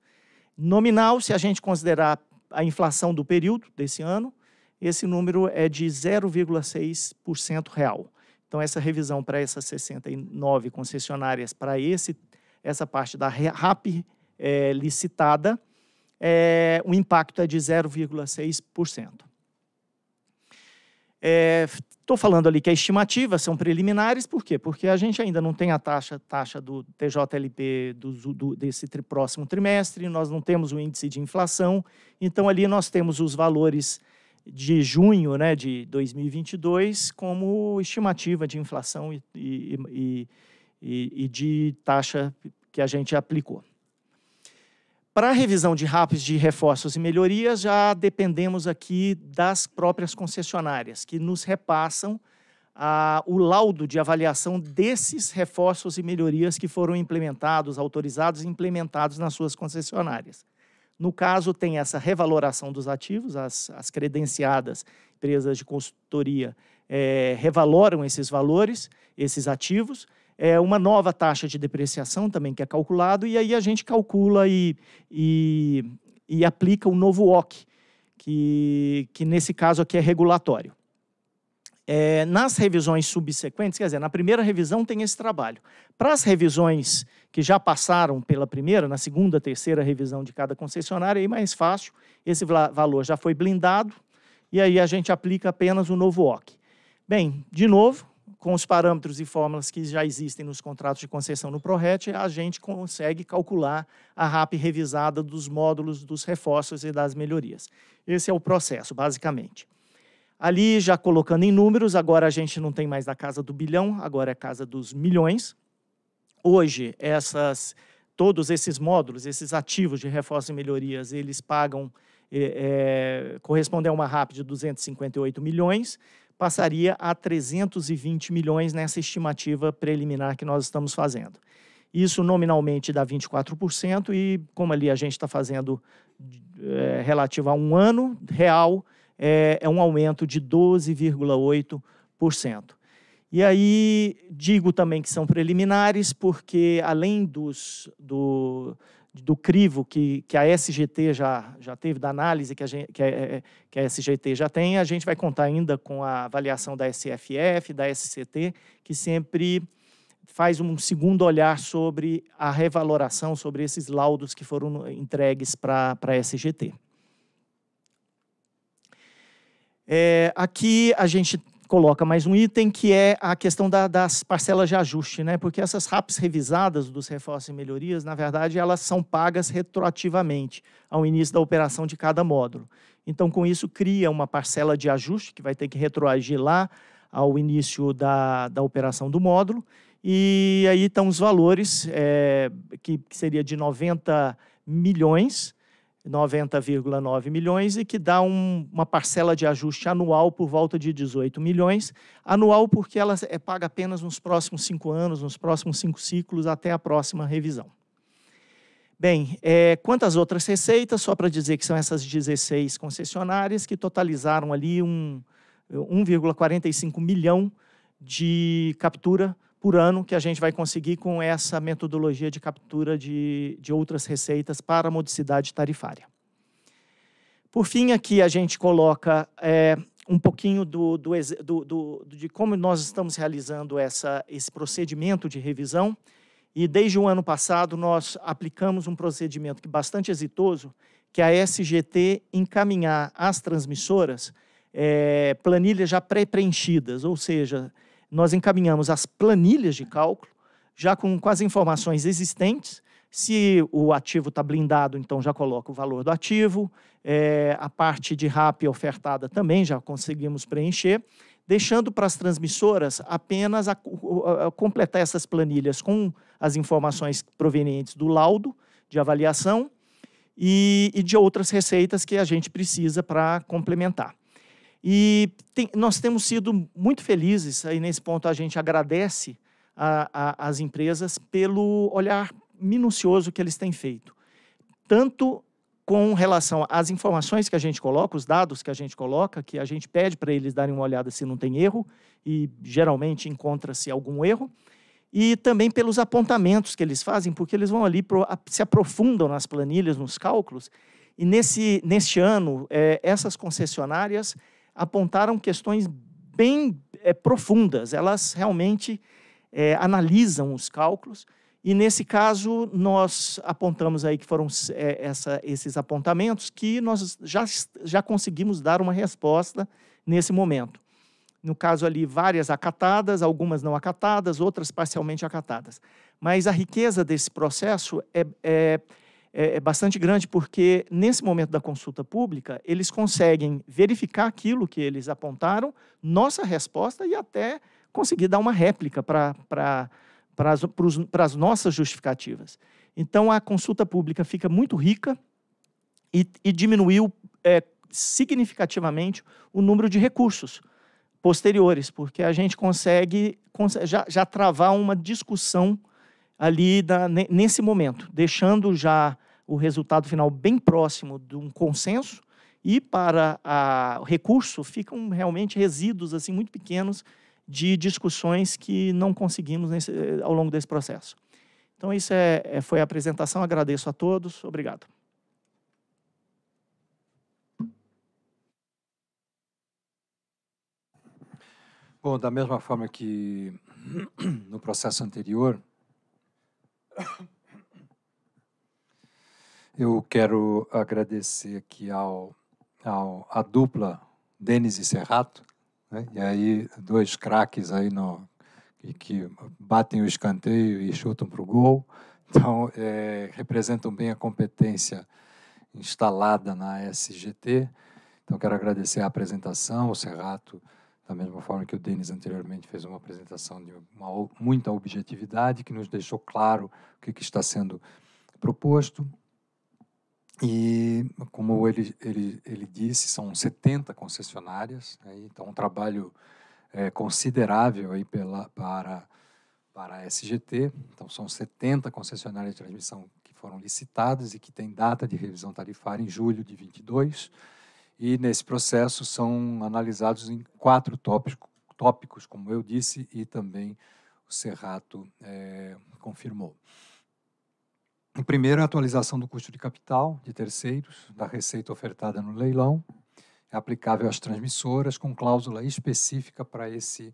Nominal, se a gente considerar a inflação do período desse ano, esse número é de 0,6% real. Então, essa revisão para essas 69 concessionárias, para esse, essa parte da RAP é, licitada, é, o impacto é de 0,6%. É, Estou falando ali que as é estimativas são preliminares, por quê? Porque a gente ainda não tem a taxa, taxa do TJLP do, do, desse tri, próximo trimestre, nós não temos o índice de inflação, então ali nós temos os valores de junho né, de 2022 como estimativa de inflação e, e, e, e de taxa que a gente aplicou. Para a revisão de RAPs de reforços e melhorias, já dependemos aqui das próprias concessionárias, que nos repassam ah, o laudo de avaliação desses reforços e melhorias que foram implementados, autorizados e implementados nas suas concessionárias. No caso, tem essa revaloração dos ativos, as, as credenciadas empresas de consultoria é, revaloram esses valores, esses ativos, é, uma nova taxa de depreciação também que é calculado e aí a gente calcula e, e, e aplica o um novo OC, que, que nesse caso aqui é regulatório. É, nas revisões subsequentes, quer dizer, na primeira revisão tem esse trabalho. Para as revisões que já passaram pela primeira, na segunda, terceira revisão de cada concessionária, aí é mais fácil, esse valor já foi blindado e aí a gente aplica apenas o novo OC. Bem, de novo, com os parâmetros e fórmulas que já existem nos contratos de concessão no ProRet, a gente consegue calcular a RAP revisada dos módulos, dos reforços e das melhorias. Esse é o processo, basicamente. Ali, já colocando em números, agora a gente não tem mais da casa do bilhão, agora é a casa dos milhões. Hoje, essas, todos esses módulos, esses ativos de reforço e melhorias, eles pagam, é, é, correspondem a uma RAP de 258 milhões, passaria a 320 milhões nessa estimativa preliminar que nós estamos fazendo. Isso nominalmente dá 24%, e como ali a gente está fazendo é, relativo a um ano real, é, é um aumento de 12,8%. E aí digo também que são preliminares, porque além dos, do, do crivo que, que a SGT já, já teve, da análise que a, gente, que, a, é, que a SGT já tem, a gente vai contar ainda com a avaliação da SFF, da SCT, que sempre faz um segundo olhar sobre a revaloração, sobre esses laudos que foram entregues para a SGT. É, aqui a gente coloca mais um item que é a questão da, das parcelas de ajuste, né? Porque essas RAPs revisadas dos reforços e melhorias, na verdade, elas são pagas retroativamente ao início da operação de cada módulo. Então, com isso, cria uma parcela de ajuste que vai ter que retroagir lá ao início da, da operação do módulo. E aí estão os valores, é, que, que seria de 90 milhões 90,9 milhões e que dá um, uma parcela de ajuste anual por volta de 18 milhões. Anual porque ela é paga apenas nos próximos cinco anos, nos próximos cinco ciclos, até a próxima revisão. Bem, é, quantas outras receitas, só para dizer que são essas 16 concessionárias que totalizaram ali um 1,45 milhão de captura por ano que a gente vai conseguir com essa metodologia de captura de, de outras receitas para a modicidade tarifária. Por fim, aqui a gente coloca é, um pouquinho do, do, do, de como nós estamos realizando essa, esse procedimento de revisão. E desde o ano passado, nós aplicamos um procedimento que é bastante exitoso, que é a SGT encaminhar às transmissoras é, planilhas já pré-preenchidas, ou seja, nós encaminhamos as planilhas de cálculo, já com, com as informações existentes. Se o ativo está blindado, então já coloca o valor do ativo. É, a parte de RAP ofertada também já conseguimos preencher, deixando para as transmissoras apenas a, a, a completar essas planilhas com as informações provenientes do laudo de avaliação e, e de outras receitas que a gente precisa para complementar. E tem, nós temos sido muito felizes, aí nesse ponto a gente agradece às empresas pelo olhar minucioso que eles têm feito, tanto com relação às informações que a gente coloca, os dados que a gente coloca, que a gente pede para eles darem uma olhada se não tem erro, e geralmente encontra-se algum erro, e também pelos apontamentos que eles fazem, porque eles vão ali, pro, se aprofundam nas planilhas, nos cálculos, e nesse, neste ano, é, essas concessionárias apontaram questões bem é, profundas. Elas realmente é, analisam os cálculos. E nesse caso, nós apontamos aí que foram é, essa, esses apontamentos que nós já, já conseguimos dar uma resposta nesse momento. No caso ali, várias acatadas, algumas não acatadas, outras parcialmente acatadas. Mas a riqueza desse processo é, é é, é, bastante grande, porque nesse momento da consulta pública, eles conseguem verificar aquilo que eles apontaram, nossa resposta e até conseguir dar uma réplica para as nossas justificativas. Então, a consulta pública fica muito rica e, e diminuiu é, significativamente o número de recursos posteriores, porque a gente consegue já, já travar uma discussão ali da, nesse momento, deixando já o resultado final bem próximo de um consenso e para a, o recurso ficam realmente resíduos assim muito pequenos de discussões que não conseguimos nesse, eh, ao longo desse processo. Então, isso é, é, foi a apresentação. Agradeço a todos. Obrigado. Bom, da mesma forma que no processo anterior, eu quero agradecer aqui ao, ao a dupla Denis e Serrato, né? e aí dois craques aí no, que, que batem o escanteio e chutam para o gol. Então, é, representam bem a competência instalada na SGT. Então, quero agradecer a apresentação, o Serrato, da mesma forma que o Denis anteriormente fez uma apresentação de uma, muita objetividade, que nos deixou claro o que, que está sendo proposto. E, como ele, ele, ele disse, são 70 concessionárias, né? então um trabalho é, considerável aí pela, para, para a SGT. Então, são 70 concessionárias de transmissão que foram licitadas e que têm data de revisão tarifária em julho de 22. E nesse processo são analisados em quatro tópicos, tópicos como eu disse, e também o Serrato é, confirmou. O primeiro é a atualização do custo de capital de terceiros, da receita ofertada no leilão, é aplicável às transmissoras, com cláusula específica para esse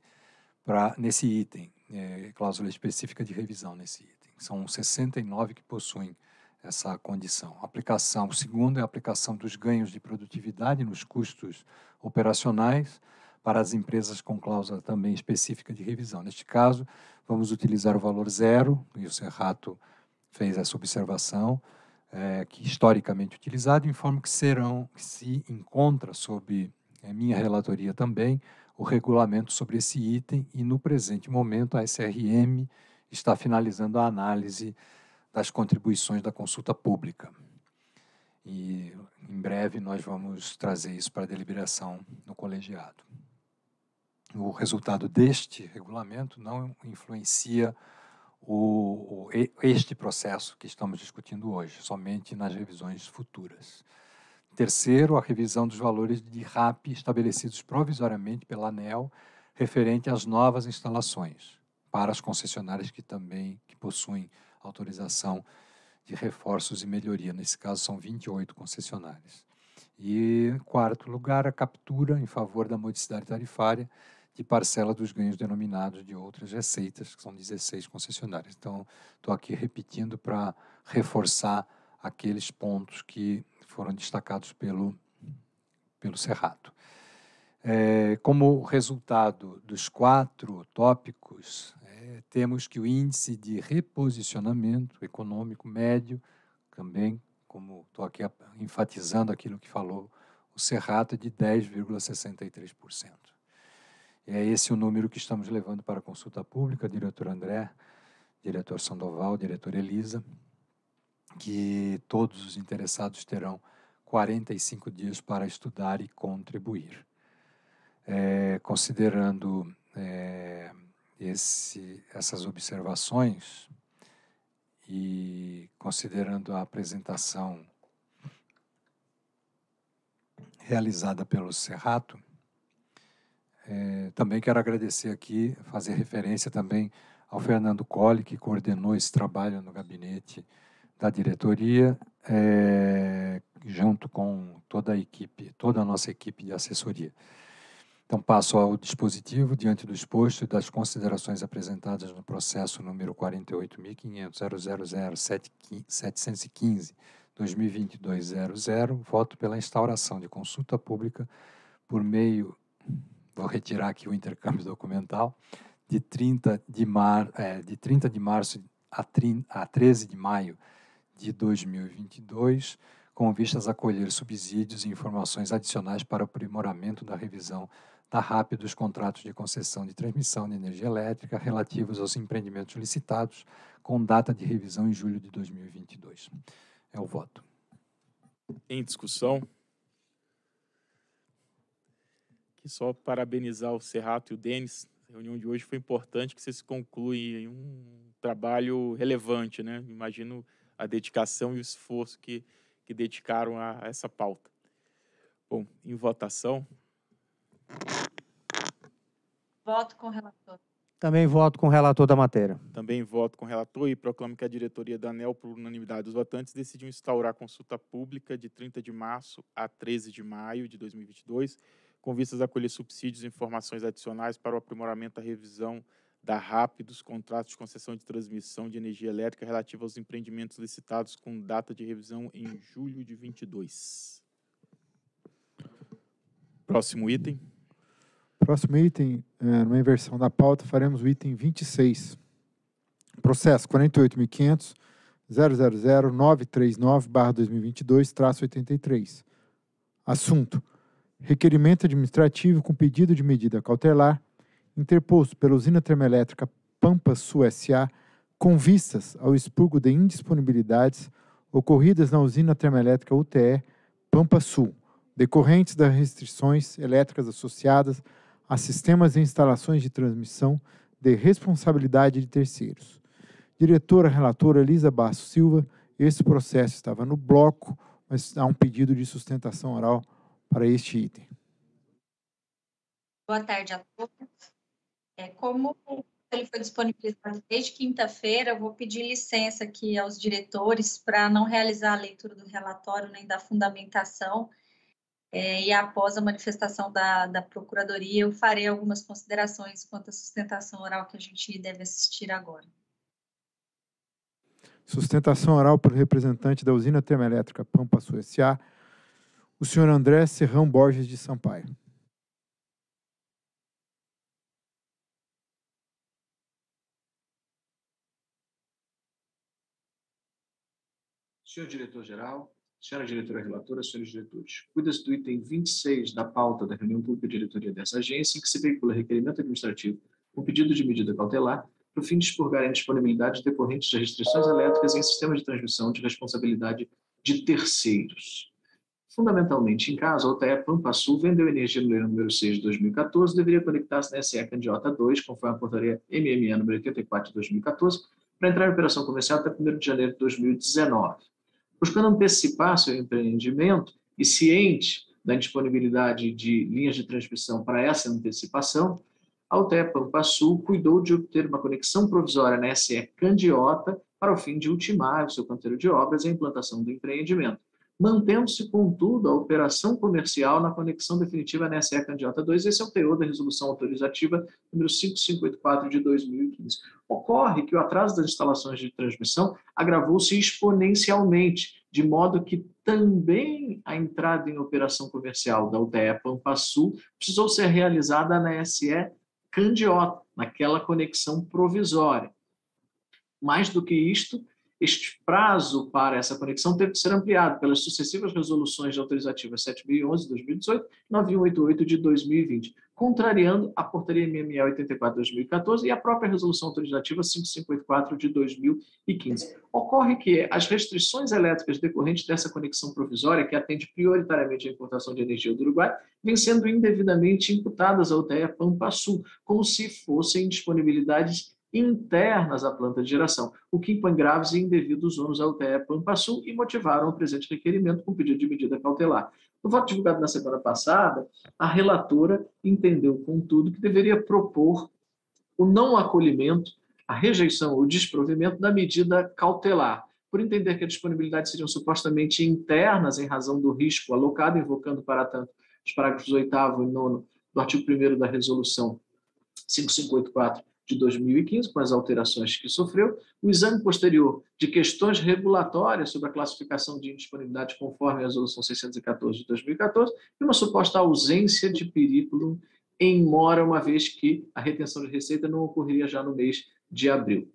pra, nesse item, é, cláusula específica de revisão nesse item. São 69 que possuem essa condição. Aplicação, o segundo é a aplicação dos ganhos de produtividade nos custos operacionais para as empresas com cláusula também específica de revisão. Neste caso, vamos utilizar o valor zero, e o Serrato fez essa observação, é, que historicamente utilizado, informo que serão, que se encontra sob é, minha relatoria também, o regulamento sobre esse item e no presente momento a SRM está finalizando a análise das contribuições da consulta pública. E em breve nós vamos trazer isso para deliberação no colegiado. O resultado deste regulamento não influencia o, o, este processo que estamos discutindo hoje, somente nas revisões futuras. Terceiro, a revisão dos valores de RAP estabelecidos provisoriamente pela ANEL referente às novas instalações para as concessionárias que também que possuem autorização de reforços e melhoria. Nesse caso, são 28 concessionárias. E, quarto lugar, a captura em favor da modicidade tarifária de parcela dos ganhos denominados de outras receitas, que são 16 concessionárias. Então, estou aqui repetindo para reforçar aqueles pontos que foram destacados pelo, pelo Serrato. É, como resultado dos quatro tópicos, é, temos que o índice de reposicionamento econômico médio, também, como estou aqui enfatizando aquilo que falou o Serrato, é de 10,63%. É esse o número que estamos levando para consulta pública, diretor André, diretor Sandoval, diretor Elisa, que todos os interessados terão 45 dias para estudar e contribuir. É, considerando é, esse, essas observações e considerando a apresentação realizada pelo Serrato, é, também quero agradecer aqui, fazer referência também ao Fernando Colli, que coordenou esse trabalho no gabinete da diretoria, é, junto com toda a equipe, toda a nossa equipe de assessoria. Então, passo ao dispositivo, diante do exposto e das considerações apresentadas no processo número 48.500.000.715.2022.00, voto pela instauração de consulta pública por meio vou retirar aqui o intercâmbio documental, de 30 de, mar, é, de, 30 de março a, a 13 de maio de 2022, com vistas a colher subsídios e informações adicionais para o aprimoramento da revisão da RAP dos contratos de concessão de transmissão de energia elétrica relativos aos empreendimentos licitados, com data de revisão em julho de 2022. É o voto. Em discussão? só parabenizar o Serrato e o Denis. A reunião de hoje foi importante que vocês concluem um trabalho relevante, né? Imagino a dedicação e o esforço que, que dedicaram a, a essa pauta. Bom, em votação. Voto com o relator. Também voto com o relator da matéria. Também voto com o relator e proclamo que a diretoria da ANEL, por unanimidade dos votantes, decidiu instaurar consulta pública de 30 de março a 13 de maio de 2022 com vistas a colher subsídios e informações adicionais para o aprimoramento da revisão da RAP dos contratos de concessão de transmissão de energia elétrica relativa aos empreendimentos licitados com data de revisão em julho de 22. Próximo item. Próximo item, é, numa inversão da pauta, faremos o item 26. Processo 48500000939 2022 83 Assunto: requerimento administrativo com pedido de medida cautelar, interposto pela usina termoelétrica Pampa Sul S.A., com vistas ao expurgo de indisponibilidades ocorridas na usina termoelétrica UTE Pampa Sul, decorrentes das restrições elétricas associadas a sistemas e instalações de transmissão de responsabilidade de terceiros. Diretora relatora Elisa Basso Silva, esse processo estava no bloco, mas há um pedido de sustentação oral para este item. Boa tarde a todos. É, como ele foi disponibilizado desde quinta-feira, eu vou pedir licença aqui aos diretores para não realizar a leitura do relatório nem da fundamentação. É, e após a manifestação da, da Procuradoria, eu farei algumas considerações quanto à sustentação oral que a gente deve assistir agora. Sustentação oral pelo representante da usina termoelétrica Pampa Sul S.A., o senhor André Serrão Borges de Sampaio. Senhor diretor-geral, senhora diretora relatora, senhores diretores, cuida-se do item 26 da pauta da reunião pública de diretoria dessa agência, em que se veicula requerimento administrativo com pedido de medida cautelar para o fim de expurgar a disponibilidade decorrente das restrições elétricas em sistemas de transmissão de responsabilidade de terceiros fundamentalmente em casa, a OTE Sul vendeu energia no número 6 de 2014, deveria conectar-se na SE Candiota 2, conforme a portaria MMA número 84 de 2014, para entrar em operação comercial até 1 de janeiro de 2019. Buscando antecipar seu empreendimento e ciente da disponibilidade de linhas de transmissão para essa antecipação, a UTE Pampa Sul cuidou de obter uma conexão provisória na SE Candiota para o fim de ultimar o seu canteiro de obras e a implantação do empreendimento mantendo-se, contudo, a operação comercial na conexão definitiva na se Candiota 2 Esse é o teor da resolução autorizativa número 554 de 2015. Ocorre que o atraso das instalações de transmissão agravou-se exponencialmente, de modo que também a entrada em operação comercial da UTE Pampa Sul precisou ser realizada na se Candiota, naquela conexão provisória. Mais do que isto, este prazo para essa conexão teve que ser ampliado pelas sucessivas resoluções autorizativas 7011 de 2018 e 9188 de 2020, contrariando a portaria MMA 84 de 2014 e a própria resolução autorizativa 554 de 2015. Ocorre que as restrições elétricas decorrentes dessa conexão provisória, que atende prioritariamente à importação de energia do Uruguai, vêm sendo indevidamente imputadas à TEA Pampa Sul, como se fossem disponibilidades internas à planta de geração, o que impõe graves e indevidos ônus ao TE pampa e motivaram o presente requerimento com pedido de medida cautelar. No voto divulgado na semana passada, a relatora entendeu, contudo, que deveria propor o não acolhimento, a rejeição ou desprovimento da medida cautelar, por entender que a disponibilidade seriam supostamente internas em razão do risco alocado, invocando para tanto os parágrafos 8 e 9 do artigo 1 da resolução 5584 de 2015, com as alterações que sofreu, o exame posterior de questões regulatórias sobre a classificação de indisponibilidade conforme a Resolução 614 de 2014 e uma suposta ausência de perículo em mora, uma vez que a retenção de receita não ocorreria já no mês de abril.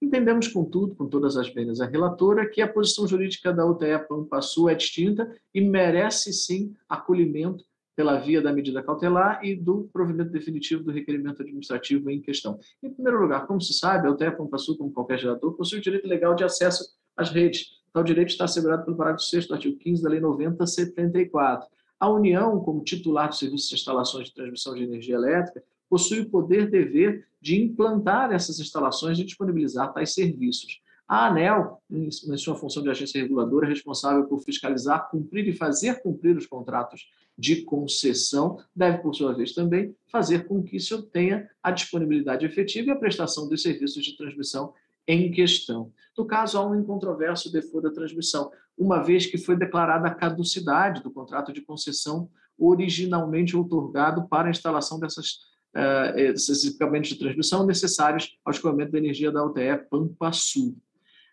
Entendemos, contudo, com todas as penas a relatora, que a posição jurídica da UTE Pampa Sul é distinta e merece sim acolhimento pela via da medida cautelar e do provimento definitivo do requerimento administrativo em questão. Em primeiro lugar, como se sabe, a UTE Pampaçu, como qualquer gerador, possui o direito legal de acesso às redes. Tal direito está assegurado pelo parágrafo 6 do artigo 15 da Lei 9074. A União, como titular do Serviço de Instalações de Transmissão de Energia Elétrica, possui o poder dever de implantar essas instalações e disponibilizar tais serviços. A ANEL, em sua função de agência reguladora, é responsável por fiscalizar, cumprir e fazer cumprir os contratos de concessão deve, por sua vez, também fazer com que se obtenha a disponibilidade efetiva e a prestação dos serviços de transmissão em questão. No caso, há um incontroverso default da transmissão, uma vez que foi declarada a caducidade do contrato de concessão originalmente outorgado para a instalação dessas, uh, esses equipamentos de transmissão necessários ao escoamento da energia da UTE Pampa Sul.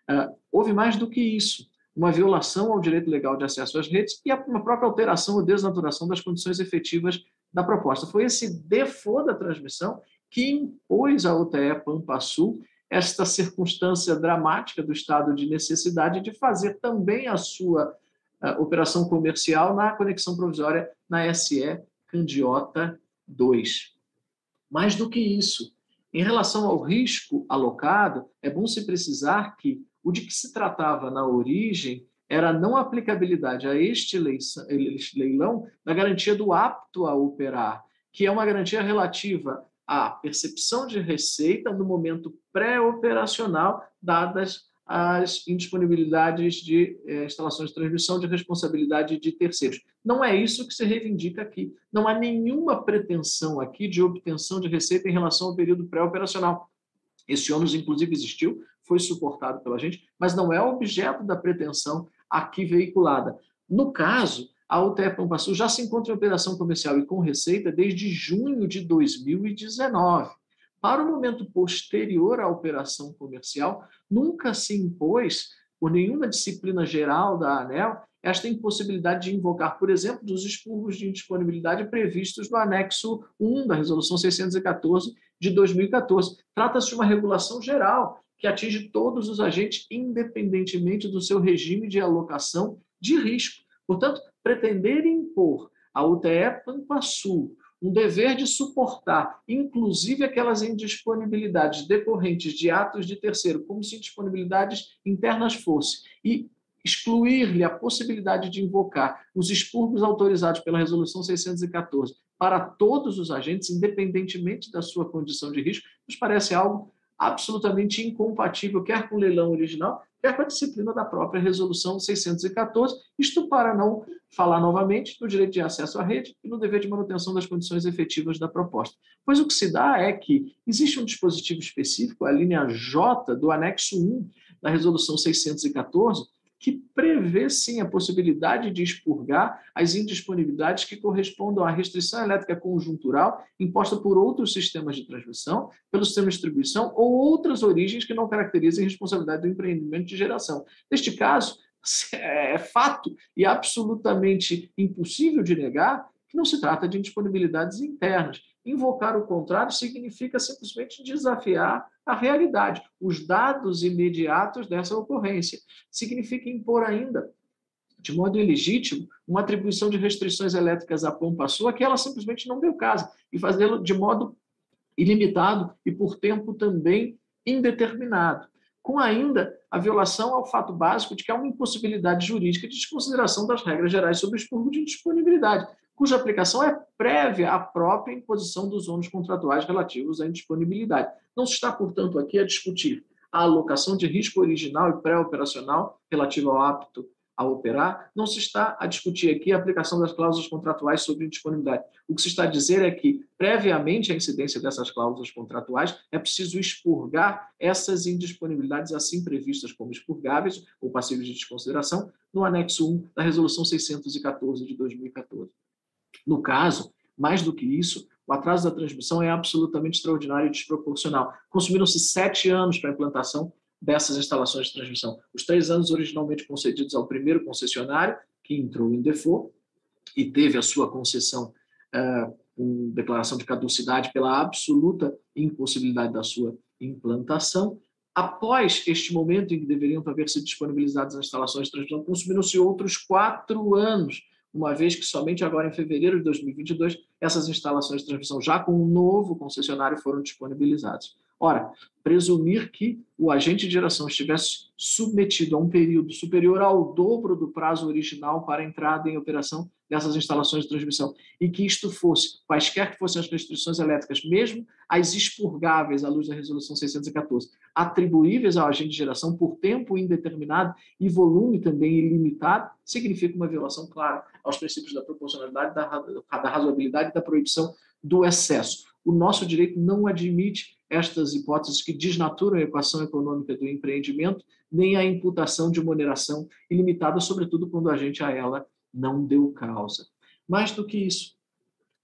Uh, houve mais do que isso uma violação ao direito legal de acesso às redes e uma própria alteração ou desnaturação das condições efetivas da proposta. Foi esse default da transmissão que impôs à UTE Pampa Sul esta circunstância dramática do estado de necessidade de fazer também a sua uh, operação comercial na conexão provisória na SE Candiota 2. Mais do que isso, em relação ao risco alocado, é bom se precisar que o de que se tratava na origem era a não aplicabilidade a este leilão da garantia do apto a operar, que é uma garantia relativa à percepção de receita no momento pré-operacional, dadas as indisponibilidades de eh, instalações de transmissão de responsabilidade de terceiros. Não é isso que se reivindica aqui. Não há nenhuma pretensão aqui de obtenção de receita em relação ao período pré-operacional. Esse ônus, inclusive, existiu foi suportado pela gente, mas não é objeto da pretensão aqui veiculada. No caso, a UTE Pampassu já se encontra em operação comercial e com receita desde junho de 2019. Para o momento posterior à operação comercial, nunca se impôs, por nenhuma disciplina geral da ANEL, esta impossibilidade de invocar, por exemplo, dos expurgos de indisponibilidade previstos no anexo 1 da Resolução 614 de 2014. Trata-se de uma regulação geral que atinge todos os agentes, independentemente do seu regime de alocação de risco. Portanto, pretender impor à UTE Pampasul um dever de suportar, inclusive aquelas indisponibilidades decorrentes de atos de terceiro, como se indisponibilidades internas fossem, e excluir-lhe a possibilidade de invocar os expurgos autorizados pela Resolução 614 para todos os agentes, independentemente da sua condição de risco, nos parece algo absolutamente incompatível, quer com o leilão original, quer com a disciplina da própria Resolução 614, isto para não falar novamente do direito de acesso à rede e no dever de manutenção das condições efetivas da proposta. Pois o que se dá é que existe um dispositivo específico, a linha J do anexo 1 da Resolução 614, que prevê sim a possibilidade de expurgar as indisponibilidades que correspondam à restrição elétrica conjuntural imposta por outros sistemas de transmissão, pelo sistema de distribuição ou outras origens que não caracterizem a responsabilidade do empreendimento de geração. Neste caso, é fato e absolutamente impossível de negar que não se trata de indisponibilidades internas. Invocar o contrário significa simplesmente desafiar a realidade, os dados imediatos dessa ocorrência. Significa impor ainda, de modo ilegítimo, uma atribuição de restrições elétricas à pompa sua que ela simplesmente não deu caso, e fazê-lo de modo ilimitado e por tempo também indeterminado. Com ainda a violação ao fato básico de que há uma impossibilidade jurídica de desconsideração das regras gerais sobre o expurgo de disponibilidade cuja aplicação é prévia à própria imposição dos ônus contratuais relativos à indisponibilidade. Não se está, portanto, aqui a discutir a alocação de risco original e pré-operacional relativo ao apto a operar, não se está a discutir aqui a aplicação das cláusulas contratuais sobre indisponibilidade. O que se está a dizer é que, previamente à incidência dessas cláusulas contratuais, é preciso expurgar essas indisponibilidades assim previstas como expurgáveis ou passíveis de desconsideração no anexo 1 da Resolução 614 de 2014. No caso, mais do que isso, o atraso da transmissão é absolutamente extraordinário e desproporcional. Consumiram-se sete anos para a implantação dessas instalações de transmissão. Os três anos originalmente concedidos ao primeiro concessionário, que entrou em default e teve a sua concessão uh, com declaração de caducidade pela absoluta impossibilidade da sua implantação. Após este momento em que deveriam haver sido disponibilizadas as instalações de transmissão, consumiram-se outros quatro anos uma vez que somente agora em fevereiro de 2022 essas instalações de transmissão já com um novo concessionário foram disponibilizadas. Ora, presumir que o agente de geração estivesse submetido a um período superior ao dobro do prazo original para entrada em operação dessas instalações de transmissão, e que isto fosse, quaisquer que fossem as restrições elétricas, mesmo as expurgáveis à luz da Resolução 614, atribuíveis ao agente de geração por tempo indeterminado e volume também ilimitado, significa uma violação clara aos princípios da proporcionalidade, da, da razoabilidade e da proibição do excesso. O nosso direito não admite estas hipóteses que desnaturam a equação econômica do empreendimento, nem a imputação de moderação ilimitada, sobretudo quando a gente a ela não deu causa. Mais do que isso,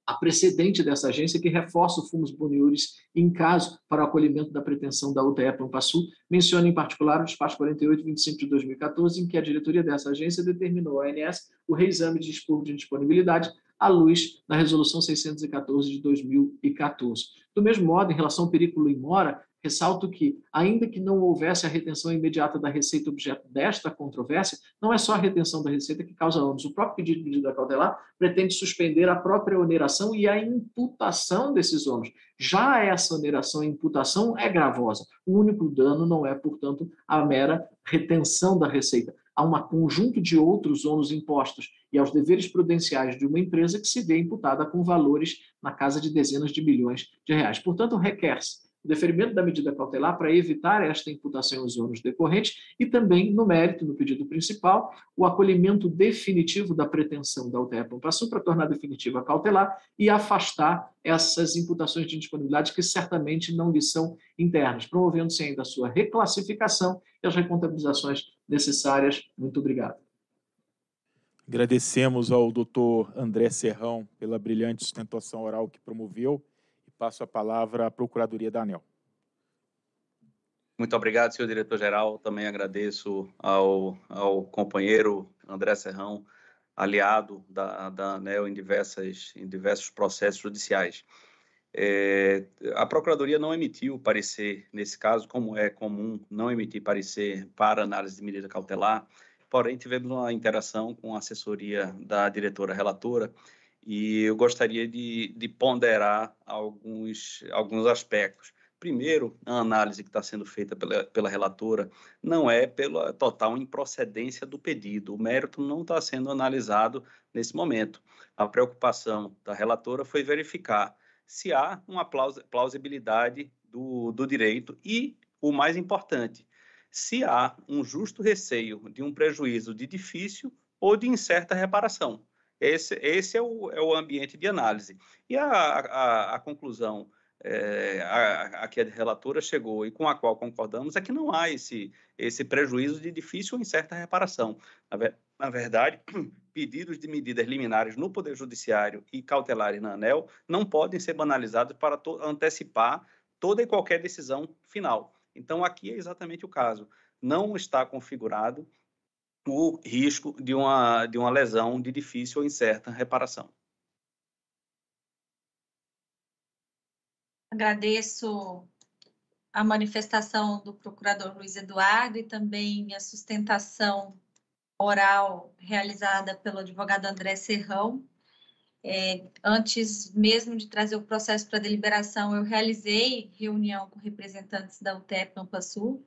a precedente dessa agência que reforça o fumus boniures em caso para o acolhimento da pretensão da UTE Pampasul, menciona em particular o despacho 4825 de 2014, em que a diretoria dessa agência determinou à ANS o reexame de expurgo de indisponibilidade à luz da resolução 614 de 2014. Do mesmo modo, em relação ao perículo em mora, Ressalto que, ainda que não houvesse a retenção imediata da receita objeto desta controvérsia, não é só a retenção da receita que causa ônus. O próprio pedido de medida cautelar pretende suspender a própria oneração e a imputação desses ônus. Já essa oneração e imputação é gravosa. O único dano não é, portanto, a mera retenção da receita. Há um conjunto de outros ônus impostos e aos deveres prudenciais de uma empresa que se vê imputada com valores na casa de dezenas de bilhões de reais. Portanto, requer-se o deferimento da medida cautelar para evitar esta imputação aos ônus decorrentes e também, no mérito, no pedido principal, o acolhimento definitivo da pretensão da UTE Pampaçu para tornar definitiva a cautelar e afastar essas imputações de indisponibilidade que certamente não lhe são internas, promovendo-se ainda a sua reclassificação e as recontabilizações necessárias. Muito obrigado. Agradecemos ao doutor André Serrão pela brilhante sustentação oral que promoveu Passo a palavra à Procuradoria da ANEL. Muito obrigado, senhor diretor-geral. Também agradeço ao, ao companheiro André Serrão, aliado da, da ANEL em, diversas, em diversos processos judiciais. É, a Procuradoria não emitiu parecer nesse caso, como é comum não emitir parecer para análise de medida cautelar, porém tivemos uma interação com a assessoria da diretora relatora e eu gostaria de, de ponderar alguns, alguns aspectos. Primeiro, a análise que está sendo feita pela, pela relatora não é pela total improcedência do pedido. O mérito não está sendo analisado nesse momento. A preocupação da relatora foi verificar se há uma plausibilidade do, do direito e, o mais importante, se há um justo receio de um prejuízo de difícil ou de incerta reparação. Esse, esse é, o, é o ambiente de análise. E a, a, a conclusão é, a, a, que a relatora chegou e com a qual concordamos é que não há esse, esse prejuízo de difícil ou incerta reparação. Na, na verdade, pedidos de medidas liminares no Poder Judiciário e cautelares na ANEL não podem ser banalizados para antecipar toda e qualquer decisão final. Então, aqui é exatamente o caso. Não está configurado o risco de uma, de uma lesão de difícil ou incerta reparação. Agradeço a manifestação do procurador Luiz Eduardo e também a sustentação oral realizada pelo advogado André Serrão. É, antes mesmo de trazer o processo para deliberação, eu realizei reunião com representantes da UTEP Pampa Sul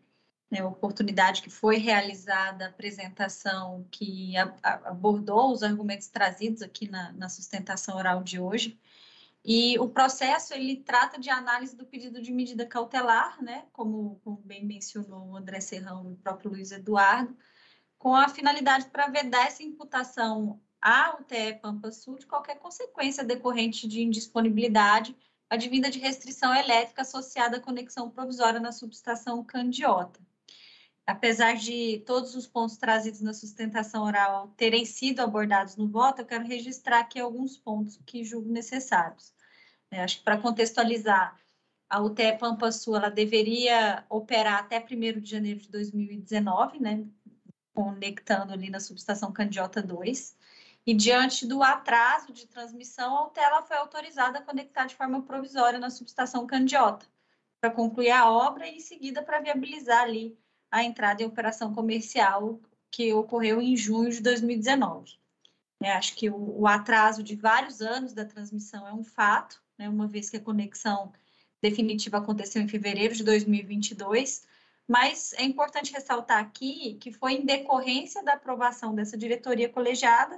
né, oportunidade que foi realizada a apresentação que a, a, abordou os argumentos trazidos aqui na, na, sustentação oral de hoje. E o processo ele trata de análise do pedido de medida cautelar, né, como, como bem mencionou o André Serrão e o próprio Luiz Eduardo, com a finalidade para vedar essa imputação à UTE Pampa Sul de qualquer consequência decorrente de indisponibilidade advinda de restrição elétrica associada à conexão provisória na subestação Candiota apesar de todos os pontos trazidos na sustentação oral terem sido abordados no voto, eu quero registrar aqui alguns pontos que julgo necessários. É, acho que para contextualizar, a UTE Pampa Sul ela deveria operar até 1 de janeiro de 2019, né, conectando ali na subestação Candiota 2. E diante do atraso de transmissão, a UTE ela foi autorizada a conectar de forma provisória na subestação Candiota, para concluir a obra e em seguida para viabilizar ali a entrada em operação comercial que ocorreu em junho de 2019. É, né? acho que o, o, atraso de vários anos da transmissão é um fato, né, uma vez que a conexão definitiva aconteceu em fevereiro de 2022, mas é importante ressaltar aqui que foi em decorrência da aprovação dessa diretoria colegiada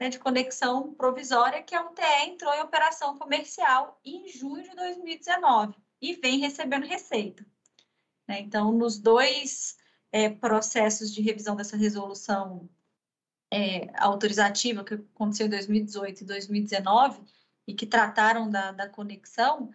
né, de conexão provisória que a UTE entrou em operação comercial em junho de 2019 e vem recebendo receita. Né? Então, nos dois é, processos de revisão dessa resolução é, autorizativa, que aconteceu em 2018 e 2019, e que trataram da, da conexão,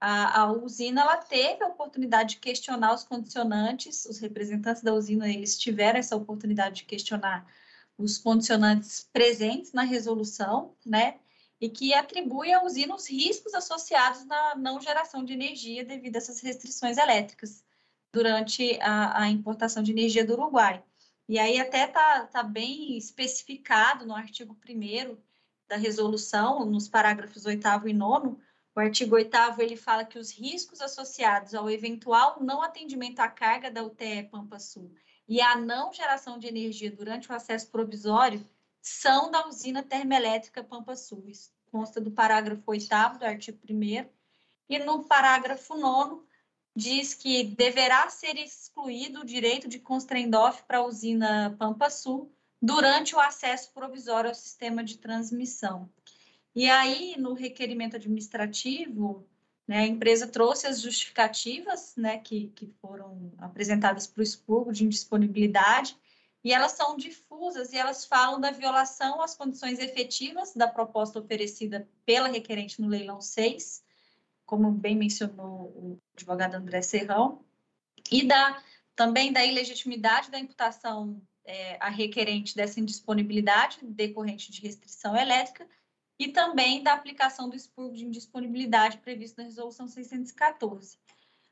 a, a, usina ela teve a oportunidade de questionar os condicionantes, os representantes da usina eles tiveram essa oportunidade de questionar os condicionantes presentes na resolução, né, e que atribui à usina os riscos associados na não geração de energia devido a essas restrições elétricas durante a, a importação de energia do Uruguai. E aí até está tá bem especificado no artigo 1 da resolução, nos parágrafos 8 e 9, o artigo 8 ele fala que os riscos associados ao eventual não atendimento à carga da UTE Pampa Sul e à não geração de energia durante o acesso provisório são da usina termoelétrica Pampa Sul. Isso consta do parágrafo 8 do artigo 1 e no parágrafo 9 diz que deverá ser excluído o direito de constrain-off para a usina Pampa Sul durante o acesso provisório ao sistema de transmissão. E aí, no requerimento administrativo, né, a empresa trouxe as justificativas né, que, que foram apresentadas para o expurgo de indisponibilidade, e elas são difusas e elas falam da violação às condições efetivas da proposta oferecida pela requerente no leilão 6, como bem mencionou o advogado André Serrão, e da, também da ilegitimidade da imputação é, a requerente dessa indisponibilidade decorrente de restrição elétrica e também da aplicação do expurgo de indisponibilidade previsto na Resolução 614.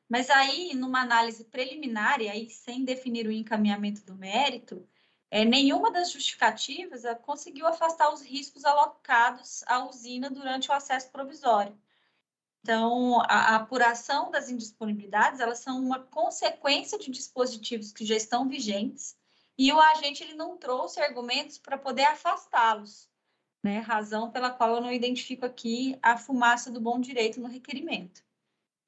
Mas aí, numa análise preliminar, e aí sem definir o encaminhamento do mérito, é, nenhuma das justificativas conseguiu afastar os riscos alocados à usina durante o acesso provisório. Então, a, a apuração das indisponibilidades, elas são uma consequência de dispositivos que já estão vigentes e o agente ele não trouxe argumentos para poder afastá-los, né? Razão pela qual eu não identifico aqui a fumaça do bom direito no requerimento.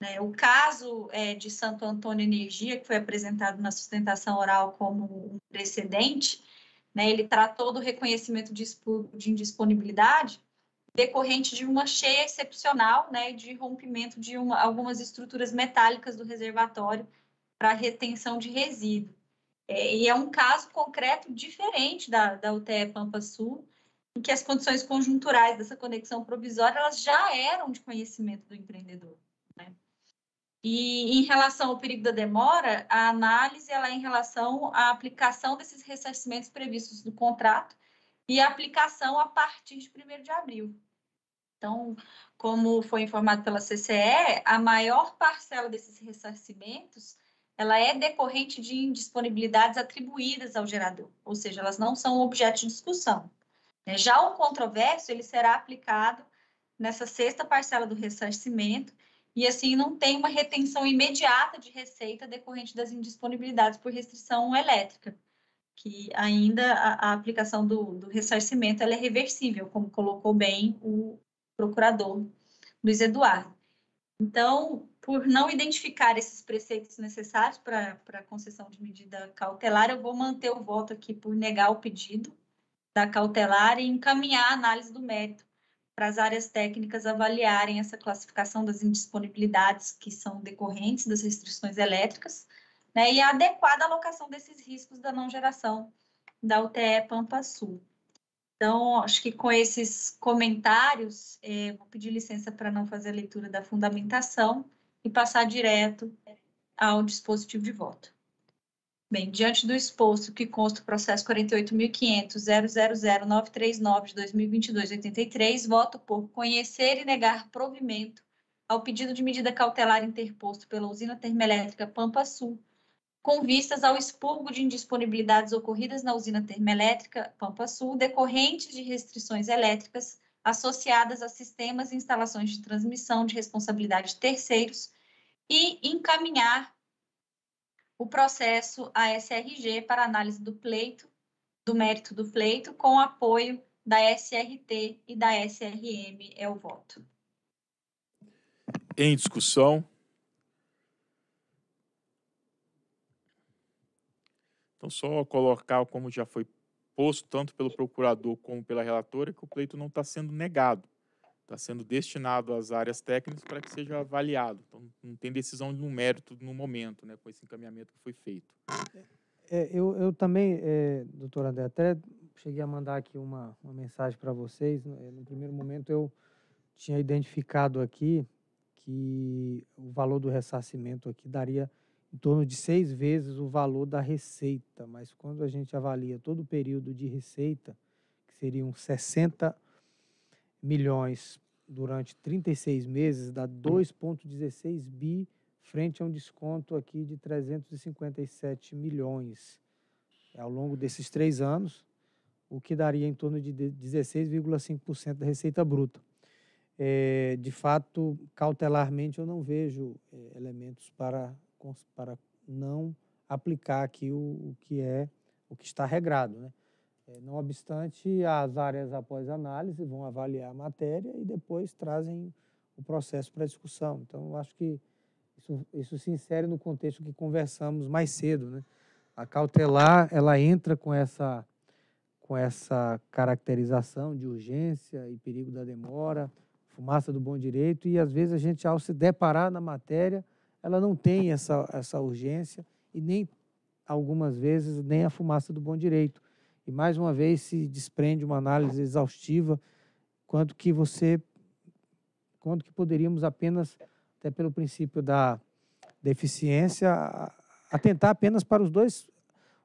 Né? O caso é, de Santo Antônio Energia, que foi apresentado na sustentação oral como um precedente, né? ele tratou do reconhecimento de indisponibilidade decorrente de uma cheia excepcional, né, de rompimento de uma, algumas estruturas metálicas do reservatório para retenção de resíduo. É, e é um caso concreto diferente da, da UTE Pampa Sul, em que as condições conjunturais dessa conexão provisória elas já eram de conhecimento do empreendedor. Né? E em relação ao perigo da demora, a análise ela é em relação à aplicação desses ressarcimentos previstos no contrato e aplicação a partir de 1 de abril. Então, como foi informado pela CCE, a maior parcela desses ressarcimentos ela é decorrente de indisponibilidades atribuídas ao gerador, ou seja, elas não são objeto de discussão. Né? Já o controverso ele será aplicado nessa sexta parcela do ressarcimento e assim não tem uma retenção imediata de receita decorrente das indisponibilidades por restrição elétrica que ainda a, a aplicação do, do ressarcimento é reversível, como colocou bem o procurador Luiz Eduardo. Então, por não identificar esses preceitos necessários para a concessão de medida cautelar, eu vou manter o voto aqui por negar o pedido da cautelar e encaminhar a análise do mérito para as áreas técnicas avaliarem essa classificação das indisponibilidades que são decorrentes das restrições elétricas, né, e a adequada alocação desses riscos da não geração da UTE Pampa Sul. Então, acho que com esses comentários, é, vou pedir licença para não fazer a leitura da fundamentação e passar direto ao dispositivo de voto. Bem, diante do exposto que consta o processo 48.500.000939 de 2022-83, voto por conhecer e negar provimento ao pedido de medida cautelar interposto pela usina termoelétrica Pampa Sul com vistas ao expurgo de indisponibilidades ocorridas na usina termoelétrica Pampa Sul, decorrentes de restrições elétricas associadas a sistemas e instalações de transmissão de responsabilidade de terceiros e encaminhar o processo à SRG para análise do pleito, do mérito do pleito, com apoio da SRT e da SRM é o voto. Em discussão. Então, só colocar, como já foi posto tanto pelo procurador como pela relatora, que o pleito não está sendo negado, está sendo destinado às áreas técnicas para que seja avaliado. Então, não tem decisão no mérito no momento, né, com esse encaminhamento que foi feito. É, eu, eu também, é, doutor André, até cheguei a mandar aqui uma, uma mensagem para vocês. No, é, no primeiro momento, eu tinha identificado aqui que o valor do ressarcimento aqui daria em torno de seis vezes o valor da receita, mas quando a gente avalia todo o período de receita, que seriam 60 milhões durante 36 meses, dá 2,16 bi frente a um desconto aqui de 357 milhões é, ao longo desses três anos, o que daria em torno de 16,5% da receita bruta. É, de fato, cautelarmente, eu não vejo é, elementos para para não aplicar aqui o, o que é o que está regrado, né? É, não obstante, as áreas após análise vão avaliar a matéria e depois trazem o processo para discussão. Então, eu acho que isso, isso, se insere no contexto que conversamos mais cedo. Né? A cautelar, ela entra com essa, com essa caracterização de urgência e perigo da demora, fumaça do bom direito, e às vezes a gente, ao se deparar na matéria, ela não tem essa, essa urgência e nem, algumas vezes, nem a fumaça do bom direito. E, mais uma vez, se desprende uma análise exaustiva quanto que você, quanto que poderíamos apenas, até pelo princípio da deficiência, atentar apenas para os dois,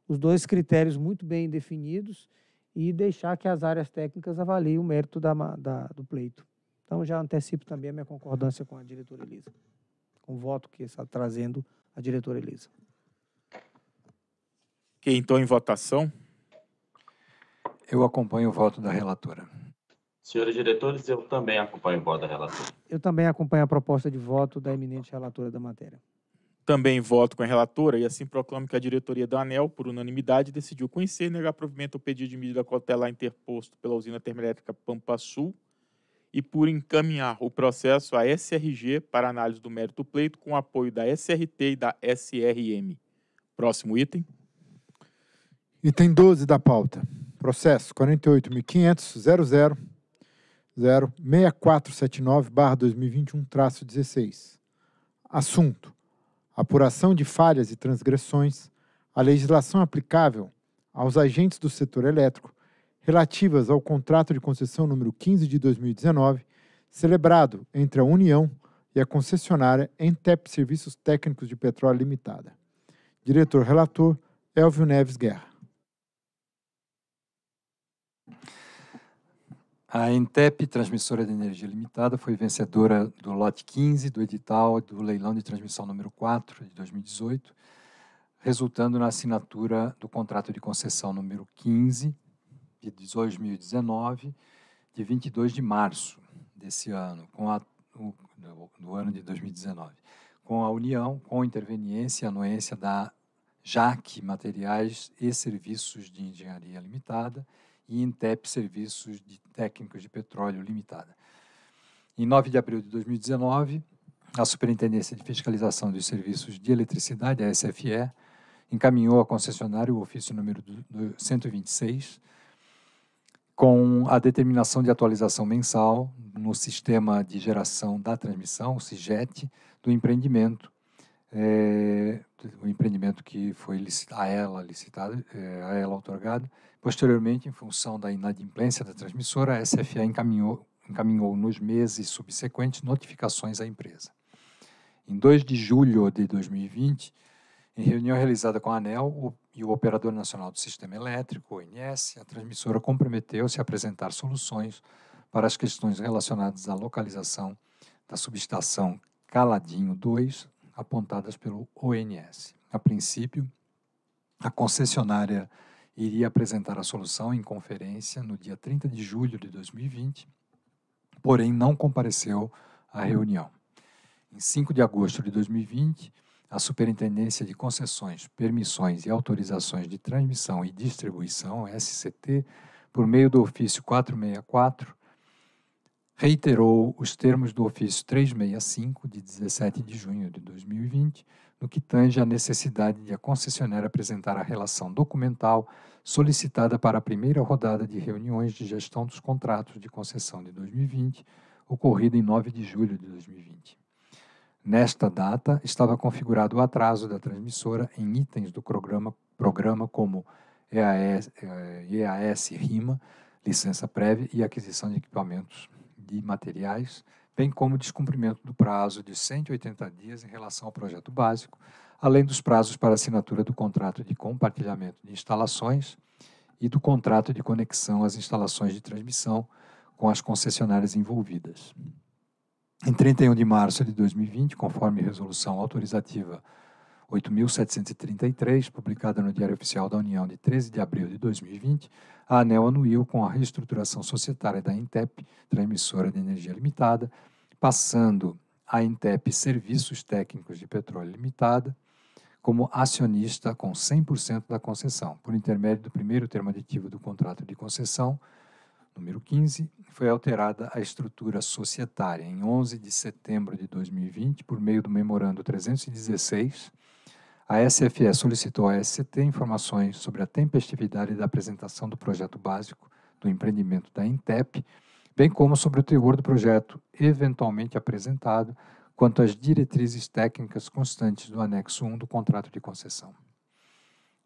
os dois critérios muito bem definidos e deixar que as áreas técnicas avaliem o mérito da, da do pleito. Então, já antecipo também a minha concordância com a diretora Elisa com o voto que está trazendo a diretora Elisa. Quem então em votação. Eu acompanho o voto da relatora. Senhores diretores, eu também acompanho o voto da relatora. Eu também acompanho a proposta de voto da eminente relatora da matéria. Também voto com a relatora e assim proclamo que a diretoria da ANEL, por unanimidade, decidiu conhecer e negar provimento ao pedido de medida cautelar interposto pela usina termoelétrica Pampa Sul e por encaminhar o processo à SRG para análise do mérito pleito com apoio da SRT e da SRM. Próximo item. Item 12 da pauta. Processo 48.500.00.06479-2021-16. Assunto. Apuração de falhas e transgressões à legislação aplicável aos agentes do setor elétrico relativas ao contrato de concessão número 15 de 2019, celebrado entre a União e a concessionária Entep Serviços Técnicos de Petróleo Limitada. Diretor relator Elvio Neves Guerra. A Entep Transmissora de Energia Limitada foi vencedora do lote 15 do edital do leilão de transmissão número 4 de 2018, resultando na assinatura do contrato de concessão número 15 de 2019, de 22 de março desse ano, com a, o, do ano de 2019, com a União, com interveniência e anuência da JAC Materiais e Serviços de Engenharia Limitada e Intep Serviços de Técnicos de Petróleo Limitada. Em 9 de abril de 2019, a Superintendência de Fiscalização dos Serviços de Eletricidade, a SFE, encaminhou ao concessionário o ofício número 126, com a determinação de atualização mensal no sistema de geração da transmissão, o CIGET, do empreendimento, é, o empreendimento que foi a ela licitado, é, a ela otorgado. Posteriormente, em função da inadimplência da transmissora, a SFA encaminhou, encaminhou nos meses subsequentes notificações à empresa. Em 2 de julho de 2020, em reunião realizada com a ANEL, o e o Operador Nacional do Sistema Elétrico, ONS, a transmissora comprometeu-se a apresentar soluções para as questões relacionadas à localização da subestação Caladinho 2, apontadas pelo ONS. A princípio, a concessionária iria apresentar a solução em conferência no dia 30 de julho de 2020, porém não compareceu à reunião. Em 5 de agosto de 2020, a Superintendência de Concessões, Permissões e Autorizações de Transmissão e Distribuição, SCT, por meio do ofício 464, reiterou os termos do ofício 365, de 17 de junho de 2020, no que tange à necessidade de a concessionária apresentar a relação documental solicitada para a primeira rodada de reuniões de gestão dos contratos de concessão de 2020, ocorrida em 9 de julho de 2020. Nesta data, estava configurado o atraso da transmissora em itens do programa, programa como EAS, EAS eh, RIMA, licença prévia e aquisição de equipamentos e materiais, bem como descumprimento do prazo de 180 dias em relação ao projeto básico, além dos prazos para assinatura do contrato de compartilhamento de instalações e do contrato de conexão às instalações de transmissão com as concessionárias envolvidas. Em 31 de março de 2020, conforme resolução autorizativa 8.733, publicada no Diário Oficial da União de 13 de abril de 2020, a ANEL anuiu com a reestruturação societária da Intep, transmissora de energia limitada, passando a Intep Serviços Técnicos de Petróleo Limitada como acionista com 100% da concessão, por intermédio do primeiro termo aditivo do contrato de concessão, número 15, foi alterada a estrutura societária em 11 de setembro de 2020, por meio do memorando 316. A SFE solicitou à SCT informações sobre a tempestividade da apresentação do projeto básico do empreendimento da Intep, bem como sobre o teor do projeto eventualmente apresentado, quanto às diretrizes técnicas constantes do anexo 1 do contrato de concessão.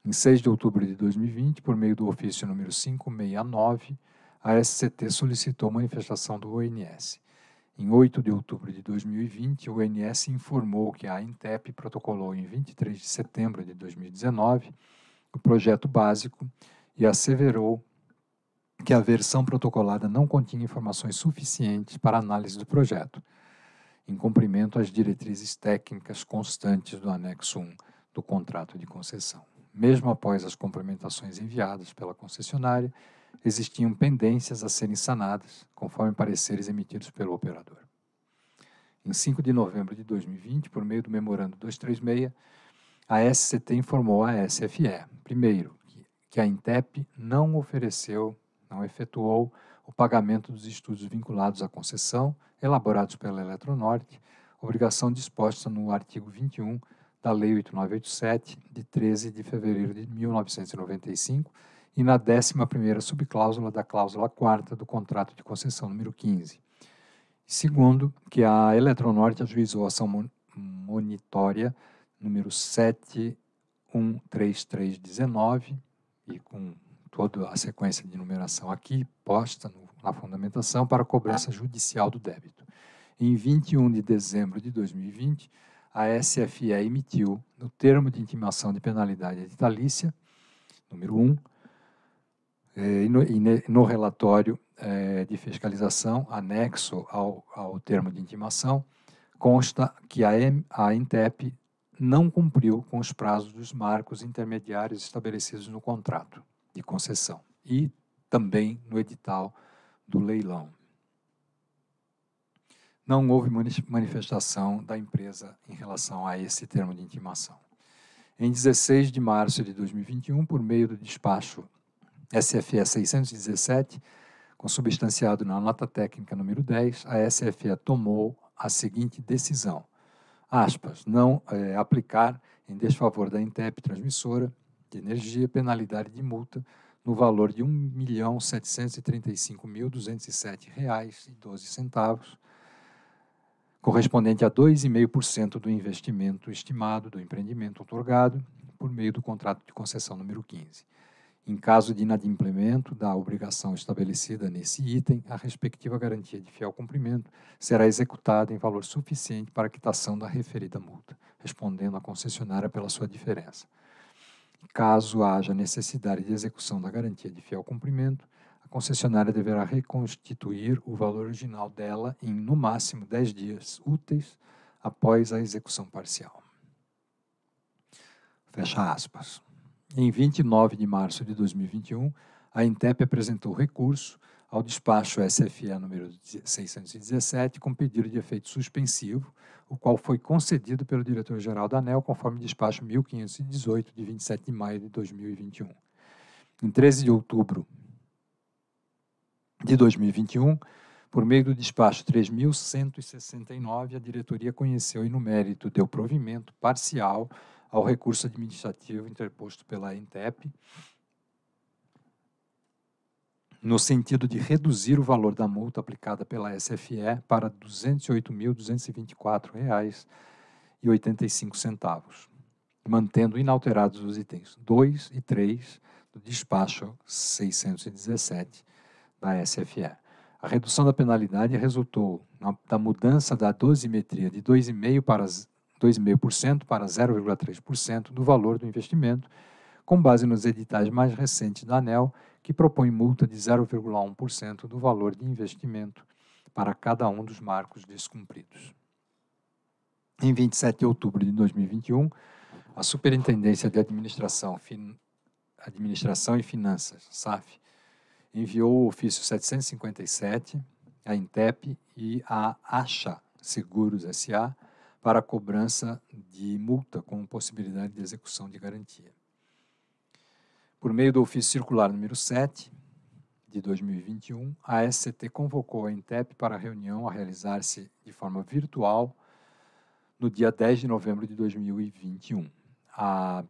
Em 6 de outubro de 2020, por meio do ofício número 569, a SCT solicitou manifestação do ONS. Em 8 de outubro de 2020, o ONS informou que a INTEP protocolou em 23 de setembro de 2019 o projeto básico e asseverou que a versão protocolada não continha informações suficientes para análise do projeto, em cumprimento às diretrizes técnicas constantes do anexo 1 do contrato de concessão. Mesmo após as complementações enviadas pela concessionária, existiam pendências a serem sanadas, conforme pareceres emitidos pelo operador. Em 5 de novembro de 2020, por meio do memorando 236, a SCT informou a SFE, primeiro, que a INTEP não ofereceu, não efetuou o pagamento dos estudos vinculados à concessão, elaborados pela Eletronorte, obrigação disposta no artigo 21 da Lei 8987, de 13 de fevereiro de 1995, e na 11ª subcláusula da cláusula 4 do contrato de concessão número 15. Segundo, que a Eletronorte ajuizou a ação monitória número 713319 e com toda a sequência de numeração aqui posta no, na fundamentação para cobrança judicial do débito. Em 21 de dezembro de 2020, a SFE emitiu, no termo de intimação de penalidade editalícia, número 1, é, e no, relatório é, de fiscalização, anexo ao, ao termo de intimação, consta que a, M, a Intep não cumpriu com os prazos dos marcos intermediários estabelecidos no contrato de concessão e também no edital do leilão. Não houve manifestação da empresa em relação a esse termo de intimação. Em 16 de março de 2021, por meio do despacho SFE 617, é consubstanciado na nota técnica número 10, a SFE tomou a seguinte decisão, aspas, não é, aplicar em desfavor da Intep transmissora de energia penalidade de multa no valor de R$ 1.735.207,12, correspondente a 2,5% do investimento estimado do empreendimento otorgado por meio do contrato de concessão número 15 em caso de inadimplemento da obrigação estabelecida nesse item, a respectiva garantia de fiel cumprimento será executada em valor suficiente para a quitação da referida multa, respondendo à concessionária pela sua diferença. Caso haja necessidade de execução da garantia de fiel cumprimento, a concessionária deverá reconstituir o valor original dela em, no máximo, 10 dias úteis após a execução parcial. Fecha aspas. Em 29 de março de 2021, a Intep apresentou recurso ao despacho SFE número 617 com pedido de efeito suspensivo, o qual foi concedido pelo diretor-geral da ANEL conforme despacho 1518 de 27 de maio de 2021. Em 13 de outubro de 2021, por meio do despacho 3169, a diretoria conheceu e no mérito deu provimento parcial ao recurso administrativo interposto pela INTEP, no sentido de reduzir o valor da multa aplicada pela SFE para R$ 208.224,85, mantendo inalterados os itens 2 e 3 do despacho 617 da SFE. A redução da penalidade resultou na, da mudança da dosimetria de 2,5 para 2,5% para 0,3% do valor do investimento, com base nos editais mais recentes da ANEL, que propõe multa de 0,1% do valor de investimento para cada um dos marcos descumpridos. Em 27 de outubro de 2021, a Superintendência de Administração, fin... Administração e Finanças, SAF, enviou o ofício 757 à INTEP e à ACHA Seguros SA, para a cobrança de multa com possibilidade de execução de garantia. Por meio do ofício circular número 7 de 2021, a SCT convocou a Intep para a reunião a realizar-se de forma virtual no dia 10 de novembro de 2021. A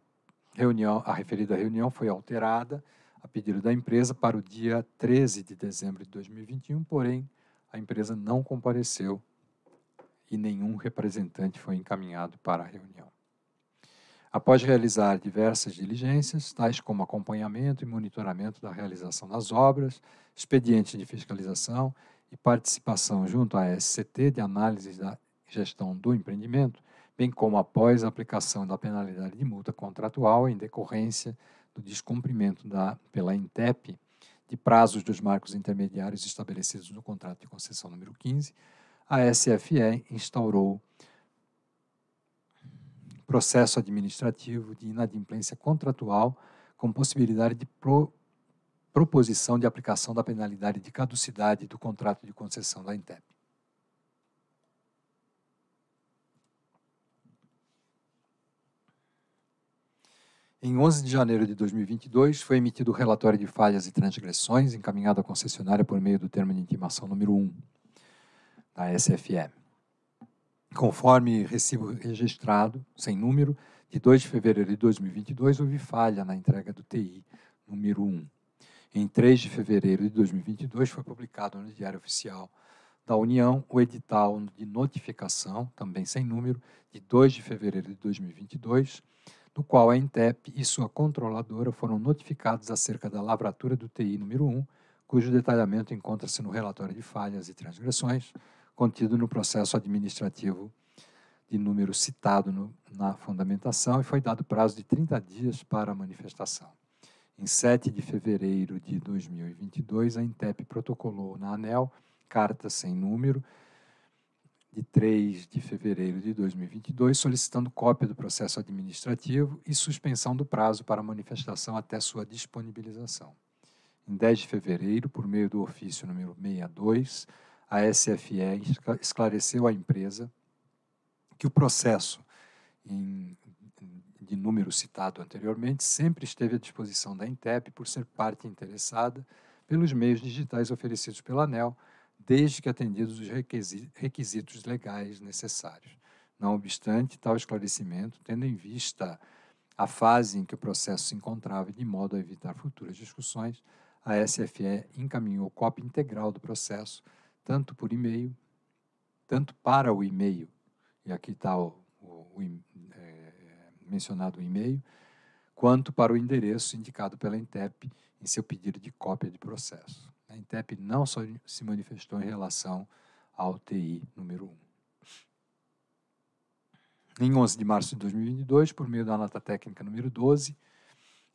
reunião, a referida reunião foi alterada a pedido da empresa para o dia 13 de dezembro de 2021, porém a empresa não compareceu e nenhum representante foi encaminhado para a reunião. Após realizar diversas diligências, tais como acompanhamento e monitoramento da realização das obras, expediente de fiscalização e participação junto à SCT de análise da gestão do empreendimento, bem como após a aplicação da penalidade de multa contratual em decorrência do descumprimento da, pela INTEP de prazos dos marcos intermediários estabelecidos no contrato de concessão número 15, a SFE instaurou processo administrativo de inadimplência contratual com possibilidade de pro, proposição de aplicação da penalidade de caducidade do contrato de concessão da INTEP. Em 11 de janeiro de 2022, foi emitido o relatório de falhas e transgressões encaminhado à concessionária por meio do termo de intimação número 1 da SFM. Conforme recibo registrado, sem número, de 2 de fevereiro de 2022, houve falha na entrega do TI número 1. Em 3 de fevereiro de 2022, foi publicado no Diário Oficial da União o edital de notificação, também sem número, de 2 de fevereiro de 2022, no qual a Intep e sua controladora foram notificados acerca da lavratura do TI número 1, cujo detalhamento encontra-se no relatório de falhas e transgressões, contido no processo administrativo de número citado no, na fundamentação e foi dado prazo de 30 dias para a manifestação. Em 7 de fevereiro de 2022, a INTEP protocolou na ANEL carta sem número de 3 de fevereiro de 2022, solicitando cópia do processo administrativo e suspensão do prazo para manifestação até sua disponibilização. Em 10 de fevereiro, por meio do ofício número 62, a SFE esclareceu à empresa que o processo em, de número citado anteriormente sempre esteve à disposição da Intep por ser parte interessada pelos meios digitais oferecidos pela ANEL, desde que atendidos os requisitos legais necessários. Não obstante tal esclarecimento, tendo em vista a fase em que o processo se encontrava de modo a evitar futuras discussões, a SFE encaminhou cópia integral do processo tanto por e-mail, tanto para o e-mail, e aqui está o, o, o é, mencionado o e-mail, quanto para o endereço indicado pela INTEP em seu pedido de cópia de processo. A INTEP não só se manifestou em relação ao TI número 1. Em 11 de março de 2022, por meio da nota técnica número 12,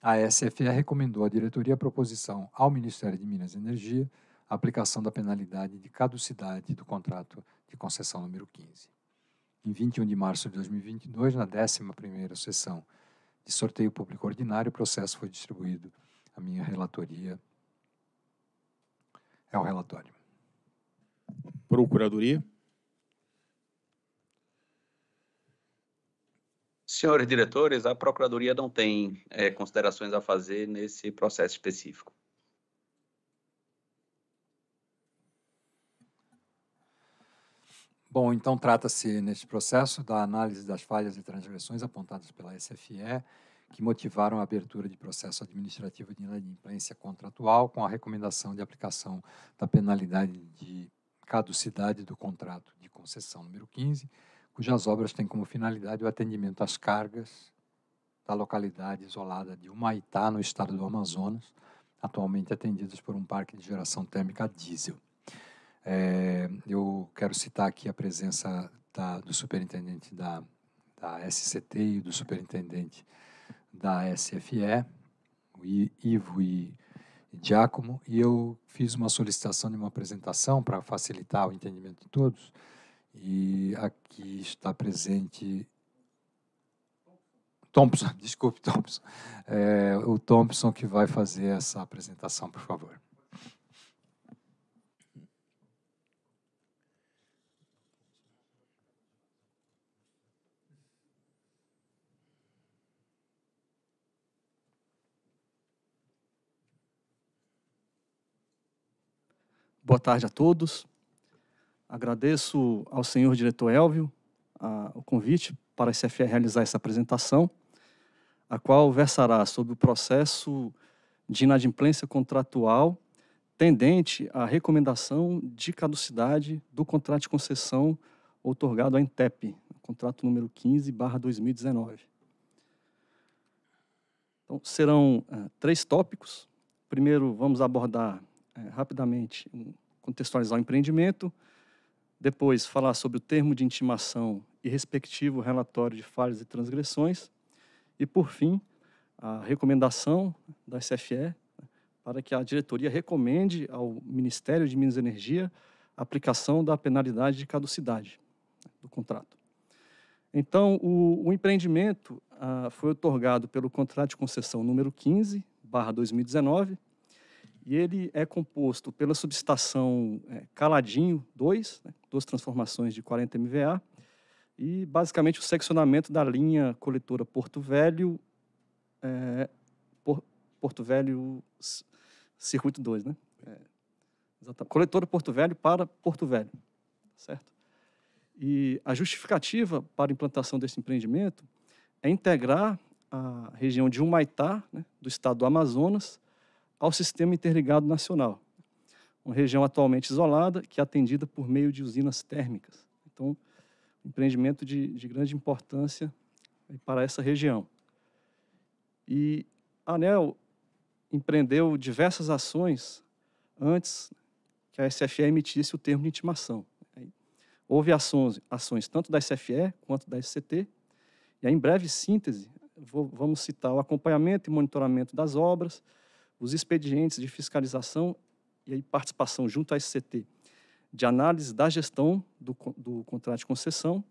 a SFE recomendou à diretoria a proposição ao Ministério de Minas e Energia a aplicação da penalidade de caducidade do contrato de concessão número 15. Em 21 de março de 2022, na 11ª sessão de sorteio público ordinário, o processo foi distribuído à minha relatoria. É o relatório. Procuradoria. Senhores diretores, a Procuradoria não tem é, considerações a fazer nesse processo específico. Bom, então trata-se neste processo da análise das falhas e transgressões apontadas pela SFE, que motivaram a abertura de processo administrativo de inadimplência contratual com a recomendação de aplicação da penalidade de caducidade do contrato de concessão número 15, cujas obras têm como finalidade o atendimento às cargas da localidade isolada de Humaitá, no estado do Amazonas, atualmente atendidas por um parque de geração térmica diesel. É, eu quero citar aqui a presença da, do superintendente da, da SCT e do superintendente da SFE, o Ivo e Giacomo, e eu fiz uma solicitação de uma apresentação para facilitar o entendimento de todos. E aqui está presente Thompson, desculpe, Thompson. É, o Thompson que vai fazer essa apresentação, por favor. Boa tarde a todos. Agradeço ao senhor diretor Elvio a, o convite para a CFE realizar essa apresentação, a qual versará sobre o processo de inadimplência contratual tendente à recomendação de caducidade do contrato de concessão outorgado à Intep, contrato número 15/2019. Então, serão uh, três tópicos. Primeiro, vamos abordar é, rapidamente contextualizar o empreendimento, depois falar sobre o termo de intimação e respectivo relatório de falhas e transgressões, e por fim, a recomendação da SFE né, para que a diretoria recomende ao Ministério de Minas e Energia a aplicação da penalidade de caducidade né, do contrato. Então, o, o empreendimento ah, foi otorgado pelo contrato de concessão número 15, barra 2019, e ele é composto pela subestação é, Caladinho 2, né, duas transformações de 40 MVA, e basicamente o seccionamento da linha coletora Porto Velho, é, Por, Porto Velho Circuito 2, né? É, coletora Porto Velho para Porto Velho, certo? E a justificativa para a implantação desse empreendimento é integrar a região de Humaitá, né, do estado do Amazonas, ao Sistema Interligado Nacional, uma região atualmente isolada que é atendida por meio de usinas térmicas. Então, um empreendimento de, de grande importância eh, para essa região. E a ANEL empreendeu diversas ações antes que a SFE emitisse o termo de intimação. Houve ações, ações tanto da SFE quanto da SCT, e em breve síntese, vou, vamos citar o acompanhamento e monitoramento das obras, os expedientes de fiscalização e participação junto à SCT de análise da gestão do, do contrato de concessão,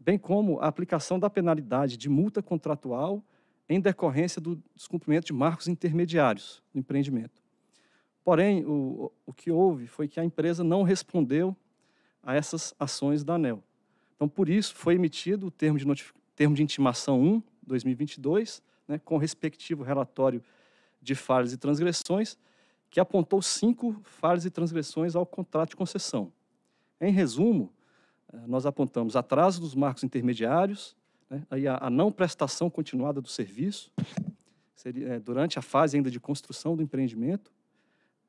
bem como a aplicação da penalidade de multa contratual em decorrência do descumprimento de marcos intermediários do empreendimento. Porém, o, o que houve foi que a empresa não respondeu a essas ações da ANEL. Então, por isso, foi emitido o termo de, termo de intimação 1, 2022, né, com o respectivo relatório de falhas e transgressões, que apontou cinco falhas e transgressões ao contrato de concessão. Em resumo, eh, nós apontamos atraso dos marcos intermediários, né, a, não prestação continuada do serviço, seria, eh, durante a fase ainda de construção do empreendimento,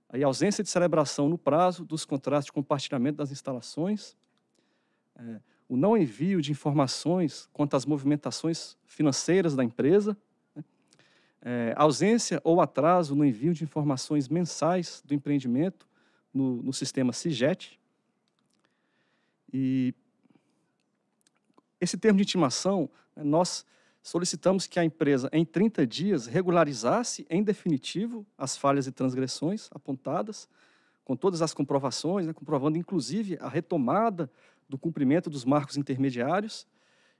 aí a ausência de celebração no prazo dos contratos de compartilhamento das instalações, é, o não envio de informações quanto às movimentações financeiras da empresa, é, ausência ou atraso no envio de informações mensais do empreendimento no, no sistema CIGET. E esse termo de intimação, né, nós solicitamos que a empresa, em 30 dias, regularizasse em definitivo as falhas e transgressões apontadas, com todas as comprovações, né, comprovando inclusive a retomada do cumprimento dos marcos intermediários.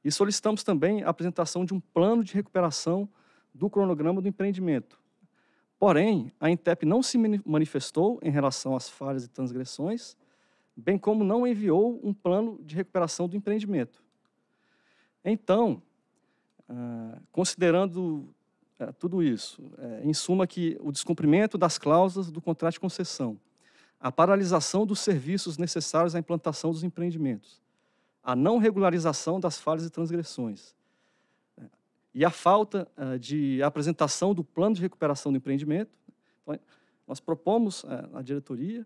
E solicitamos também a apresentação de um plano de recuperação do cronograma do empreendimento. Porém, a Intep não se manifestou em relação às falhas e transgressões, bem como não enviou um plano de recuperação do empreendimento. Então, ah, considerando ah, tudo isso, é, em suma que o descumprimento das cláusulas do contrato de concessão, a paralisação dos serviços necessários à implantação dos empreendimentos, a não regularização das falhas e transgressões, e a falta ah, de apresentação do plano de recuperação do empreendimento. Então, nós propomos eh, à diretoria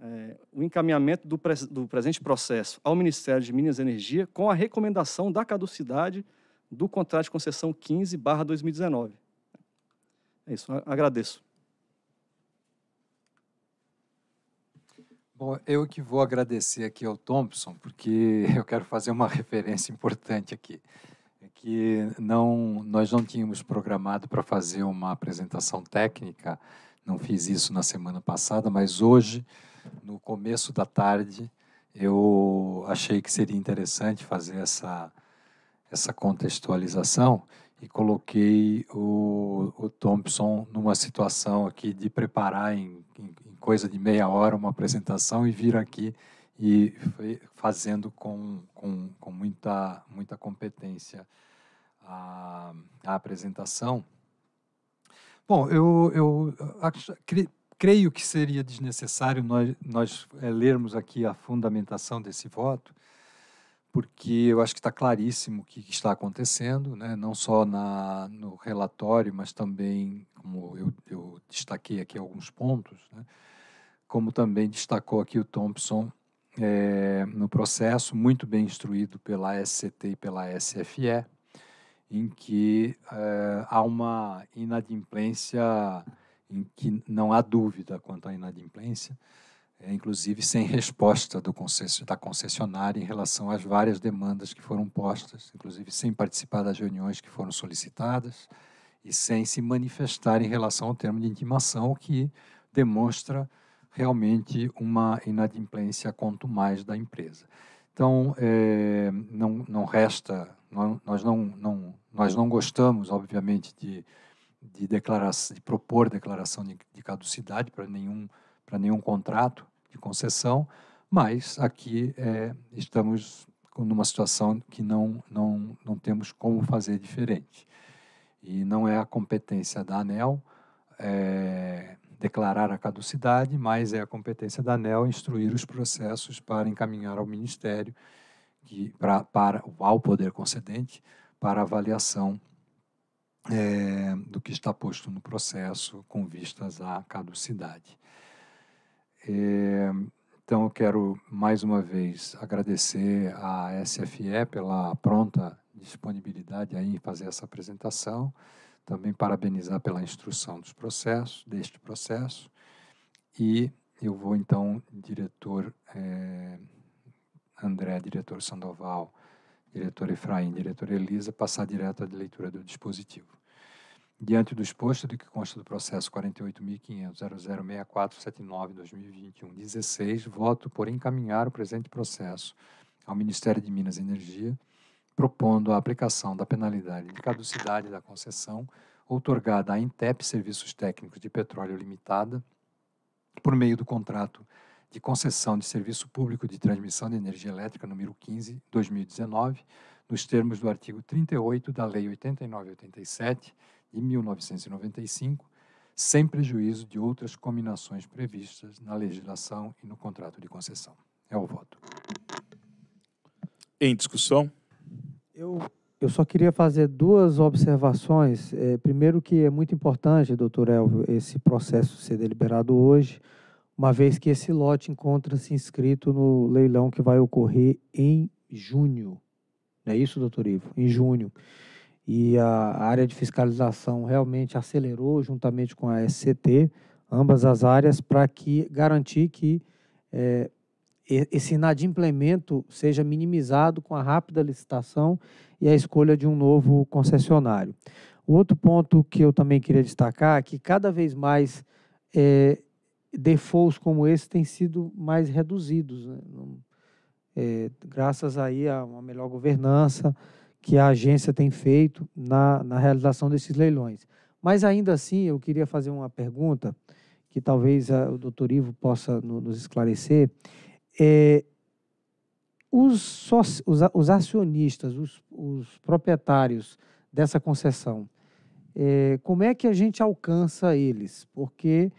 eh, o encaminhamento do, do presente processo ao Ministério de Minas e Energia com a recomendação da caducidade do contrato de concessão 15/2019. É isso, agradeço. Bom, eu que vou agradecer aqui ao Thompson, porque eu quero fazer uma referência importante aqui que não nós não tínhamos programado para fazer uma apresentação técnica, não fiz isso na semana passada, mas hoje, no começo da tarde, eu achei que seria interessante fazer essa, essa contextualização e coloquei o, o Thompson numa situação aqui de preparar em, em, em coisa de meia hora uma apresentação e vir aqui e fazendo com, com, com muita, muita competência a, a apresentação. Bom, eu, eu creio que seria desnecessário nós, nós é, lermos aqui a fundamentação desse voto, porque eu acho que está claríssimo o que está acontecendo, né? não só na, no relatório, mas também, como eu, eu destaquei aqui alguns pontos, né? como também destacou aqui o Thompson é, no processo, muito bem instruído pela SCT e pela SFE em que é, há uma inadimplência em que não há dúvida quanto à inadimplência, é, inclusive sem resposta do da concessionária em relação às várias demandas que foram postas, inclusive sem participar das reuniões que foram solicitadas e sem se manifestar em relação ao termo de intimação, que demonstra realmente uma inadimplência quanto mais da empresa. Então, é, não, não resta nós não, não, nós não gostamos, obviamente, de, de, declaração, de propor declaração de, de caducidade para nenhum, nenhum contrato de concessão, mas aqui é, estamos numa situação que não, não, não temos como fazer diferente. E não é a competência da ANEL é, declarar a caducidade, mas é a competência da ANEL instruir os processos para encaminhar ao Ministério para pra, para ao poder concedente para avaliação é, do que está posto no processo com vistas à caducidade. É, então, eu quero mais uma vez agradecer à SFE pela pronta disponibilidade aí em fazer essa apresentação, também parabenizar pela instrução dos processos, deste processo, e eu vou então, diretor. É, André, diretor Sandoval, diretor Efraim, diretor Elisa, passar direto à leitura do dispositivo. Diante do exposto do que consta do processo 48.500.006479-2021-16, voto por encaminhar o presente processo ao Ministério de Minas e Energia, propondo a aplicação da penalidade de caducidade da concessão outorgada à Intep Serviços Técnicos de Petróleo Limitada por meio do contrato de concessão de serviço público de transmissão de energia elétrica número 15, 2019, nos termos do artigo 38 da Lei 8987 de 1995, sem prejuízo de outras combinações previstas na legislação e no contrato de concessão. É o voto. Em discussão? Eu, eu só queria fazer duas observações. É, primeiro, que é muito importante, doutor Elvio, esse processo ser deliberado hoje uma vez que esse lote encontra-se inscrito no leilão que vai ocorrer em junho. Não é isso, doutor Ivo? Em junho. E a área de fiscalização realmente acelerou, juntamente com a SCT, ambas as áreas, para que garantir que é, esse inadimplemento seja minimizado com a rápida licitação e a escolha de um novo concessionário. O outro ponto que eu também queria destacar é que cada vez mais é, defaults como esse têm sido mais reduzidos, né? é, graças aí a uma melhor governança que a agência tem feito na, na realização desses leilões. Mas ainda assim, eu queria fazer uma pergunta que talvez a, é, o doutor Ivo possa no, nos esclarecer. É, os, sócios, os, os, acionistas, os, os, proprietários dessa concessão, é, como é que a gente alcança eles? Porque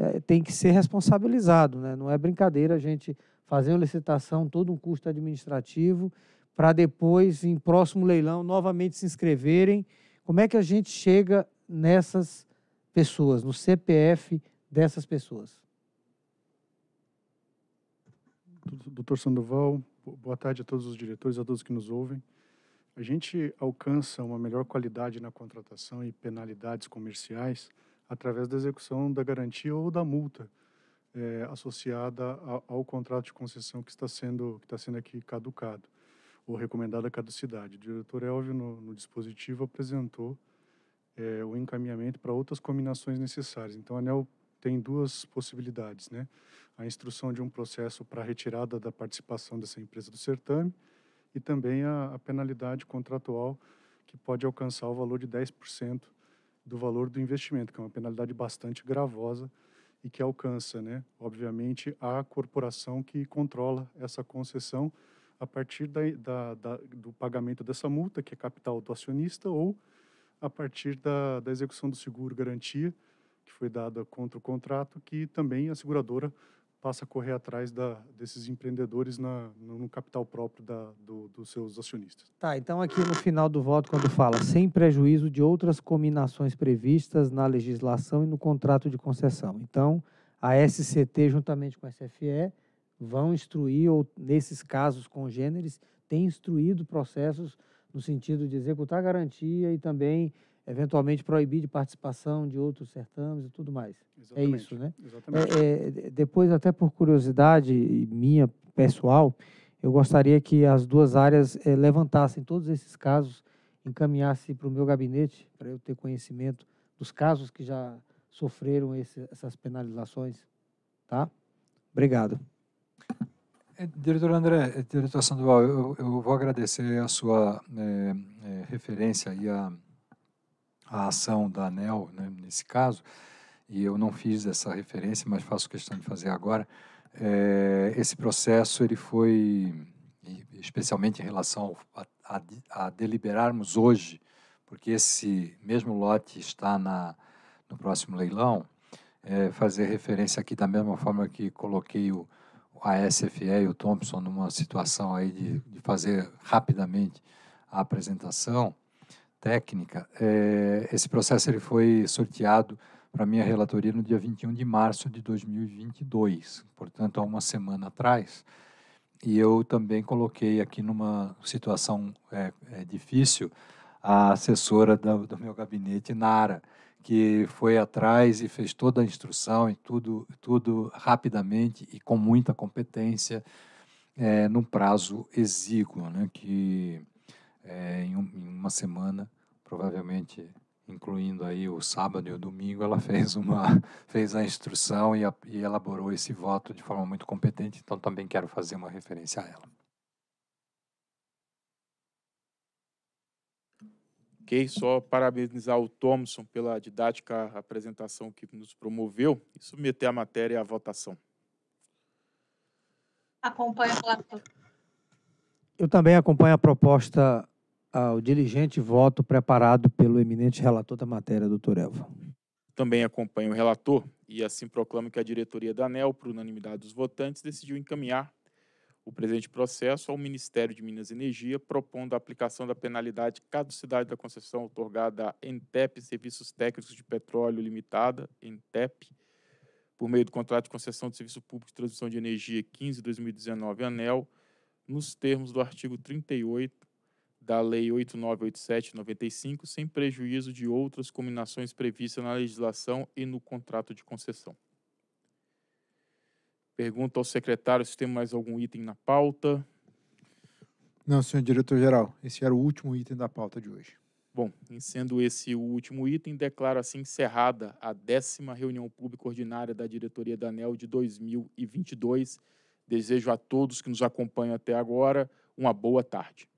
é, tem que ser responsabilizado. Né? Não é brincadeira a gente fazer uma licitação, todo um custo administrativo, para depois, em próximo leilão, novamente se inscreverem. Como é que a gente chega nessas pessoas, no CPF dessas pessoas? Doutor Sandoval, boa tarde a todos os diretores, a todos que nos ouvem. A gente alcança uma melhor qualidade na contratação e penalidades comerciais através da execução da garantia ou da multa é, associada a, ao contrato de concessão que está sendo que está sendo aqui caducado ou recomendada a caducidade. O diretor Elvio no, no dispositivo apresentou é, o encaminhamento para outras combinações necessárias. Então, a ANEL tem duas possibilidades, né? A instrução de um processo para retirada da participação dessa empresa do certame e também a, a penalidade contratual que pode alcançar o valor de 10% do valor do investimento, que é uma penalidade bastante gravosa e que alcança, né, obviamente, a corporação que controla essa concessão a partir da, da, da, do pagamento dessa multa, que é capital do acionista, ou a partir da, da execução do seguro garantia, que foi dada contra o contrato, que também a seguradora passa a correr atrás da, desses empreendedores na, no capital próprio da, do, dos seus acionistas. Tá, então aqui no final do voto, quando fala sem prejuízo de outras combinações previstas na legislação e no contrato de concessão. Então, a SCT, juntamente com a SFE, vão instruir, ou nesses casos congêneres, tem instruído processos no sentido de executar garantia e também eventualmente proibir de participação de outros certames e tudo mais. É Exatamente. É isso, né? Exatamente. É, é, depois, até por curiosidade minha pessoal, eu gostaria que as duas áreas é, levantassem todos esses casos, encaminhassem para o meu gabinete, para eu ter conhecimento dos casos que já sofreram esse, essas penalizações. Tá? Obrigado. É, diretor André, é, diretor Sandoval, eu, eu vou agradecer a sua eh, eh, referência e a a ação da ANEL, né, nesse caso, e eu não fiz essa referência, mas faço questão de fazer agora, é, esse processo ele foi, especialmente em relação a, a, a deliberarmos hoje, porque esse mesmo lote está na, no próximo leilão, é, fazer referência aqui da mesma forma que coloquei o, a SFE e o Thompson numa situação aí de, de fazer rapidamente a apresentação, técnica, é, esse processo ele foi sorteado para minha relatoria no dia 21 de março de 2022, portanto, há uma semana atrás. E eu também coloquei aqui numa situação é, é difícil a assessora do, do meu gabinete, Nara, que foi atrás e fez toda a instrução e tudo, tudo rapidamente e com muita competência, é, num prazo exíguo, né, que é, em, um, em uma semana, provavelmente incluindo aí o sábado e o domingo, ela fez uma fez a instrução e, a, e, elaborou esse voto de forma muito competente. Então também quero fazer uma referência a ela. Ok, só parabenizar o Thomson pela didática apresentação que nos promoveu e submeter a matéria à votação. Acompanho, proposta. Eu também acompanho a proposta ao ah, dirigente voto preparado pelo eminente relator da matéria, doutor Elva. Também acompanho o relator e assim proclamo que a diretoria da ANEL, por unanimidade dos votantes, decidiu encaminhar o presente processo ao Ministério de Minas e Energia, propondo a aplicação da penalidade caducidade da concessão otorgada à ENTEP Serviços Técnicos de Petróleo Limitada, ENTEP, por meio do contrato de concessão de serviço público de transmissão de energia 15-2019 ANEL, nos termos do artigo 38 da Lei 8987-95, sem prejuízo de outras combinações previstas na legislação e no contrato de concessão. Pergunto ao secretário se tem mais algum item na pauta. Não, senhor diretor-geral, esse era o último item da pauta de hoje. Bom, em sendo esse o último item, declaro assim encerrada a décima reunião pública ordinária da diretoria da ANEL de 2022. Desejo a todos que nos acompanham até agora uma boa tarde.